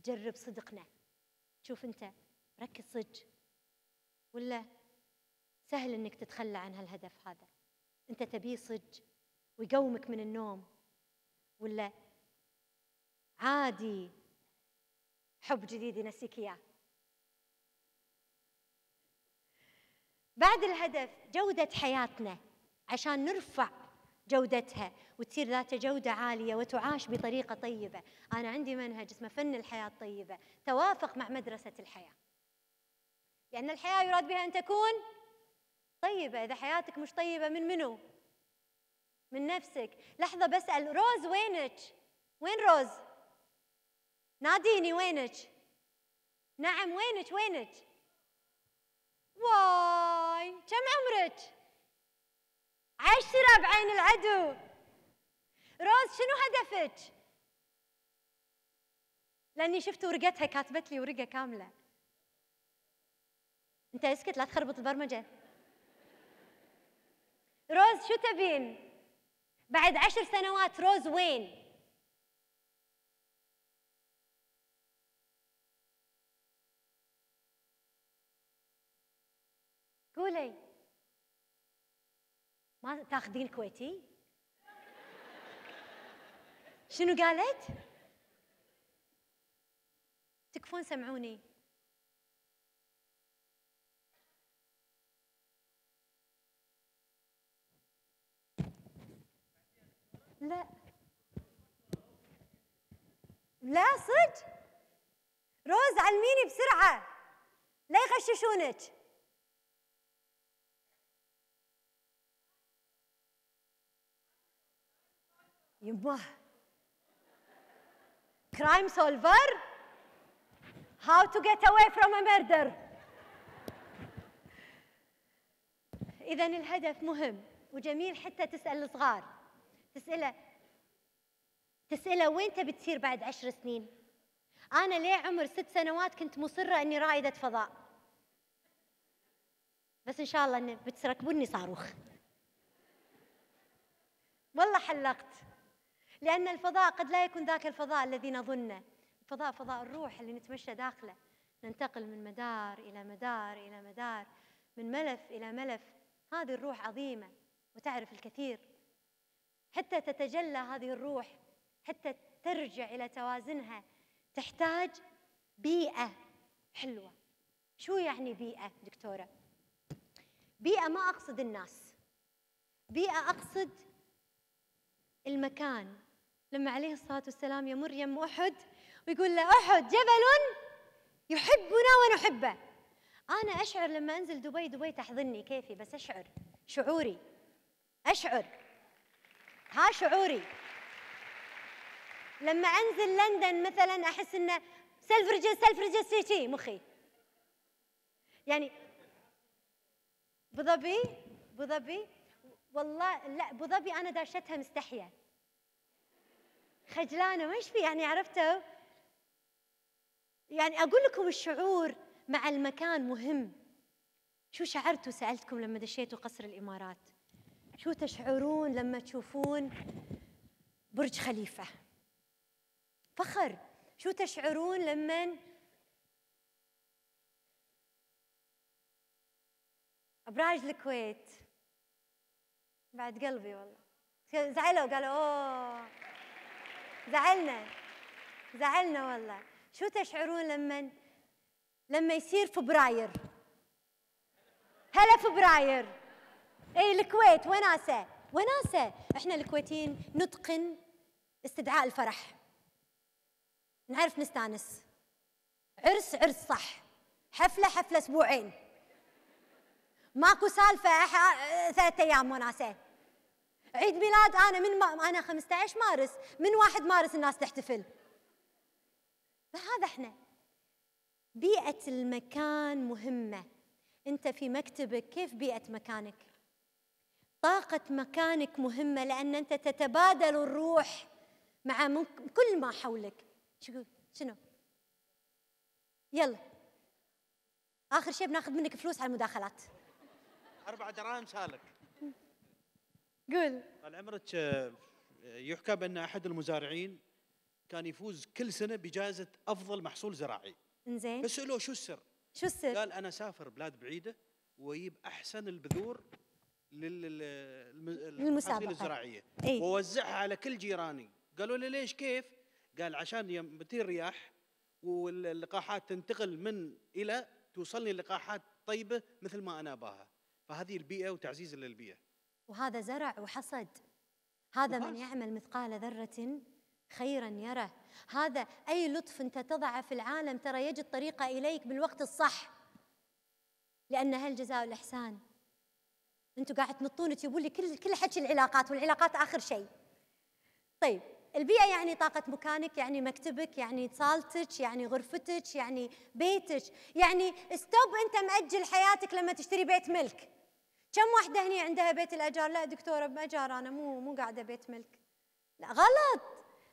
جرب صدقنا شوف انت ركز صدق ولا سهل انك تتخلى عن هالهدف هذا انت تبيه صدق ويقومك من النوم ولا عادي حب جديد ينسيك اياه بعد الهدف جودة حياتنا عشان نرفع جودتها وتصير ذات جودة عالية وتعاش بطريقة طيبة أنا عندي منهج اسمه فن الحياة الطيبة توافق مع مدرسة الحياة لأن الحياة يراد بها أن تكون طيبة إذا حياتك مش طيبة من منو؟ من نفسك لحظة بسأل روز وينك وين روز ناديني وينك نعم وينك وينك واي كم عمرك عشرة بعين العدو روز شنو هدفك لاني شفت ورقتها كاتبت لي ورقه كامله انت اسكت لا تخربط البرمجه روز شو تبين بعد عشر سنوات روز وين؟ قولي ما تاخذين كويتي؟ شنو قالت؟ تكفون سمعوني لا لا صدق روز علميني بسرعة لا يغششونك يمه كرايم سولفر هاو تو جيت اواي فروم ا ميردر اذا الهدف مهم وجميل حتى تسال الصغار تسأله تسأله وين تبي تصير بعد عشر سنين؟ أنا ليه عمر ست سنوات كنت مصرة إني رائدة فضاء بس إن شاء الله إن بتركبوني صاروخ والله حلقت لأن الفضاء قد لا يكون ذاك الفضاء الذي نظنه الفضاء فضاء الروح اللي نتمشى داخله ننتقل من مدار إلى مدار إلى مدار من ملف إلى ملف هذه الروح عظيمة وتعرف الكثير حتى تتجلى هذه الروح حتى ترجع الى توازنها تحتاج بيئه حلوه شو يعني بيئه دكتوره بيئه ما اقصد الناس بيئه اقصد المكان لما عليه الصلاه والسلام يمر يم احد ويقول له احد جبل يحبنا ونحبه انا اشعر لما انزل دبي دبي تحضني كيفي بس اشعر شعوري اشعر ها شعوري لما انزل لندن مثلا احس انه سلفرجس سلفرجس هيجي مخي يعني ابو ظبي ابو ظبي والله لا ابو ظبي انا داشتها مستحيه خجلانه وايش في يعني عرفتوا يعني اقول لكم الشعور مع المكان مهم شو شعرتوا سالتكم لما دشيتوا قصر الامارات شو تشعرون لما تشوفون برج خليفة فخر شو تشعرون لما أبراج الكويت بعد قلبي والله زعلوا قالوا أوه زعلنا زعلنا والله شو تشعرون لما لما يصير فبراير هلا فبراير اي الكويت وناسه وناسه احنا الكويتيين نتقن استدعاء الفرح نعرف نستانس عرس عرس صح حفله حفله اسبوعين ماكو سالفه ثلاثة ايام وناسه عيد ميلاد انا من ما انا 15 مارس من 1 مارس الناس تحتفل فهذا احنا بيئه المكان مهمه انت في مكتبك كيف بيئه مكانك طاقة مكانك مهمة لأن أنت تتبادل الروح مع كل ما حولك شو شنو؟ يلا آخر شيء بناخذ منك فلوس على المداخلات أربع دراهم سالك قول طال عمرك آه، يحكى بأن أحد المزارعين كان يفوز كل سنة بجائزة أفضل محصول زراعي انزين فسألوه شو السر؟ شو السر؟ قال أنا سافر بلاد بعيدة وأجيب أحسن البذور للمسابقه الزراعيه أي. ووزعها على كل جيراني قالوا لي ليش كيف قال عشان بتي رياح واللقاحات تنتقل من الى توصلني لقاحات طيبه مثل ما انا باها فهذه البيئه وتعزيز للبيئه وهذا زرع وحصد هذا وحصد. من يعمل مثقال ذره خيرا يره هذا اي لطف انت تضعه في العالم ترى يجد طريقه اليك بالوقت الصح لان هل جزاء الاحسان انتم قاعد تنطون تجيبون لي كل كل حكي العلاقات والعلاقات اخر شيء طيب البيئه يعني طاقه مكانك يعني مكتبك يعني صالتك يعني غرفتك يعني بيتك يعني ستوب انت ماجل حياتك لما تشتري بيت ملك كم واحده هنا عندها بيت الاجار لا دكتوره باجار انا مو مو قاعده بيت ملك لا غلط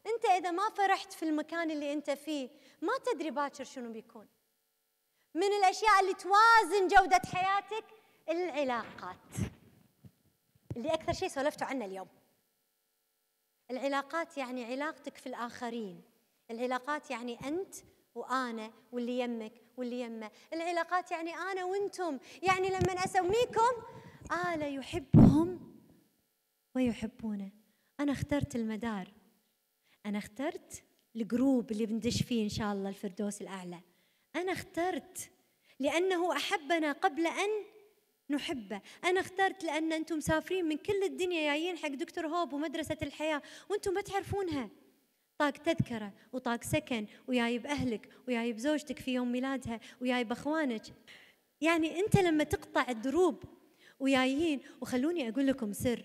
انت اذا ما فرحت في المكان اللي انت فيه ما تدري باكر شنو بيكون من الاشياء اللي توازن جوده حياتك العلاقات اللي أكثر شيء سولفتوا عنه اليوم العلاقات يعني علاقتك في الآخرين العلاقات يعني أنت وأنا واللي يمك واللي يمه العلاقات يعني أنا وأنتم يعني لما أسميكم آل يحبهم ويحبونه أنا اخترت المدار أنا اخترت الجروب اللي بندش فيه إن شاء الله الفردوس الأعلى أنا اخترت لأنه أحبنا قبل أن نحبه أنا اخترت لأن أنتم مسافرين من كل الدنيا جايين حق دكتور هوب ومدرسة الحياة وأنتم ما تعرفونها طاق تذكرة وطاق سكن ويايب أهلك ويايب زوجتك في يوم ميلادها ويايب أخوانك يعني أنت لما تقطع الدروب ويايين وخلوني أقول لكم سر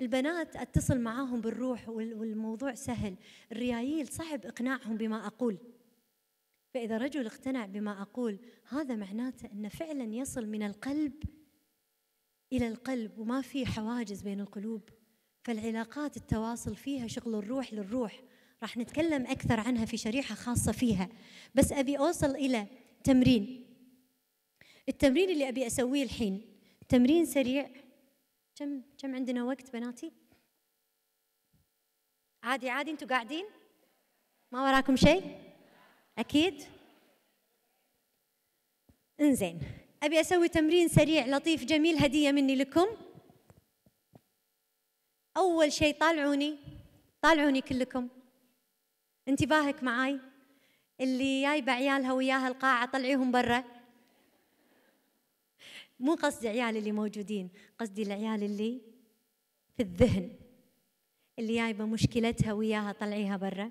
البنات اتصل معاهم بالروح والموضوع سهل الريايل صعب إقناعهم بما أقول فإذا رجل اقتنع بما أقول هذا معناته أنه فعلا يصل من القلب إلى القلب وما في حواجز بين القلوب فالعلاقات التواصل فيها شغل الروح للروح راح نتكلم أكثر عنها في شريحة خاصة فيها بس أبي أوصل إلى تمرين التمرين اللي أبي أسويه الحين تمرين سريع كم كم عندنا وقت بناتي؟ عادي عادي انتوا قاعدين؟ ما وراكم شيء؟ أكيد؟ إنزين أبي أسوي تمرين سريع لطيف جميل هدية مني لكم أول شيء طالعوني طالعوني كلكم انتباهك معاي اللي جايبة عيالها وياها القاعة طلعيهم برا مو قصدي عيال اللي موجودين قصدي العيال اللي في الذهن اللي جايبة مشكلتها وياها طلعيها برا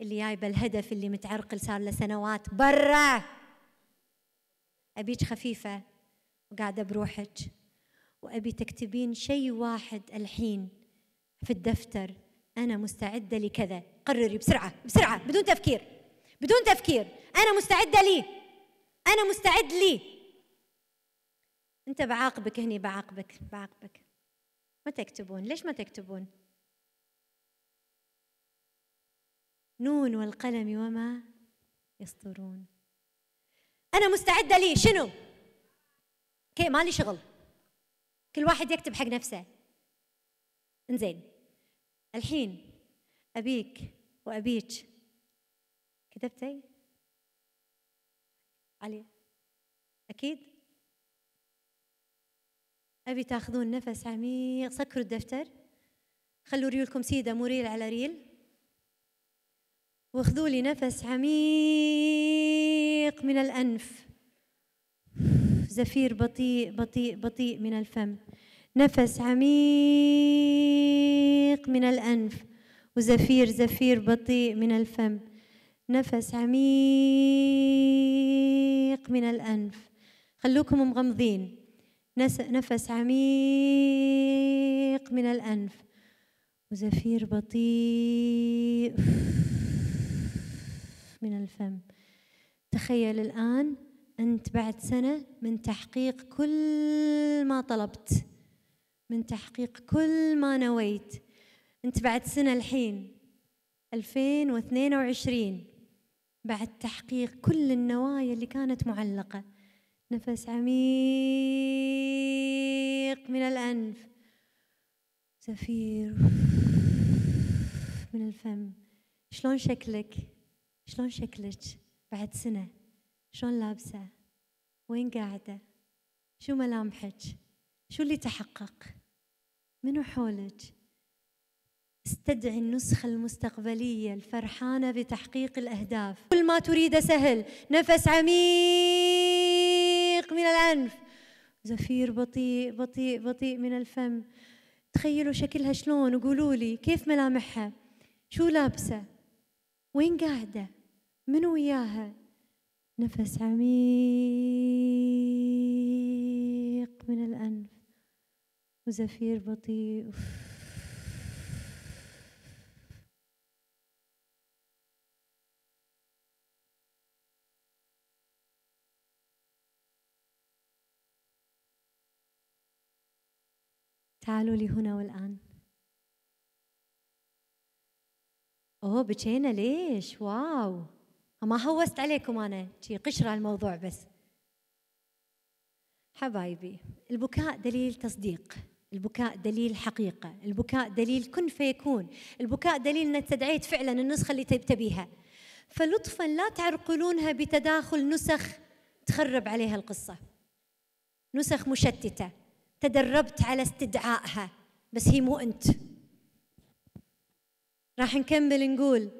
اللي جايبه الهدف اللي متعرقل صار له سنوات برا ابيك خفيفه وقاعده بروحك وابي تكتبين شيء واحد الحين في الدفتر انا مستعده لكذا قرري بسرعه بسرعه بدون تفكير بدون تفكير انا مستعده لي انا مستعد لي انت بعاقبك هني بعاقبك بعاقبك ما تكتبون ليش ما تكتبون نون والقلم وما يسطرون أنا مستعدة لي شنو؟ اوكي مالي شغل كل واحد يكتب حق نفسه انزين الحين أبيك وأبيك كتبتي؟ علي أكيد؟ أبي تاخذون نفس عميق سكروا الدفتر خلوا ريولكم سيدة مو ريل على ريل واخذوا لي نفس عميق من الأنف زفير بطيء بطيء بطيء من الفم نفس عميق من الأنف وزفير زفير بطيء من الفم نفس عميق من الأنف خلوكم مغمضين نفس عميق من الأنف وزفير بطيء من الفم تخيل الآن أنت بعد سنة من تحقيق كل ما طلبت من تحقيق كل ما نويت أنت بعد سنة الحين 2022 بعد تحقيق كل النوايا اللي كانت معلقة نفس عميق من الأنف زفير من الفم شلون شكلك؟ شلون شكلك بعد سنة شلون لابسة وين قاعدة شو ملامحك شو اللي تحقق منو حولك استدعي النسخة المستقبلية الفرحانة بتحقيق الأهداف كل ما تريد سهل نفس عميق من الأنف زفير بطيء بطيء بطيء من الفم تخيلوا شكلها شلون وقولوا لي كيف ملامحها شو لابسة وين قاعده من وياها نفس عميق من الأنف وزفير بطيء تعالوا لي هنا والآن أوه بكينا ليش واو ما هوست عليكم أنا شي قشرة الموضوع بس حبايبي البكاء دليل تصديق البكاء دليل حقيقة البكاء دليل كن فيكون البكاء دليل أن استدعيت فعلا النسخة اللي تبيها فلطفا لا تعرقلونها بتداخل نسخ تخرب عليها القصة نسخ مشتتة تدربت على استدعائها بس هي مو أنت راح نكمل نقول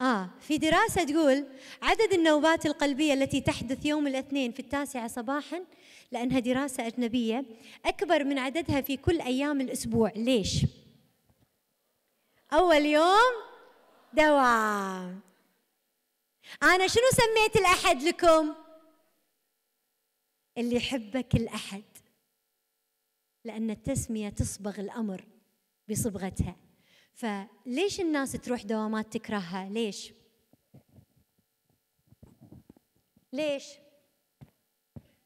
آه في دراسة تقول عدد النوبات القلبية التي تحدث يوم الاثنين في التاسعة صباحا لأنها دراسة أجنبية أكبر من عددها في كل أيام الأسبوع ليش؟ أول يوم دوام أنا شنو سميت الأحد لكم؟ اللي يحبك الأحد لأن التسمية تصبغ الأمر بصبغتها فليش الناس تروح دوامات تكرهها ليش ليش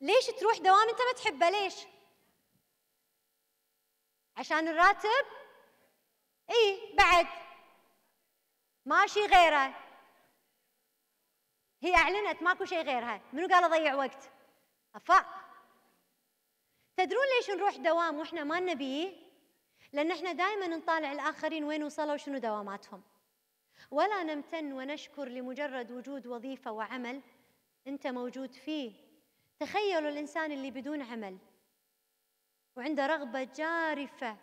ليش تروح دوام انت ما تحبه ليش عشان الراتب اي بعد ماشي غيره هي اعلنت ماكو شيء غيرها منو قال اضيع وقت افا تدرون ليش نروح دوام واحنا ما نبيه لأن احنا دائما نطالع الآخرين وين وصلوا وشنو دواماتهم ولا نمتن ونشكر لمجرد وجود وظيفة وعمل أنت موجود فيه تخيلوا الإنسان اللي بدون عمل وعنده رغبة جارفة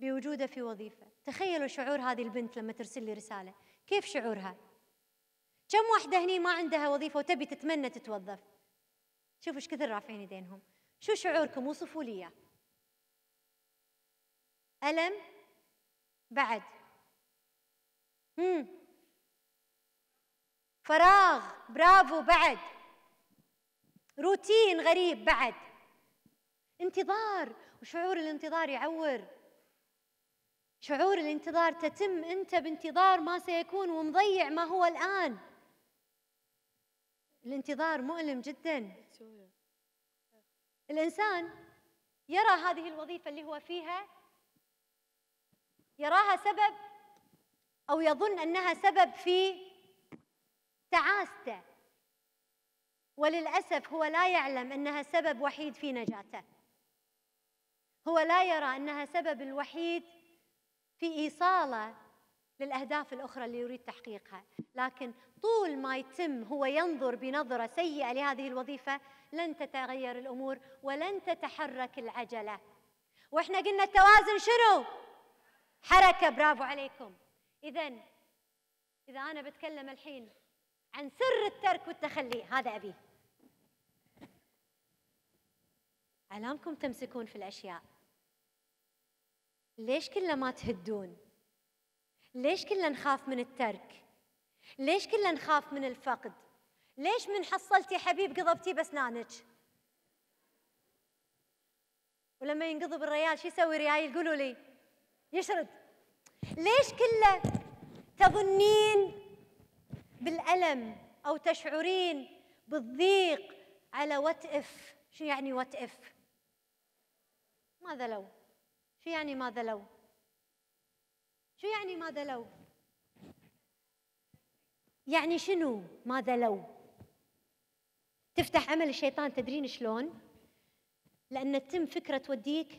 بوجوده في وظيفة تخيلوا شعور هذه البنت لما ترسل لي رسالة كيف شعورها كم واحدة هني ما عندها وظيفة وتبي تتمنى تتوظف شوفوا ايش كثر رافعين يدينهم شو شعوركم وصفوا لي اياه ألم بعد مم. فراغ برافو بعد روتين غريب بعد انتظار وشعور الانتظار يعور شعور الانتظار تتم انت بانتظار ما سيكون ومضيع ما هو الان الانتظار مؤلم جدا الانسان يرى هذه الوظيفه اللي هو فيها يراها سبب أو يظن أنها سبب في تعاسته وللأسف هو لا يعلم أنها سبب وحيد في نجاته هو لا يرى أنها سبب الوحيد في إيصاله للأهداف الأخرى اللي يريد تحقيقها لكن طول ما يتم هو ينظر بنظرة سيئة لهذه الوظيفة لن تتغير الأمور ولن تتحرك العجلة وإحنا قلنا التوازن شنو؟ حركة برافو عليكم إذا إذا أنا بتكلم الحين عن سر الترك والتخلي هذا أبيه علامكم تمسكون في الأشياء ليش كله ما تهدون ليش كله نخاف من الترك ليش كله نخاف من الفقد ليش من حصلتي حبيب قضبتي بأسنانك ولما ينقضب الريال شو يسوي ريال يقولوا لي يشرد ليش كله تظنين بالألم أو تشعرين بالضيق على وات إف شو يعني وات إف ماذا لو شو يعني ماذا لو شو يعني ماذا لو يعني شنو ماذا لو تفتح عمل الشيطان تدرين شلون لأن تتم فكرة توديك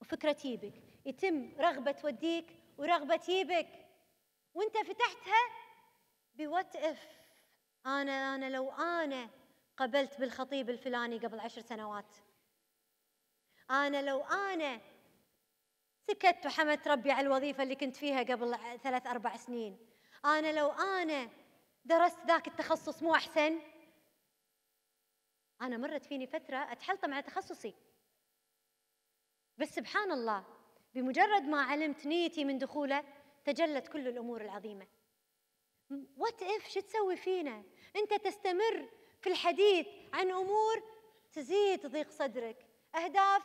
وفكرة تيبك يتم رغبة توديك ورغبة تجيبك وانت فتحتها بوات اف انا انا لو انا قبلت بالخطيب الفلاني قبل عشر سنوات انا لو انا سكت وحمدت ربي على الوظيفة اللي كنت فيها قبل ثلاث أربع سنين أنا لو أنا درست ذاك التخصص مو أحسن أنا مرت فيني فترة أتحلطم على تخصصي بس سبحان الله بمجرد ما علمت نيتي من دخوله تجلت كل الامور العظيمه وات اف شو تسوي فينا انت تستمر في الحديث عن امور تزيد ضيق صدرك اهداف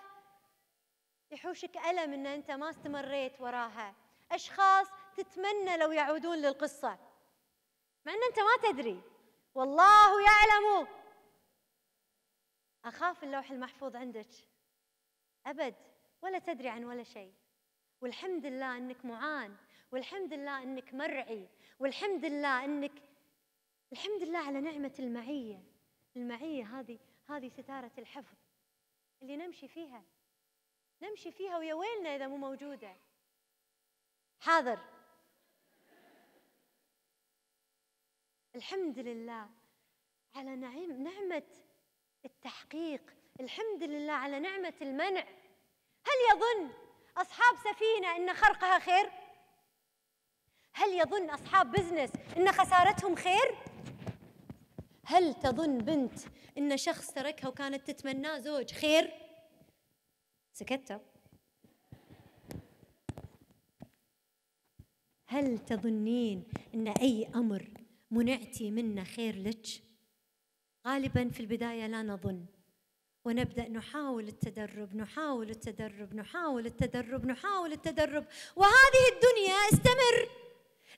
يحوشك الم ان انت ما استمريت وراها اشخاص تتمنى لو يعودون للقصه مع ان انت ما تدري والله يعلم اخاف اللوح المحفوظ عندك ابد ولا تدري عن ولا شيء والحمد لله انك معان والحمد لله انك مرعي والحمد لله انك الحمد لله على نعمه المعيه المعيه هذه هذه ستاره الحفظ اللي نمشي فيها نمشي فيها ويا ويلنا اذا مو موجوده حاضر الحمد لله على نعيم نعمه التحقيق الحمد لله على نعمه المنع هل يظن أصحاب سفينة إن خرقها خير؟ هل يظن أصحاب بزنس إن خسارتهم خير؟ هل تظن بنت إن شخص تركها وكانت تتمناه زوج خير؟ سكتوا هل تظنين ان اي امر منعتي منه خير لك غالبا في البدايه لا نظن ونبدا نحاول التدرب نحاول التدرب نحاول التدرب نحاول التدرب وهذه الدنيا استمر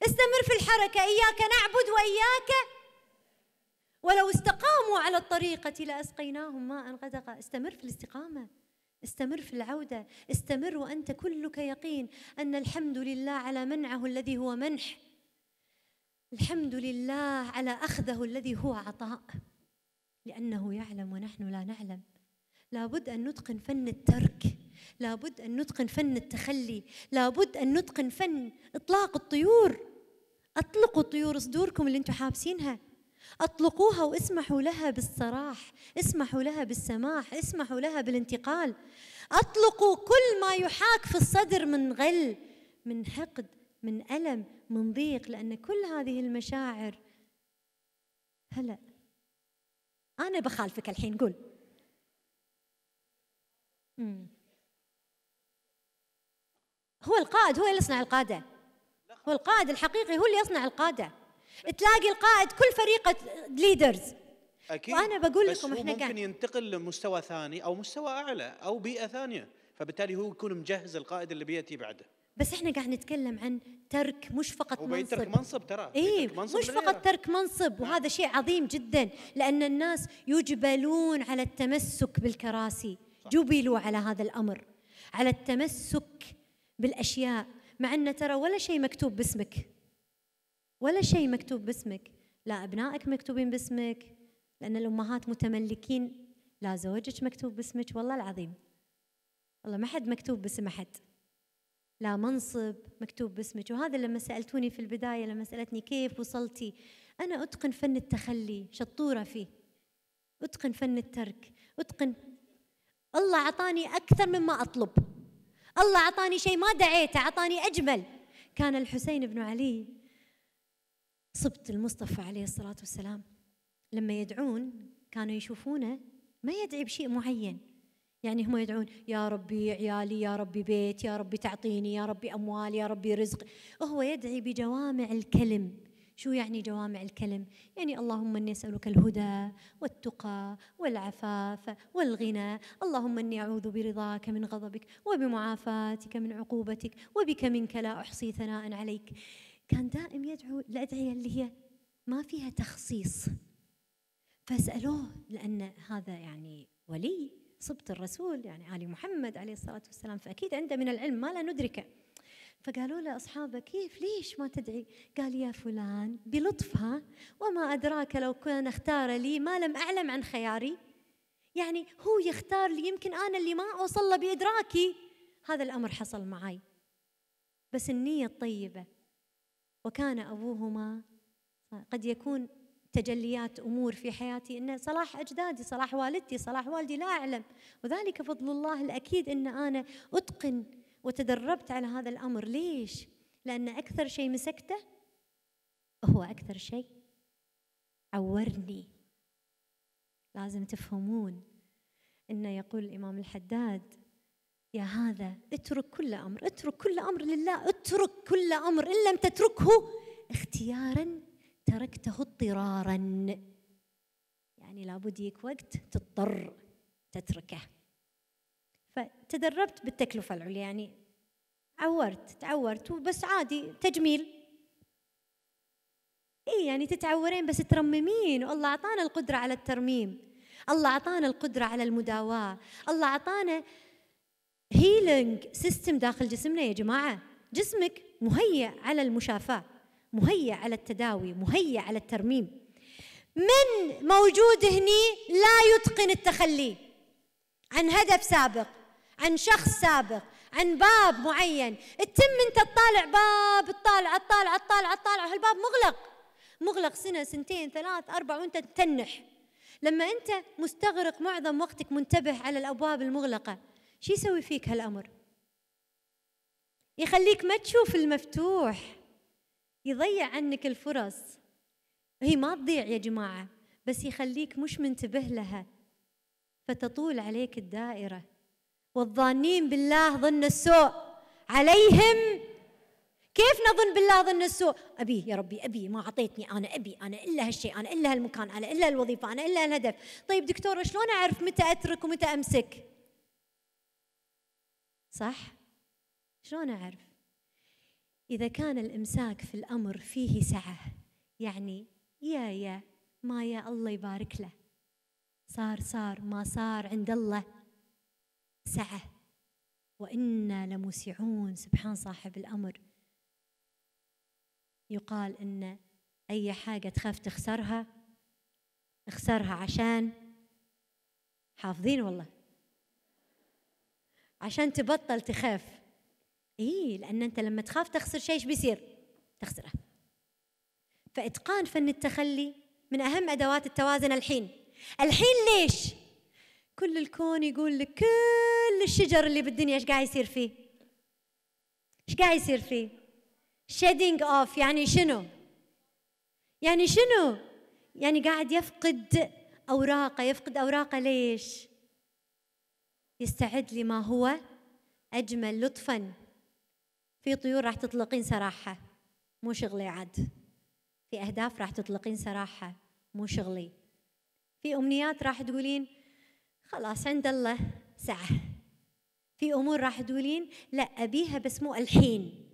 استمر في الحركه اياك نعبد واياك ولو استقاموا على الطريقه لاسقيناهم ماء غدقا استمر في الاستقامه استمر في العوده استمر وانت كلك يقين ان الحمد لله على منعه الذي هو منح الحمد لله على اخذه الذي هو عطاء لانه يعلم ونحن لا نعلم لابد أن نتقن فن الترك لابد أن نتقن فن التخلي لابد أن نتقن فن إطلاق الطيور أطلقوا طيور صدوركم اللي أنتم حابسينها أطلقوها واسمحوا لها بالصراح اسمحوا لها بالسماح اسمحوا لها بالانتقال أطلقوا كل ما يحاك في الصدر من غل من حقد من ألم من ضيق لأن كل هذه المشاعر هلأ أنا بخالفك الحين قول هو القائد هو اللي يصنع القاده هو القائد الحقيقي هو اللي يصنع القاده تلاقي القائد كل فريقه ليدرز اكيد وانا بقول بس لكم هو احنا ممكن كان. ينتقل لمستوى ثاني او مستوى اعلى او بيئه ثانيه فبالتالي هو يكون مجهز القائد اللي بياتي بعده بس احنا قاعد نتكلم عن ترك مش فقط منصب يترك منصب ترى اي مش فقط ترك منصب نعم. وهذا شيء عظيم جدا لان الناس يجبلون على التمسك بالكراسي جبلوا على هذا الامر على التمسك بالاشياء مع ان ترى ولا شيء مكتوب باسمك ولا شيء مكتوب باسمك لا ابنائك مكتوبين باسمك لان الامهات متملكين لا زوجك مكتوب باسمك والله العظيم والله ما حد مكتوب باسم احد لا منصب مكتوب باسمك وهذا لما سالتوني في البدايه لما سالتني كيف وصلتي انا اتقن فن التخلي شطوره فيه اتقن فن الترك اتقن الله أعطاني أكثر مما أطلب الله أعطاني شيء ما دعيته أعطاني أجمل كان الحسين بن علي صبت المصطفى عليه الصلاة والسلام لما يدعون كانوا يشوفونه ما يدعي بشيء معين يعني هم يدعون يا ربي عيالي يا ربي بيت يا ربي تعطيني يا ربي أموال يا ربي رزق هو يدعي بجوامع الكلم شو يعني جوامع الكلم يعني اللهم اني اسالك الهدى والتقى والعفاف والغنى اللهم اني اعوذ برضاك من غضبك وبمعافاتك من عقوبتك وبك منك لا احصي ثناء عليك كان دائم يدعو الادعيه اللي هي ما فيها تخصيص فسالوه لان هذا يعني ولي صبت الرسول يعني ال محمد عليه الصلاه والسلام فاكيد عنده من العلم ما لا ندركه فقالوا له أصحابه كيف ليش ما تدعي قال يا فلان بلطفها وما أدراك لو كان اختار لي ما لم أعلم عن خياري يعني هو يختار لي يمكن أنا اللي ما أوصل له بإدراكي هذا الأمر حصل معي بس النية الطيبة وكان أبوهما قد يكون تجليات امور في حياتي ان صلاح اجدادي صلاح والدتي صلاح والدي لا اعلم وذلك فضل الله الاكيد ان انا اتقن وتدربت على هذا الامر ليش لان اكثر شيء مسكته هو اكثر شيء عورني لازم تفهمون انه يقول الامام الحداد يا هذا اترك كل امر اترك كل امر لله اترك كل امر ان لم تتركه اختيارا تركته اضطرارا يعني لابد يك وقت تضطر تتركه فتدربت بالتكلفة العليا يعني عورت تعورت وبس عادي تجميل اي يعني تتعورين بس ترممين والله اعطانا القدرة على الترميم الله اعطانا القدرة على المداواة الله اعطانا هيلينج سيستم داخل جسمنا يا جماعة جسمك مهيأ على المشافاة مهيأ على التداوي مهيأ على الترميم من موجود هني لا يتقن التخلي عن هدف سابق عن شخص سابق عن باب معين تتم انت تطالع باب تطالع تطالع تطالع تطالع هالباب مغلق مغلق سنه سنتين ثلاث اربع وانت تتنح لما انت مستغرق معظم وقتك منتبه على الابواب المغلقه شو يسوي فيك هالامر يخليك ما تشوف المفتوح يضيع عنك الفرص هي ما تضيع يا جماعه بس يخليك مش منتبه لها فتطول عليك الدائره والظانين بالله ظن السوء عليهم كيف نظن بالله ظن السوء أبي يا ربي أبي ما أعطيتني أنا أبي أنا إلا هالشيء أنا إلا هالمكان أنا إلا الوظيفة أنا إلا الهدف طيب دكتور شلون أعرف متى أترك ومتى أمسك صح شلون أعرف إذا كان الإمساك في الأمر فيه سعة يعني يا يا ما يا الله يبارك له صار صار ما صار عند الله سعة وإنا لموسعون سبحان صاحب الأمر يقال إن أي حاجة تخاف تخسرها اخسرها عشان حافظين والله عشان تبطل تخاف إيه لأن أنت لما تخاف تخسر شيء إيش بيصير تخسره فإتقان فن التخلي من أهم أدوات التوازن الحين الحين ليش؟ كل الكون يقول لك كل الشجر اللي بالدنيا ايش قاعد يصير فيه ايش قاعد يصير فيه شيدينج اوف يعني شنو يعني شنو يعني قاعد يفقد اوراقه يفقد اوراقه ليش يستعد لما هو اجمل لطفا في طيور راح تطلقين سراحها مو شغلي عاد في اهداف راح تطلقين سراحها مو شغلي في امنيات راح تقولين خلاص عند الله سعة في أمور راح تقولين لا أبيها بس مو الحين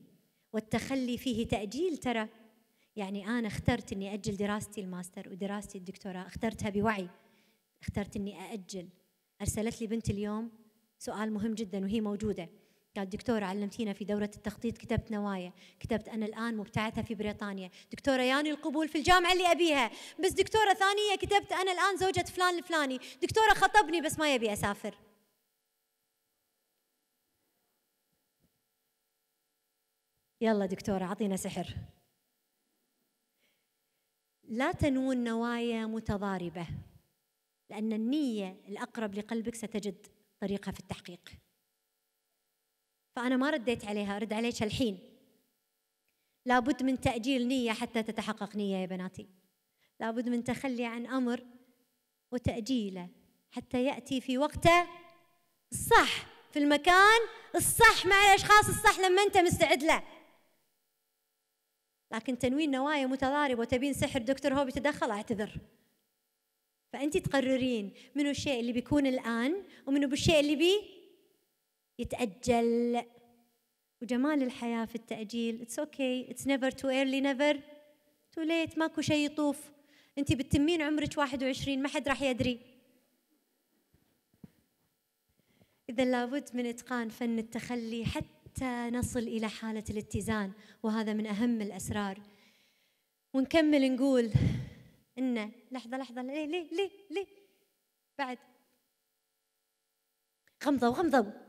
والتخلي فيه تأجيل ترى يعني أنا اخترت أني أجل دراستي الماستر ودراستي الدكتوراه اخترتها بوعي اخترت أني أأجل أرسلت لي بنت اليوم سؤال مهم جدا وهي موجودة قال دكتورة علمتينا في دورة التخطيط كتبت نوايا كتبت أنا الآن مبتعثة في بريطانيا دكتورة ياني القبول في الجامعة اللي أبيها بس دكتورة ثانية كتبت أنا الآن زوجة فلان الفلاني دكتورة خطبني بس ما يبي أسافر يلا دكتورة أعطينا سحر لا تنوون نوايا متضاربة لأن النية الأقرب لقلبك ستجد طريقها في التحقيق فأنا ما رديت عليها أرد عليك الحين لابد من تأجيل نية حتى تتحقق نية يا بناتي لابد من تخلي عن أمر وتأجيله حتى يأتي في وقته الصح في المكان الصح مع الأشخاص الصح لما أنت مستعد له لكن تنوين نوايا متضاربة وتبين سحر دكتور هو بيتدخل أعتذر فأنت تقررين منو الشيء اللي بيكون الآن ومنو بالشيء اللي بي يتأجل وجمال الحياة في التأجيل اتس اوكي اتس نيفر تو ايرلي نيفر تو ليت ماكو شيء يطوف انت بتتمين عمرك 21 ما حد راح يدري إذا لابد من إتقان فن التخلي حتى نصل إلى حالة الاتزان وهذا من أهم الأسرار ونكمل نقول إن لحظة لحظة ليه ليه ليه ليه بعد غمضوا غمضوا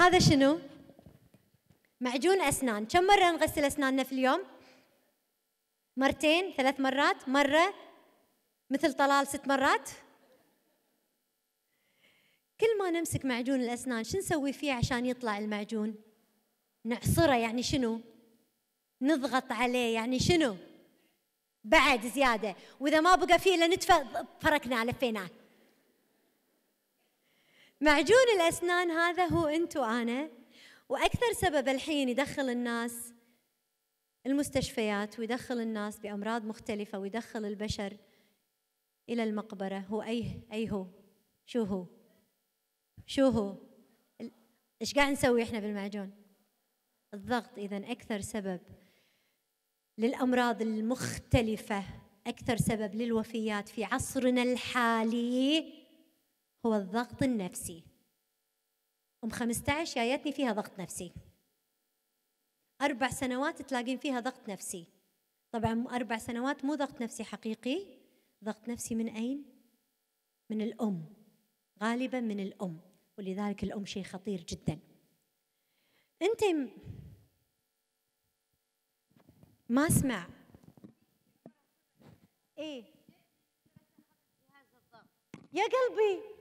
هذا شنو؟ معجون أسنان كم مرة نغسل أسناننا في اليوم؟ مرتين ثلاث مرات مرة مثل طلال ست مرات كل ما نمسك معجون الأسنان شو نسوي فيه عشان يطلع المعجون نعصره يعني شنو نضغط عليه يعني شنو بعد زيادة وإذا ما بقى فيه إلا ندفع فركنا لفيناه معجون الأسنان هذا هو أنت وأنا وأكثر سبب الحين يدخل الناس المستشفيات ويدخل الناس بأمراض مختلفة ويدخل البشر إلى المقبرة هو أي أي هو شو هو شو هو إيش قاعد نسوي إحنا بالمعجون الضغط إذا أكثر سبب للأمراض المختلفة أكثر سبب للوفيات في عصرنا الحالي هو الضغط النفسي أم 15 جايتني فيها ضغط نفسي أربع سنوات تلاقين فيها ضغط نفسي طبعا أربع سنوات مو ضغط نفسي حقيقي ضغط نفسي من أين؟ من الأم غالبا من الأم ولذلك الأم شيء خطير جدا أنت ما اسمع إيه يا قلبي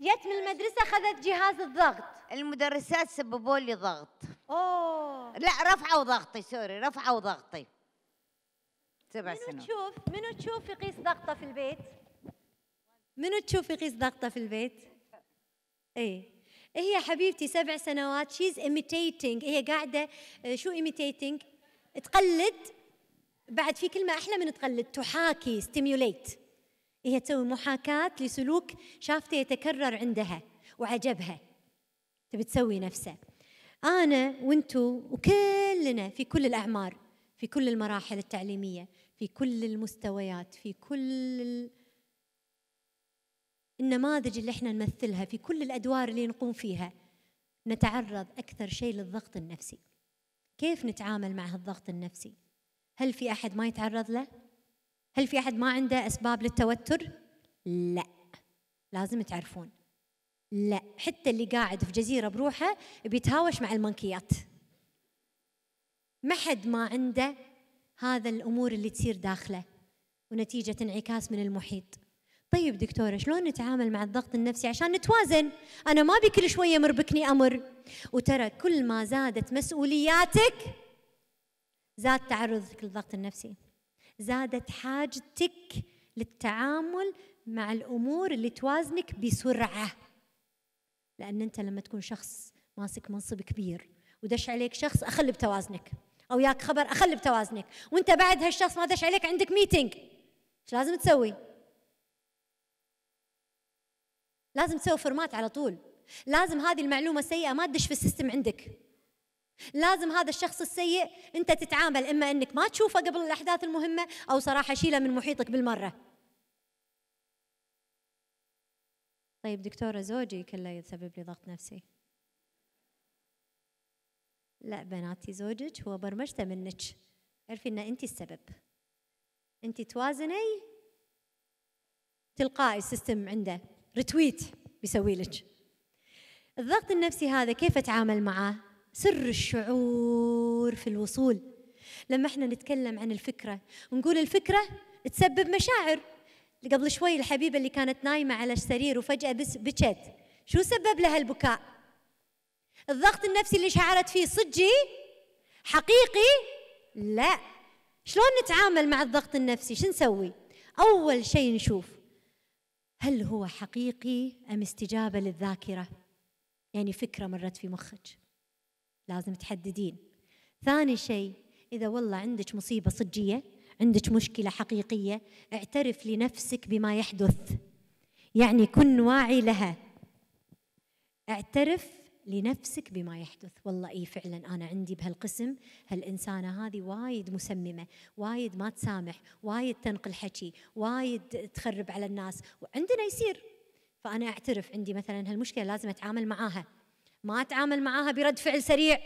جت من المدرسة خذت جهاز الضغط المدرسات سببوا لي ضغط اوه لا رفعوا ضغطي سوري رفعوا ضغطي سبع سنوات منو تشوف منو تشوف يقيس ضغطه في البيت؟ منو تشوف يقيس ضغطه في البيت؟ إيه هي إيه حبيبتي سبع سنوات شيز imitating هي إيه قاعدة إيه، شو imitating؟ تقلد بعد في كلمة أحلى من تقلد تحاكي ستيميوليت هي تسوي محاكاة لسلوك شافته يتكرر عندها وعجبها تبي تسوي نفسه أنا وأنتو وكلنا في كل الأعمار في كل المراحل التعليمية في كل المستويات في كل النماذج اللي احنا نمثلها في كل الأدوار اللي نقوم فيها نتعرض أكثر شيء للضغط النفسي كيف نتعامل مع هالضغط النفسي؟ هل في أحد ما يتعرض له؟ هل في أحد ما عنده أسباب للتوتر؟ لا لازم تعرفون لا حتى اللي قاعد في جزيرة بروحه بيتهاوش مع المنكيات ما حد ما عنده هذا الأمور اللي تصير داخله ونتيجة انعكاس من المحيط طيب دكتورة شلون نتعامل مع الضغط النفسي عشان نتوازن أنا ما كل شوية مربكني أمر وترى كل ما زادت مسؤولياتك زاد تعرضك للضغط النفسي زادت حاجتك للتعامل مع الامور اللي توازنك بسرعه لان انت لما تكون شخص ماسك منصب كبير ودش عليك شخص اخل بتوازنك او ياك خبر اخل بتوازنك وانت بعد هالشخص ما دش عليك عندك ميتنج ايش لازم تسوي لازم تسوي فرمات على طول لازم هذه المعلومه سيئه ما تدش في السيستم عندك لازم هذا الشخص السيء انت تتعامل اما انك ما تشوفه قبل الاحداث المهمه او صراحه شيله من محيطك بالمره طيب دكتوره زوجي كله يسبب لي ضغط نفسي لا بناتي زوجك هو برمجته منك عرفي ان انت السبب انت توازني تلقائي السيستم عنده رتويت بيسوي لك الضغط النفسي هذا كيف اتعامل معاه؟ سر الشعور في الوصول لما احنا نتكلم عن الفكرة ونقول الفكرة تسبب مشاعر قبل شوي الحبيبة اللي كانت نايمة على السرير وفجأة بكت شو سبب لها البكاء الضغط النفسي اللي شعرت فيه صجي حقيقي لا شلون نتعامل مع الضغط النفسي شو نسوي أول شيء نشوف هل هو حقيقي أم استجابة للذاكرة يعني فكرة مرت في مخك لازم تحددين ثاني شيء إذا والله عندك مصيبة صجية عندك مشكلة حقيقية اعترف لنفسك بما يحدث يعني كن واعي لها اعترف لنفسك بما يحدث والله إيه فعلا أنا عندي بهالقسم هالإنسانة هذه وايد مسممة وايد ما تسامح وايد تنقل حكي وايد تخرب على الناس وعندنا يصير فأنا أعترف عندي مثلا هالمشكلة لازم أتعامل معاها ما اتعامل معاها برد فعل سريع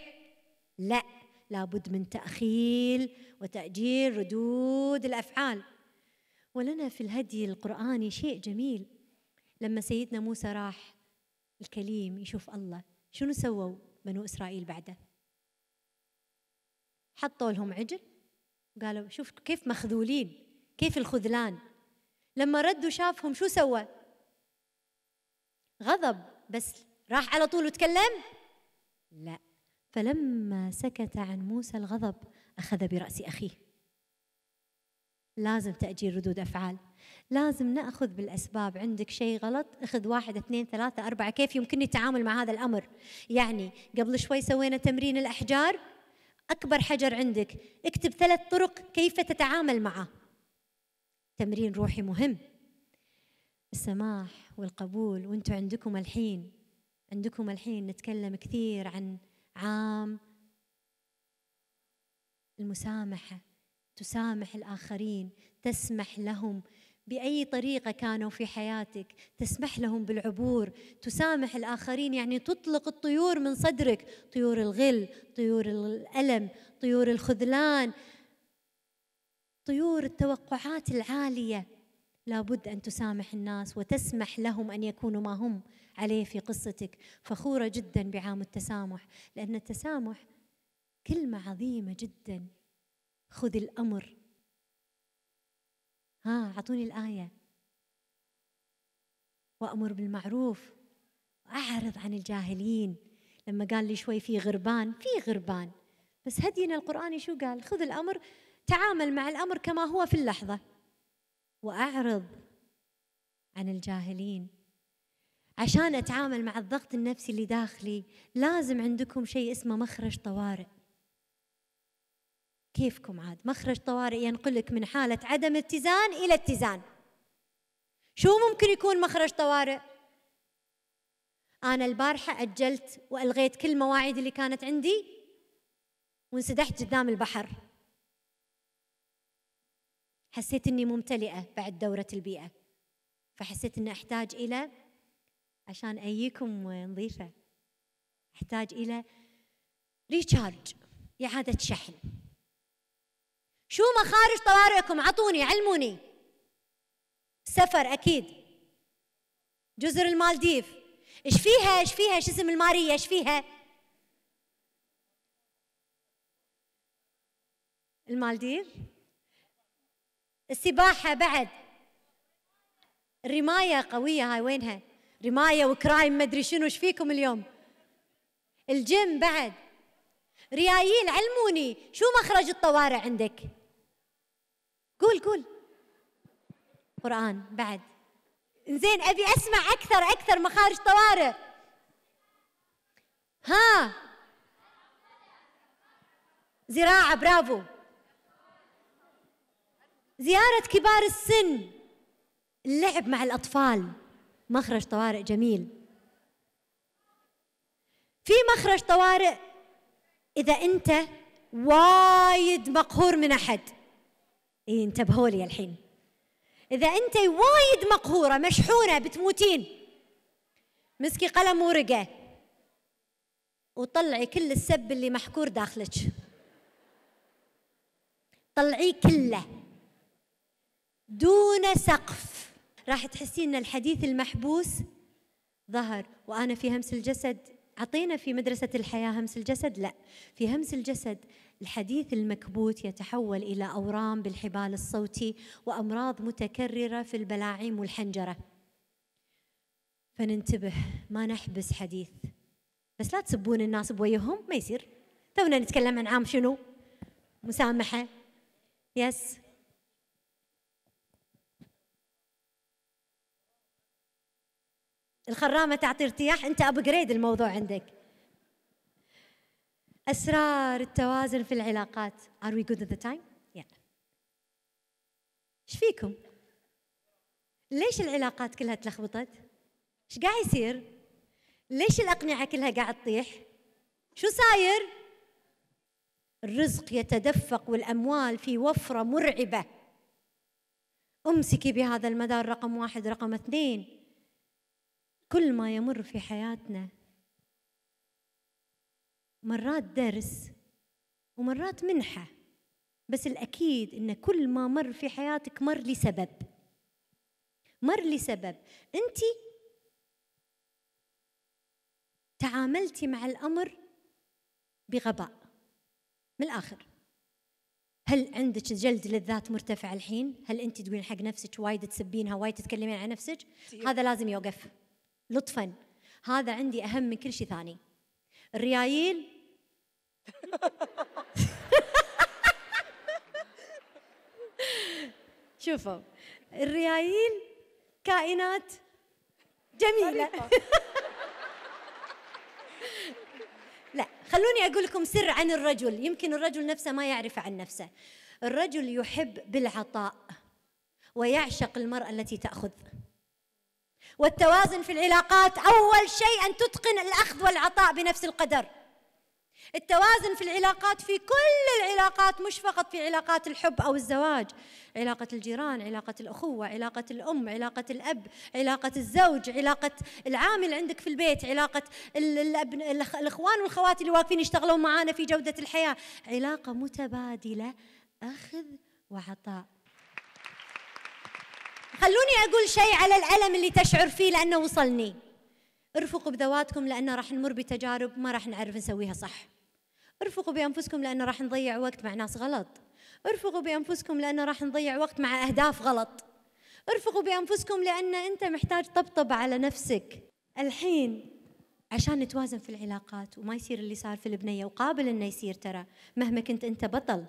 لا لابد من تاخيل وتاجيل ردود الافعال ولنا في الهدي القراني شيء جميل لما سيدنا موسى راح الكليم يشوف الله شنو سووا بنو اسرائيل بعده حطوا لهم عجل قالوا شوف كيف مخذولين كيف الخذلان لما ردوا شافهم شو سوى غضب بس راح على طول وتكلم لا فلما سكت عن موسى الغضب أخذ برأس أخيه لازم تأجيل ردود أفعال لازم نأخذ بالأسباب عندك شيء غلط أخذ واحد اثنين ثلاثة أربعة كيف يمكنني التعامل مع هذا الأمر يعني قبل شوي سوينا تمرين الأحجار أكبر حجر عندك اكتب ثلاث طرق كيف تتعامل معه تمرين روحي مهم السماح والقبول وانتم عندكم الحين عندكم الحين نتكلم كثير عن عام المسامحة تسامح الآخرين تسمح لهم بأي طريقة كانوا في حياتك تسمح لهم بالعبور تسامح الآخرين يعني تطلق الطيور من صدرك طيور الغل طيور الألم طيور الخذلان طيور التوقعات العالية لابد أن تسامح الناس وتسمح لهم أن يكونوا ما هم عليه في قصتك فخورة جدا بعام التسامح لأن التسامح كلمة عظيمة جدا خذ الأمر ها أعطوني الآية وأمر بالمعروف وأعرض عن الجاهلين لما قال لي شوي في غربان في غربان بس هدينا القرآني شو قال خذ الأمر تعامل مع الأمر كما هو في اللحظة وأعرض عن الجاهلين عشان أتعامل مع الضغط النفسي اللي داخلي لازم عندكم شيء اسمه مخرج طوارئ كيفكم عاد مخرج طوارئ ينقلك من حالة عدم اتزان إلى اتزان شو ممكن يكون مخرج طوارئ؟ أنا البارحة أجلت وألغيت كل المواعيد اللي كانت عندي وانسدحت قدام البحر حسيت أني ممتلئة بعد دورة البيئة فحسيت أني أحتاج إلى عشان أيكم نظيفة أحتاج إلى ريتشارج إعادة شحن شو مخارج طوارئكم عطوني علموني سفر أكيد جزر المالديف إيش فيها إيش فيها إيش اسم المارية إيش فيها المالديف السباحة بعد الرماية قوية هاي وينها رماية وكرايم مدري شنو ايش فيكم اليوم الجيم بعد ريايل علموني شو مخرج الطوارئ عندك قول قول قرآن بعد زين أبي أسمع أكثر أكثر مخارج طوارئ ها زراعة برافو زيارة كبار السن اللعب مع الأطفال مخرج طوارئ جميل في مخرج طوارئ اذا انت وايد مقهور من احد اي انتبهوا لي الحين اذا انت وايد مقهوره مشحونه بتموتين مسكي قلم ورقه وطلعي كل السب اللي محكور داخلك طلعيه كله دون سقف راح تحسين ان الحديث المحبوس ظهر وانا في همس الجسد عطينا في مدرسة الحياة همس الجسد لا في همس الجسد الحديث المكبوت يتحول إلى أورام بالحبال الصوتي وأمراض متكررة في البلاعيم والحنجرة فننتبه ما نحبس حديث بس لا تسبون الناس بويهم ما يصير تونا نتكلم عن عام شنو مسامحة يس الخرامة تعطي ارتياح أنت أبجريد الموضوع عندك أسرار التوازن في العلاقات Are we good at the time؟ yeah. ايش فيكم؟ ليش العلاقات كلها تلخبطت؟ ايش قاعد يصير؟ ليش الأقنعة كلها قاعد تطيح؟ شو صاير؟ الرزق يتدفق والأموال في وفرة مرعبة امسكي بهذا المدار رقم واحد رقم اثنين كل ما يمر في حياتنا مرات درس ومرات منحة بس الأكيد إن كل ما مر في حياتك مر لسبب مر لسبب أنت تعاملتي مع الأمر بغباء من الآخر هل عندك جلد للذات مرتفع الحين؟ هل أنت تقولين حق نفسك وايد تسبينها وايد تتكلمين عن نفسك؟ هذا لازم يوقف لطفا هذا عندي أهم من كل شيء ثاني الريايل شوفوا الريايل كائنات جميلة لا خلوني أقول لكم سر عن الرجل يمكن الرجل نفسه ما يعرف عن نفسه الرجل يحب بالعطاء ويعشق المرأة التي تأخذ والتوازن في العلاقات أول شيء أن تتقن الأخذ والعطاء بنفس القدر التوازن في العلاقات في كل العلاقات مش فقط في علاقات الحب أو الزواج علاقة الجيران علاقة الأخوة علاقة الأم علاقة الأب علاقة الزوج علاقة العامل عندك في البيت علاقة الأبن... الأخوان والخوات اللي واقفين يشتغلون معانا في جودة الحياة علاقة متبادلة أخذ وعطاء خلوني أقول شيء على الألم اللي تشعر فيه لأنه وصلني ارفقوا بذواتكم لأنه راح نمر بتجارب ما راح نعرف نسويها صح ارفقوا بأنفسكم لأنه راح نضيع وقت مع ناس غلط ارفقوا بأنفسكم لأنه راح نضيع وقت مع أهداف غلط ارفقوا بأنفسكم لأن أنت محتاج طبطب على نفسك الحين عشان نتوازن في العلاقات وما يصير اللي صار في البنية وقابل انه يصير ترى مهما كنت انت بطل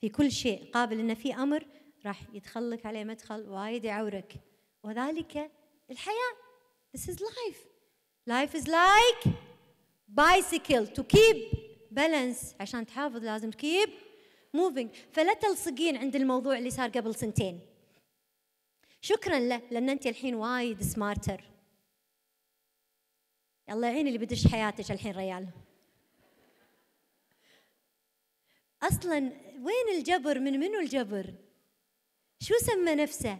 في كل شيء قابل انه في امر راح يدخلك عليه مدخل وايد يعورك وذلك الحياة This is life Life is like bicycle to keep balance عشان تحافظ لازم keep moving فلا تلصقين عند الموضوع اللي صار قبل سنتين شكرا له لان انت الحين وايد سمارتر الله يعين اللي بدش حياتك الحين ريال اصلا وين الجبر من منو الجبر شو سمى نفسه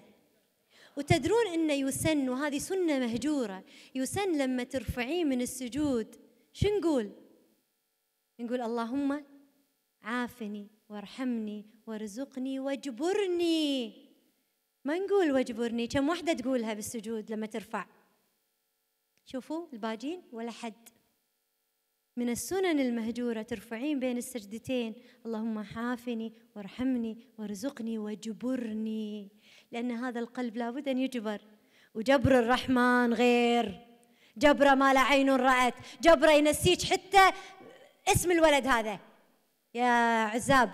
وتدرون انه يسن وهذه سنه مهجوره يسن لما ترفعيه من السجود شو نقول نقول اللهم عافني وارحمني وارزقني واجبرني ما نقول واجبرني كم واحده تقولها بالسجود لما ترفع شوفوا الباجين ولا حد من السنن المهجورة ترفعين بين السجدتين اللهم حافني وارحمني وارزقني واجبرني لأن هذا القلب لابد أن يجبر وجبر الرحمن غير جبرة ما لا عين رأت جبرة ينسيك حتى اسم الولد هذا يا عزاب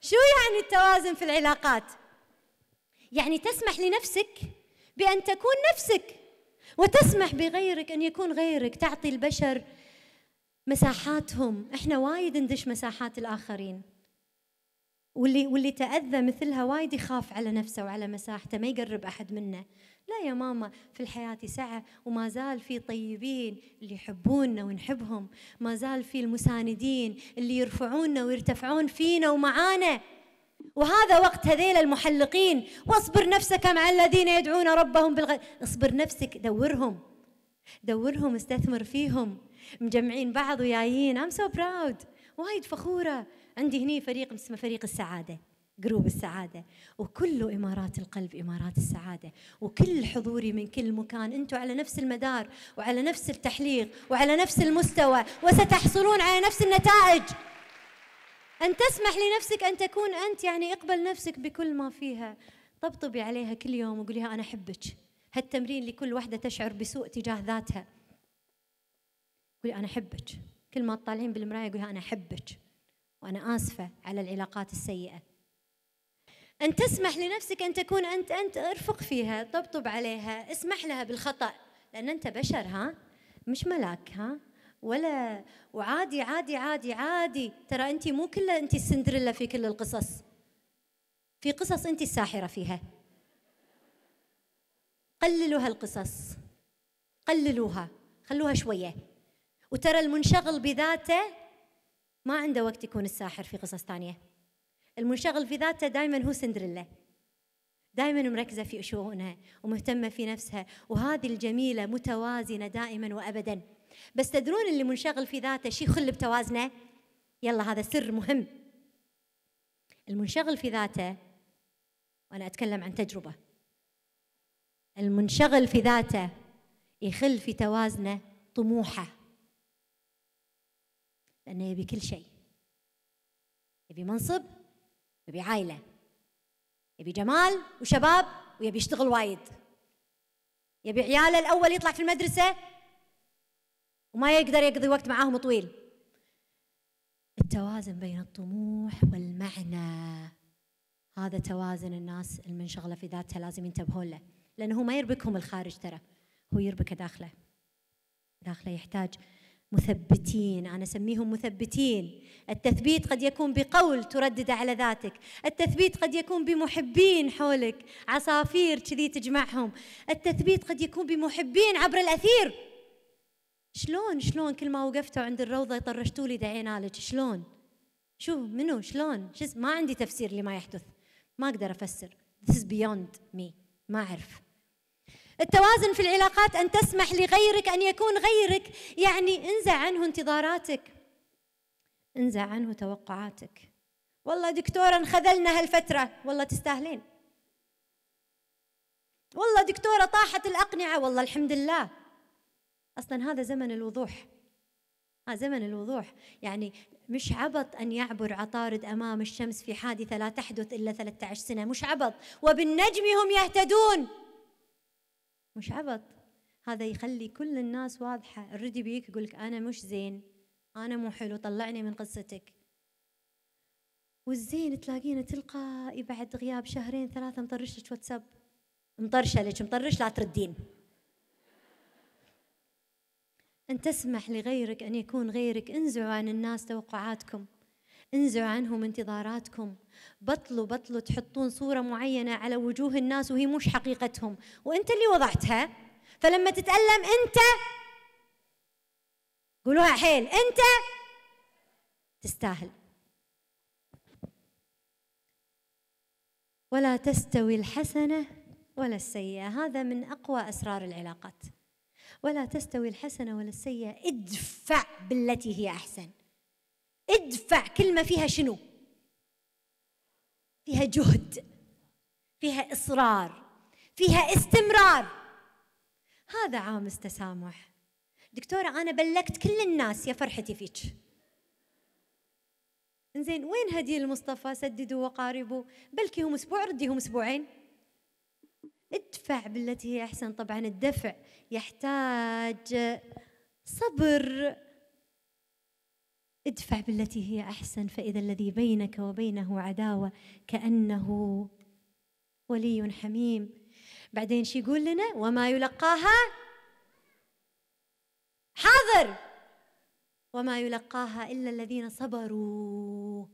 شو يعني التوازن في العلاقات يعني تسمح لنفسك بأن تكون نفسك وتسمح بغيرك أن يكون غيرك تعطي البشر مساحاتهم احنا وايد ندش مساحات الآخرين واللي واللي تأذى مثلها وايد يخاف على نفسه وعلى مساحته ما يقرب أحد منه لا يا ماما في الحياة سعة وما زال في طيبين اللي يحبوننا ونحبهم ما زال في المساندين اللي يرفعوننا ويرتفعون فينا ومعانا وهذا وقت هذيل المحلقين واصبر نفسك مع الذين يدعون ربهم بالغد اصبر نفسك دورهم دورهم استثمر فيهم مجمعين بعض ويايين ام سو براود وايد فخوره عندي هني فريق اسمه فريق السعاده جروب السعاده وكله امارات القلب امارات السعاده وكل حضوري من كل مكان انتم على نفس المدار وعلى نفس التحليق وعلى نفس المستوى وستحصلون على نفس النتائج أن تسمح لنفسك أن تكون أنت يعني اقبل نفسك بكل ما فيها طبطبي عليها كل يوم وقوليها أنا أحبك هالتمرين لكل واحدة تشعر بسوء تجاه ذاتها قولي أنا أحبك كل ما تطالعين بالمراية قولها أنا أحبك وأنا آسفة على العلاقات السيئة أن تسمح لنفسك أن تكون أنت أنت ارفق فيها طبطب عليها اسمح لها بالخطأ لأن أنت بشر ها مش ملاك ها ولا وعادي عادي عادي عادي ترى انت مو كلها انت السندريلا في كل القصص في قصص انت الساحره فيها قللوا هالقصص قللوها خلوها شويه وترى المنشغل بذاته ما عنده وقت يكون الساحر في قصص ثانيه المنشغل في ذاته دائما هو سندريلا دائما مركزه في شؤونها ومهتمه في نفسها وهذه الجميله متوازنه دائما وابدا بس تدرون اللي منشغل في ذاته شيء يخل بتوازنه يلا هذا سر مهم المنشغل في ذاته وأنا أتكلم عن تجربة المنشغل في ذاته يخل في توازنه طموحه لأنه يبي كل شيء يبي منصب يبي عائلة يبي جمال وشباب ويبي يشتغل وايد يبي عياله الأول يطلع في المدرسة وما يقدر يقضي وقت معاهم طويل التوازن بين الطموح والمعنى هذا توازن الناس المنشغله في ذاتها لازم ينتبهون له لانه هو ما يربكهم الخارج ترى هو يربكه داخله داخله يحتاج مثبتين انا اسميهم مثبتين التثبيت قد يكون بقول تردده على ذاتك التثبيت قد يكون بمحبين حولك عصافير كذي تجمعهم التثبيت قد يكون بمحبين عبر الاثير شلون شلون كل ما وقفتوا عند الروضة طرشتوا لي دعينا لك شلون شو منو شلون شو ما عندي تفسير لما يحدث ما أقدر أفسر This is beyond me ما أعرف التوازن في العلاقات أن تسمح لغيرك أن يكون غيرك يعني انزع عنه انتظاراتك انزع عنه توقعاتك والله دكتورة انخذلنا هالفترة والله تستاهلين والله دكتورة طاحت الأقنعة والله الحمد لله أصلا هذا زمن الوضوح هذا زمن الوضوح يعني مش عبط أن يعبر عطارد أمام الشمس في حادثة لا تحدث إلا 13 سنة مش عبط وبالنجم هم يهتدون مش عبط هذا يخلي كل الناس واضحة الردي بيك يقول لك أنا مش زين أنا مو حلو طلعني من قصتك والزين تلاقينا تلقائي بعد غياب شهرين ثلاثة مطرش لك واتساب مطرشة لك مطرش لا تردين أن تسمح لغيرك أن يكون غيرك انزعوا عن الناس توقعاتكم انزعوا عنهم انتظاراتكم بطلوا بطلوا تحطون صورة معينة على وجوه الناس وهي مش حقيقتهم وأنت اللي وضعتها فلما تتألم أنت قولوها حيل أنت تستاهل ولا تستوي الحسنة ولا السيئة هذا من أقوى أسرار العلاقات ولا تستوي الحسنة ولا السيئة ادفع بالتي هي أحسن ادفع كلمة فيها شنو فيها جهد فيها إصرار فيها استمرار هذا عام التسامح دكتورة أنا بلغت كل الناس يا فرحتي فيك انزين وين هدي المصطفى سددوا وقاربوا بلكي هم اسبوع رديهم اسبوعين ادفع بالتي هي احسن طبعا الدفع يحتاج صبر ادفع بالتي هي احسن فاذا الذي بينك وبينه عداوه كانه ولي حميم بعدين شي يقول لنا وما يلقاها حاضر وما يلقاها الا الذين صبروا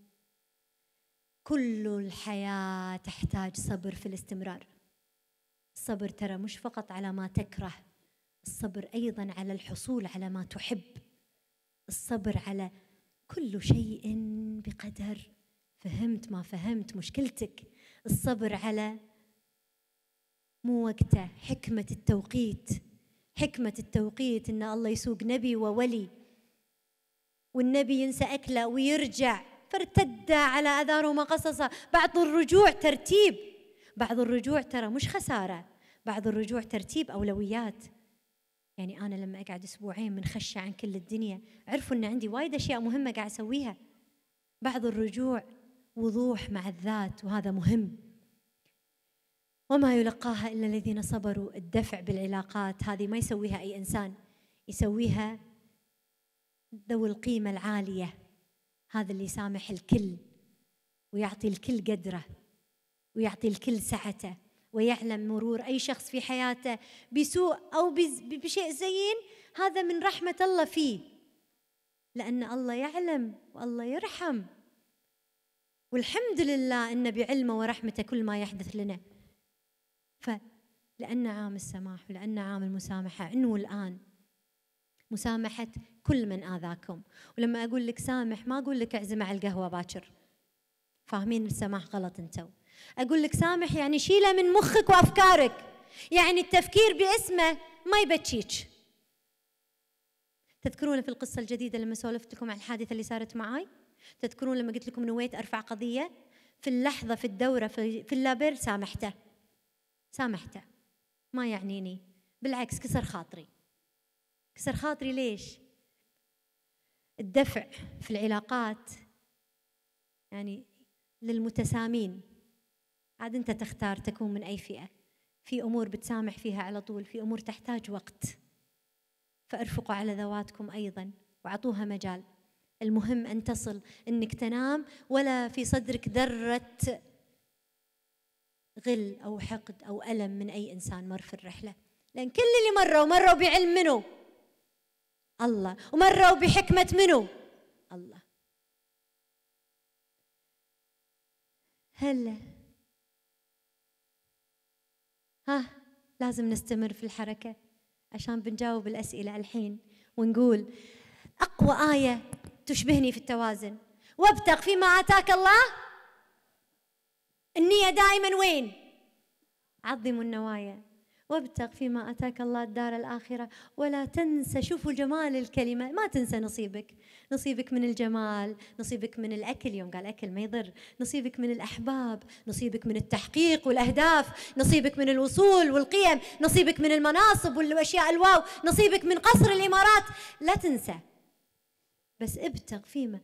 كل الحياه تحتاج صبر في الاستمرار الصبر ترى مش فقط على ما تكره الصبر ايضا على الحصول على ما تحب الصبر على كل شيء بقدر فهمت ما فهمت مشكلتك الصبر على مو وقته حكمة التوقيت حكمة التوقيت إن الله يسوق نبي وولي والنبي ينسى أكله ويرجع فارتد على اذاره ما قصصه بعض الرجوع ترتيب بعض الرجوع ترى مش خسارة بعد الرجوع ترتيب أولويات يعني أنا لما أقعد أسبوعين من خشة عن كل الدنيا عرفوا أن عندي وايد أشياء مهمة قاعد أسويها بعد الرجوع وضوح مع الذات وهذا مهم وما يلقاها إلا الذين صبروا الدفع بالعلاقات هذه ما يسويها أي إنسان يسويها ذوي القيمة العالية هذا اللي يسامح الكل ويعطي الكل قدره ويعطي الكل سعته ويعلم مرور أي شخص في حياته بسوء أو بشيء زين هذا من رحمة الله فيه لأن الله يعلم والله يرحم والحمد لله أن بعلمه ورحمته كل ما يحدث لنا فلأن عام السماح ولأن عام المسامحة أنه الآن مسامحة كل من آذاكم ولما أقول لك سامح ما أقول لك اعزم على القهوة باكر فاهمين السماح غلط انتم أقول لك سامح يعني شيله من مخك وأفكارك يعني التفكير باسمه ما يبتشيك تذكرون في القصة الجديدة لما سولفت لكم عن الحادثة اللي صارت معي تذكرون لما قلت لكم نويت أرفع قضية في اللحظة في الدورة في, في اللابير سامحته سامحته ما يعنيني بالعكس كسر خاطري كسر خاطري ليش الدفع في العلاقات يعني للمتسامين عاد أنت تختار تكون من أي فئة في أمور بتسامح فيها على طول في أمور تحتاج وقت فارفقوا على ذواتكم أيضا وأعطوها مجال المهم أن تصل أنك تنام ولا في صدرك ذرة غل أو حقد أو ألم من أي إنسان مر في الرحلة لأن كل اللي مروا مروا بعلم منه الله ومروا بحكمة منه الله هلا ها لازم نستمر في الحركة عشان بنجاوب الأسئلة الحين ونقول أقوى آية تشبهني في التوازن وابتغ فيما آتاك الله النية دائما وين؟ عظموا النوايا وابتغ فيما أتاك الله الدار الآخرة ولا تنسى شوفوا جمال الكلمة ما تنسى نصيبك نصيبك من الجمال نصيبك من الأكل يوم قال أكل ما يضر نصيبك من الأحباب نصيبك من التحقيق والأهداف نصيبك من الوصول والقيم نصيبك من المناصب والأشياء الواو نصيبك من قصر الإمارات لا تنسى بس ابتغ فيما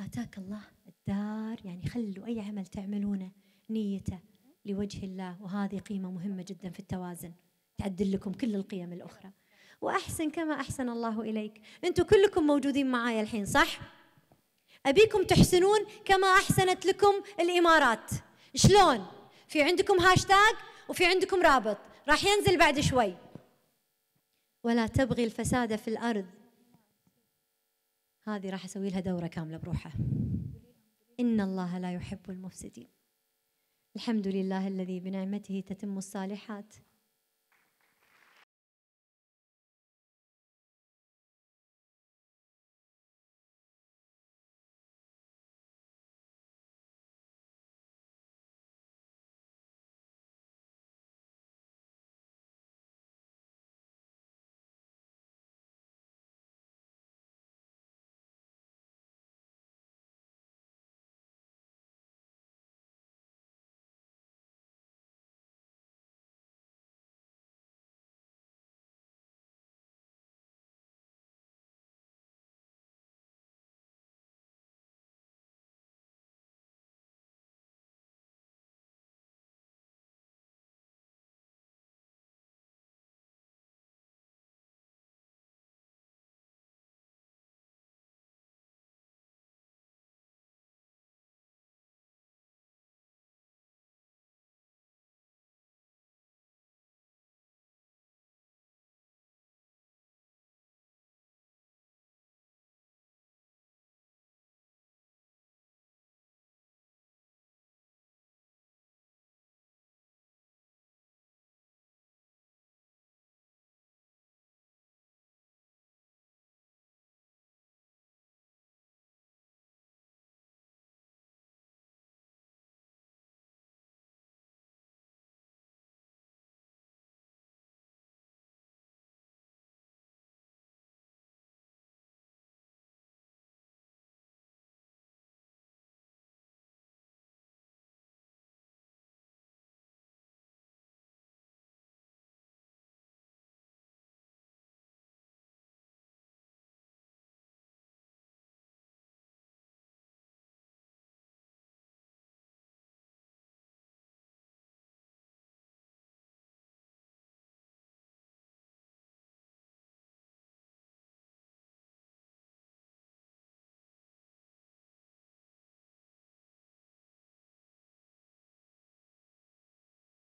آتاك الله الدار يعني خلوا أي عمل تعملونه نيته لوجه الله وهذه قيمة مهمة جدا في التوازن تعدل لكم كل القيم الأخرى وأحسن كما أحسن الله إليك أنتم كلكم موجودين معايا الحين صح؟ أبيكم تحسنون كما أحسنت لكم الإمارات شلون؟ في عندكم هاشتاج وفي عندكم رابط راح ينزل بعد شوي ولا تبغي الفساد في الأرض هذه راح أسوي لها دورة كاملة بروحها إن الله لا يحب المفسدين الحمد لله الذي بنعمته تتم الصالحات